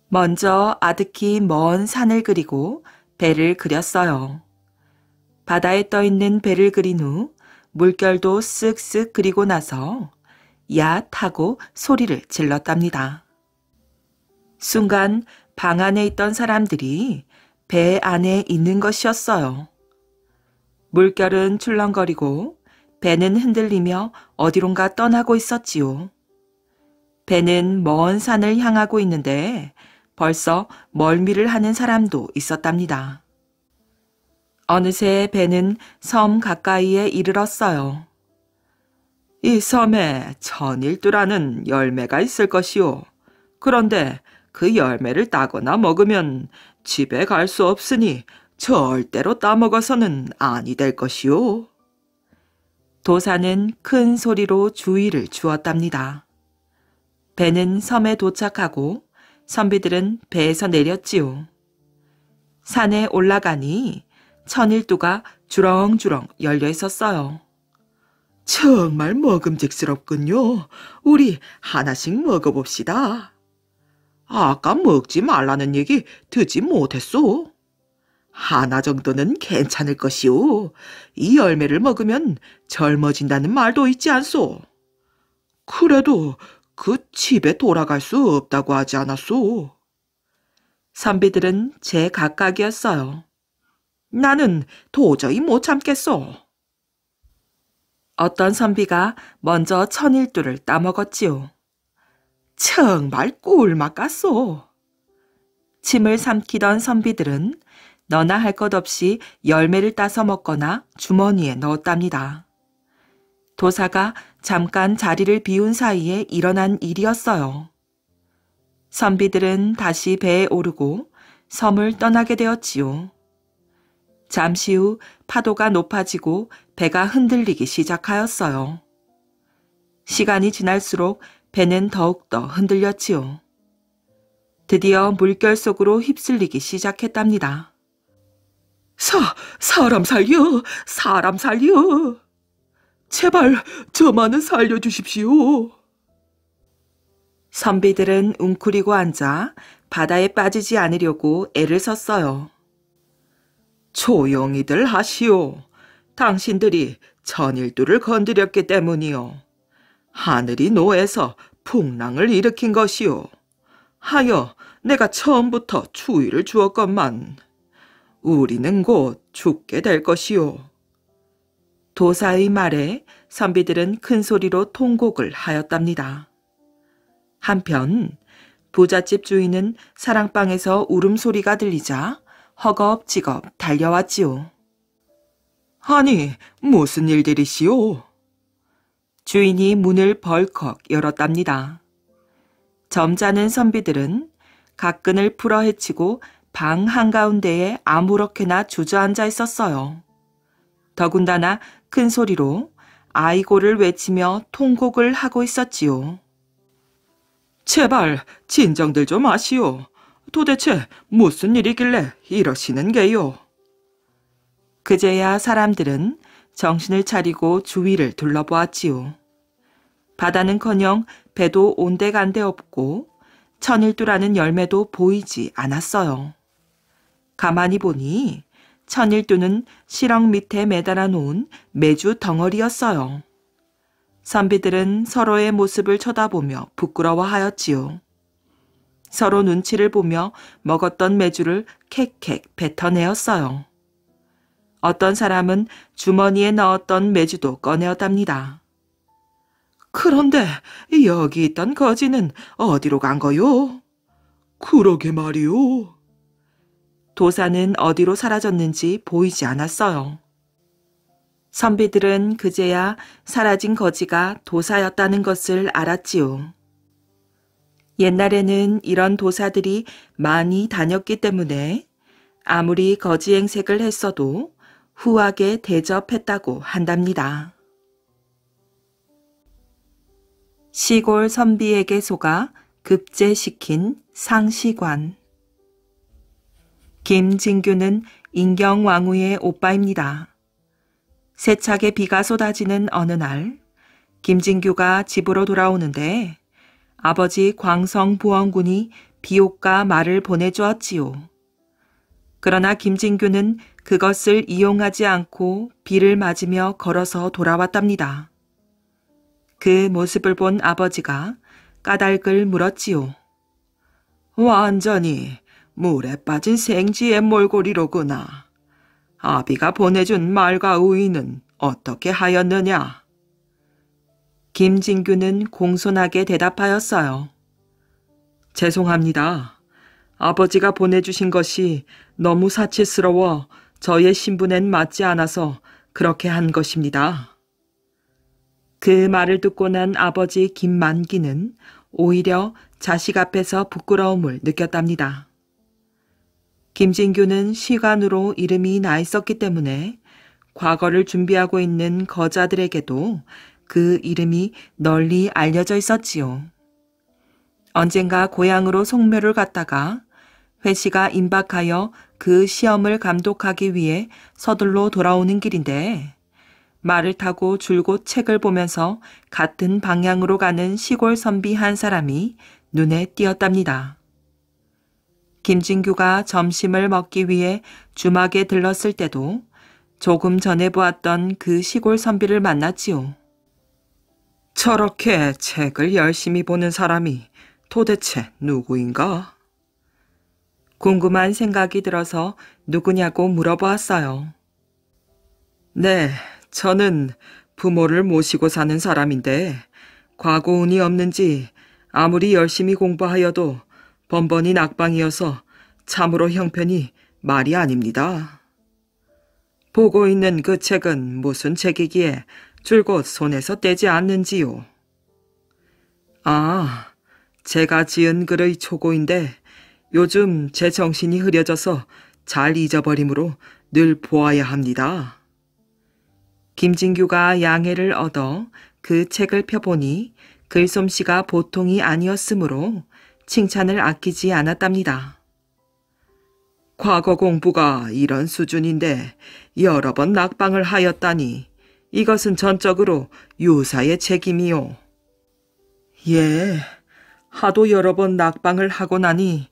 먼저 아득히 먼 산을 그리고 배를 그렸어요. 바다에 떠 있는 배를 그린 후 물결도 쓱쓱 그리고 나서 야타고 소리를 질렀답니다. 순간 방 안에 있던 사람들이 배 안에 있는 것이었어요. 물결은 출렁거리고 배는 흔들리며 어디론가 떠나고 있었지요. 배는 먼 산을 향하고 있는데 벌써 멀미를 하는 사람도 있었답니다. 어느새 배는 섬 가까이에 이르렀어요. 이 섬에 천일두라는 열매가 있을 것이오. 그런데 그 열매를 따거나 먹으면 집에 갈 수 없으니 절대로 따먹어서는 아니 될 것이오. 도사는 큰 소리로 주의를 주었답니다. 배는 섬에 도착하고 선비들은 배에서 내렸지요. 산에 올라가니 천일두가 주렁주렁 열려 있었어요. 정말 먹음직스럽군요. 우리 하나씩 먹어봅시다. 아까 먹지 말라는 얘기 듣지 못했소. 하나 정도는 괜찮을 것이오. 이 열매를 먹으면 젊어진다는 말도 있지 않소. 그래도 그 집에 돌아갈 수 없다고 하지 않았소. 선비들은 제 각각이었어요. 나는 도저히 못 참겠소. 어떤 선비가 먼저 천일두를 따먹었지요. 정말 꿀맛 같소. 침을 삼키던 선비들은 너나 할 것 없이 열매를 따서 먹거나 주머니에 넣었답니다. 도사가 잠깐 자리를 비운 사이에 일어난 일이었어요. 선비들은 다시 배에 오르고 섬을 떠나게 되었지요. 잠시 후 파도가 높아지고 배가 흔들리기 시작하였어요. 시간이 지날수록 배는 더욱더 흔들렸지요. 드디어 물결 속으로 휩쓸리기 시작했답니다. 사, 사람 살려, 사람 살려. 제발 저만은 살려주십시오. 선비들은 웅크리고 앉아 바다에 빠지지 않으려고 애를 썼어요. 조용히들 하시오. 당신들이 천일두를 건드렸기 때문이요. 하늘이 노해서 풍랑을 일으킨 것이요. 하여 내가 처음부터 추위를 주었건만. 우리는 곧 죽게 될것이오 도사의 말에 선비들은 큰 소리로 통곡을 하였답니다. 한편 부잣집 주인은 사랑방에서 울음소리가 들리자 허겁지겁 달려왔지요. 아니, 무슨 일들이시오? 주인이 문을 벌컥 열었답니다. 점잖은 선비들은 가끈을 풀어 헤치고 방 한가운데에 아무렇게나 주저앉아 있었어요. 더군다나 큰 소리로 아이고를 외치며 통곡을 하고 있었지요. 제발 진정들 좀 하시오. 도대체 무슨 일이길래 이러시는 게요? 그제야 사람들은 정신을 차리고 주위를 둘러보았지요. 바다는커녕 배도 온데간데 없고 천일두라는 열매도 보이지 않았어요. 가만히 보니 천일두는 실렁 밑에 매달아 놓은 매주 덩어리였어요. 선비들은 서로의 모습을 쳐다보며 부끄러워하였지요. 서로 눈치를 보며 먹었던 매주를 캑캑 뱉어내었어요. 어떤 사람은 주머니에 넣었던 매주도 꺼내었답니다. 그런데 여기 있던 거지는 어디로 간 거요? 그러게 말이요. 도사는 어디로 사라졌는지 보이지 않았어요. 선비들은 그제야 사라진 거지가 도사였다는 것을 알았지요. 옛날에는 이런 도사들이 많이 다녔기 때문에 아무리 거지 행색을 했어도 후하게 대접했다고 한답니다. 시골 선비에게 속아 급제시킨 상시관 김진규는 인경왕후의 오빠입니다. 세차게 비가 쏟아지는 어느 날 김진규가 집으로 돌아오는데 아버지 광성부원군이 비옥과 말을 보내주었지요. 그러나 김진규는 그것을 이용하지 않고 비를 맞으며 걸어서 돌아왔답니다. 그 모습을 본 아버지가 까닭을 물었지요. 완전히 물에 빠진 생쥐의 몰골이로구나. 아비가 보내준 말과 의는 어떻게 하였느냐? 김진규는 공손하게 대답하였어요. 죄송합니다. 아버지가 보내주신 것이 너무 사치스러워 저의 신분엔 맞지 않아서 그렇게 한 것입니다. 그 말을 듣고 난 아버지 김만기는 오히려 자식 앞에서 부끄러움을 느꼈답니다. 김진규는 시간으로 이름이 나 있었기 때문에 과거를 준비하고 있는 거자들에게도 그 이름이 널리 알려져 있었지요. 언젠가 고향으로 송묘를 갔다가 회시가 임박하여 그 시험을 감독하기 위해 서둘러 돌아오는 길인데 말을 타고 줄곧 책을 보면서 같은 방향으로 가는 시골 선비 한 사람이 눈에 띄었답니다. 김진규가 점심을 먹기 위해 주막에 들렀을 때도 조금 전에 보았던 그 시골 선비를 만났지요. 저렇게 책을 열심히 보는 사람이 도대체 누구인가? 궁금한 생각이 들어서 누구냐고 물어보았어요. 네, 저는 부모를 모시고 사는 사람인데 과거운이 없는지 아무리 열심히 공부하여도 번번이 낙방이어서 참으로 형편이 말이 아닙니다. 보고 있는 그 책은 무슨 책이기에 줄곧 손에서 떼지 않는지요. 아, 제가 지은 글의 초고인데 요즘 제 정신이 흐려져서 잘잊어버림으로늘 보아야 합니다. 김진규가 양해를 얻어 그 책을 펴보니 글솜씨가 보통이 아니었으므로 칭찬을 아끼지 않았답니다. 과거 공부가 이런 수준인데 여러 번 낙방을 하였다니 이것은 전적으로 유사의 책임이요. 예, 하도 여러 번 낙방을 하고 나니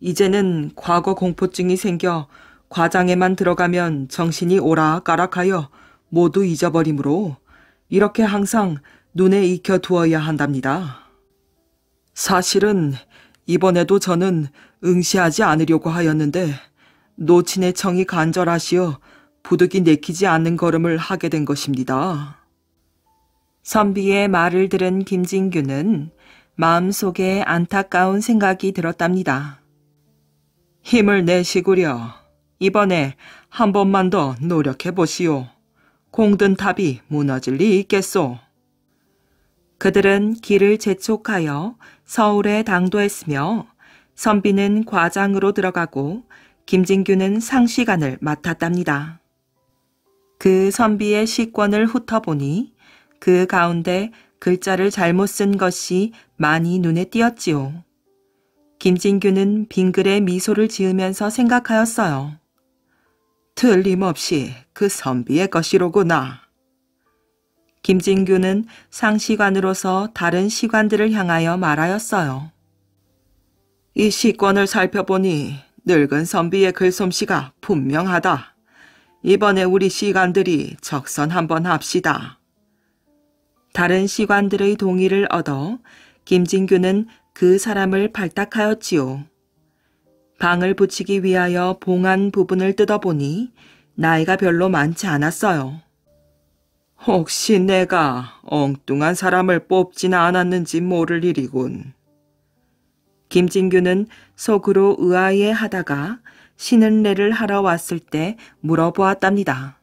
이제는 과거 공포증이 생겨 과장에만 들어가면 정신이 오락가락하여 모두 잊어버리므로 이렇게 항상 눈에 익혀 두어야 한답니다. 사실은 이번에도 저는 응시하지 않으려고 하였는데 노친의 청이 간절하시어 부득이 내키지 않는 걸음을 하게 된 것입니다. 선비의 말을 들은 김진규는 마음속에 안타까운 생각이 들었답니다. 힘을 내시구려. 이번에 한 번만 더 노력해 보시오. 공든 탑이 무너질 리 있겠소. 그들은 길을 재촉하여 서울에 당도했으며 선비는 과장으로 들어가고 김진규는 상시관을 맡았답니다. 그 선비의 시권을 훑어보니 그 가운데 글자를 잘못 쓴 것이 많이 눈에 띄었지요. 김진규는 빙글에 미소를 지으면서 생각하였어요. 틀림없이 그 선비의 것이로구나. 김진규는 상시관으로서 다른 시관들을 향하여 말하였어요. 이 시권을 살펴보니 늙은 선비의 글솜씨가 분명하다. 이번에 우리 시관들이 적선 한번 합시다. 다른 시관들의 동의를 얻어 김진규는 그 사람을 발탁하였지요. 방을 붙이기 위하여 봉한 부분을 뜯어보니 나이가 별로 많지 않았어요. 혹시 내가 엉뚱한 사람을 뽑진 않았는지 모를 일이군. 김진규는 속으로 의아해 하다가 신은례를 하러 왔을 때 물어보았답니다.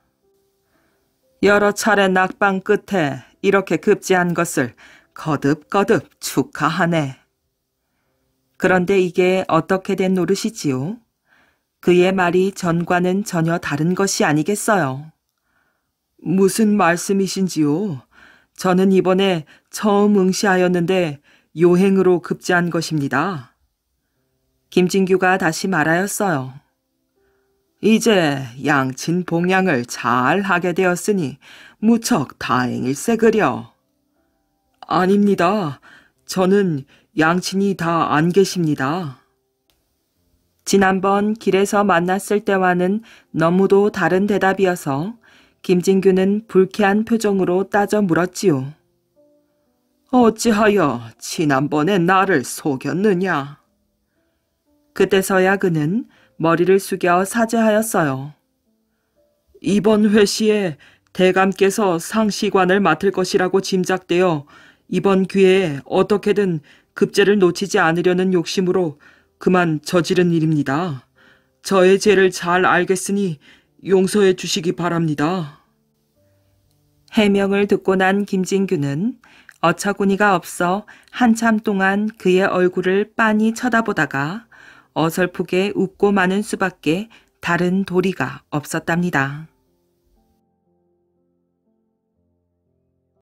여러 차례 낙방 끝에 이렇게 급제한 것을 거듭거듭 축하하네. 그런데 이게 어떻게 된 노릇이지요? 그의 말이 전과는 전혀 다른 것이 아니겠어요. 무슨 말씀이신지요? 저는 이번에 처음 응시하였는데 요행으로 급제한 것입니다. 김진규가 다시 말하였어요. 이제 양친 봉양을 잘 하게 되었으니 무척 다행일세 그려. 아닙니다. 저는 양친이 다 안 계십니다. 지난번 길에서 만났을 때와는 너무도 다른 대답이어서 김진규는 불쾌한 표정으로 따져 물었지요. 어찌하여 지난번에 나를 속였느냐? 그때서야 그는 머리를 숙여 사죄하였어요. 이번 회시에 대감께서 상시관을 맡을 것이라고 짐작되어 이번 기회에 어떻게든 급제를 놓치지 않으려는 욕심으로 그만 저지른 일입니다. 저의 죄를 잘 알겠으니 용서해 주시기 바랍니다. 해명을 듣고 난 김진규는 어처구니가 없어 한참 동안 그의 얼굴을 빤히 쳐다보다가 어설프게 웃고 마는 수밖에 다른 도리가 없었답니다.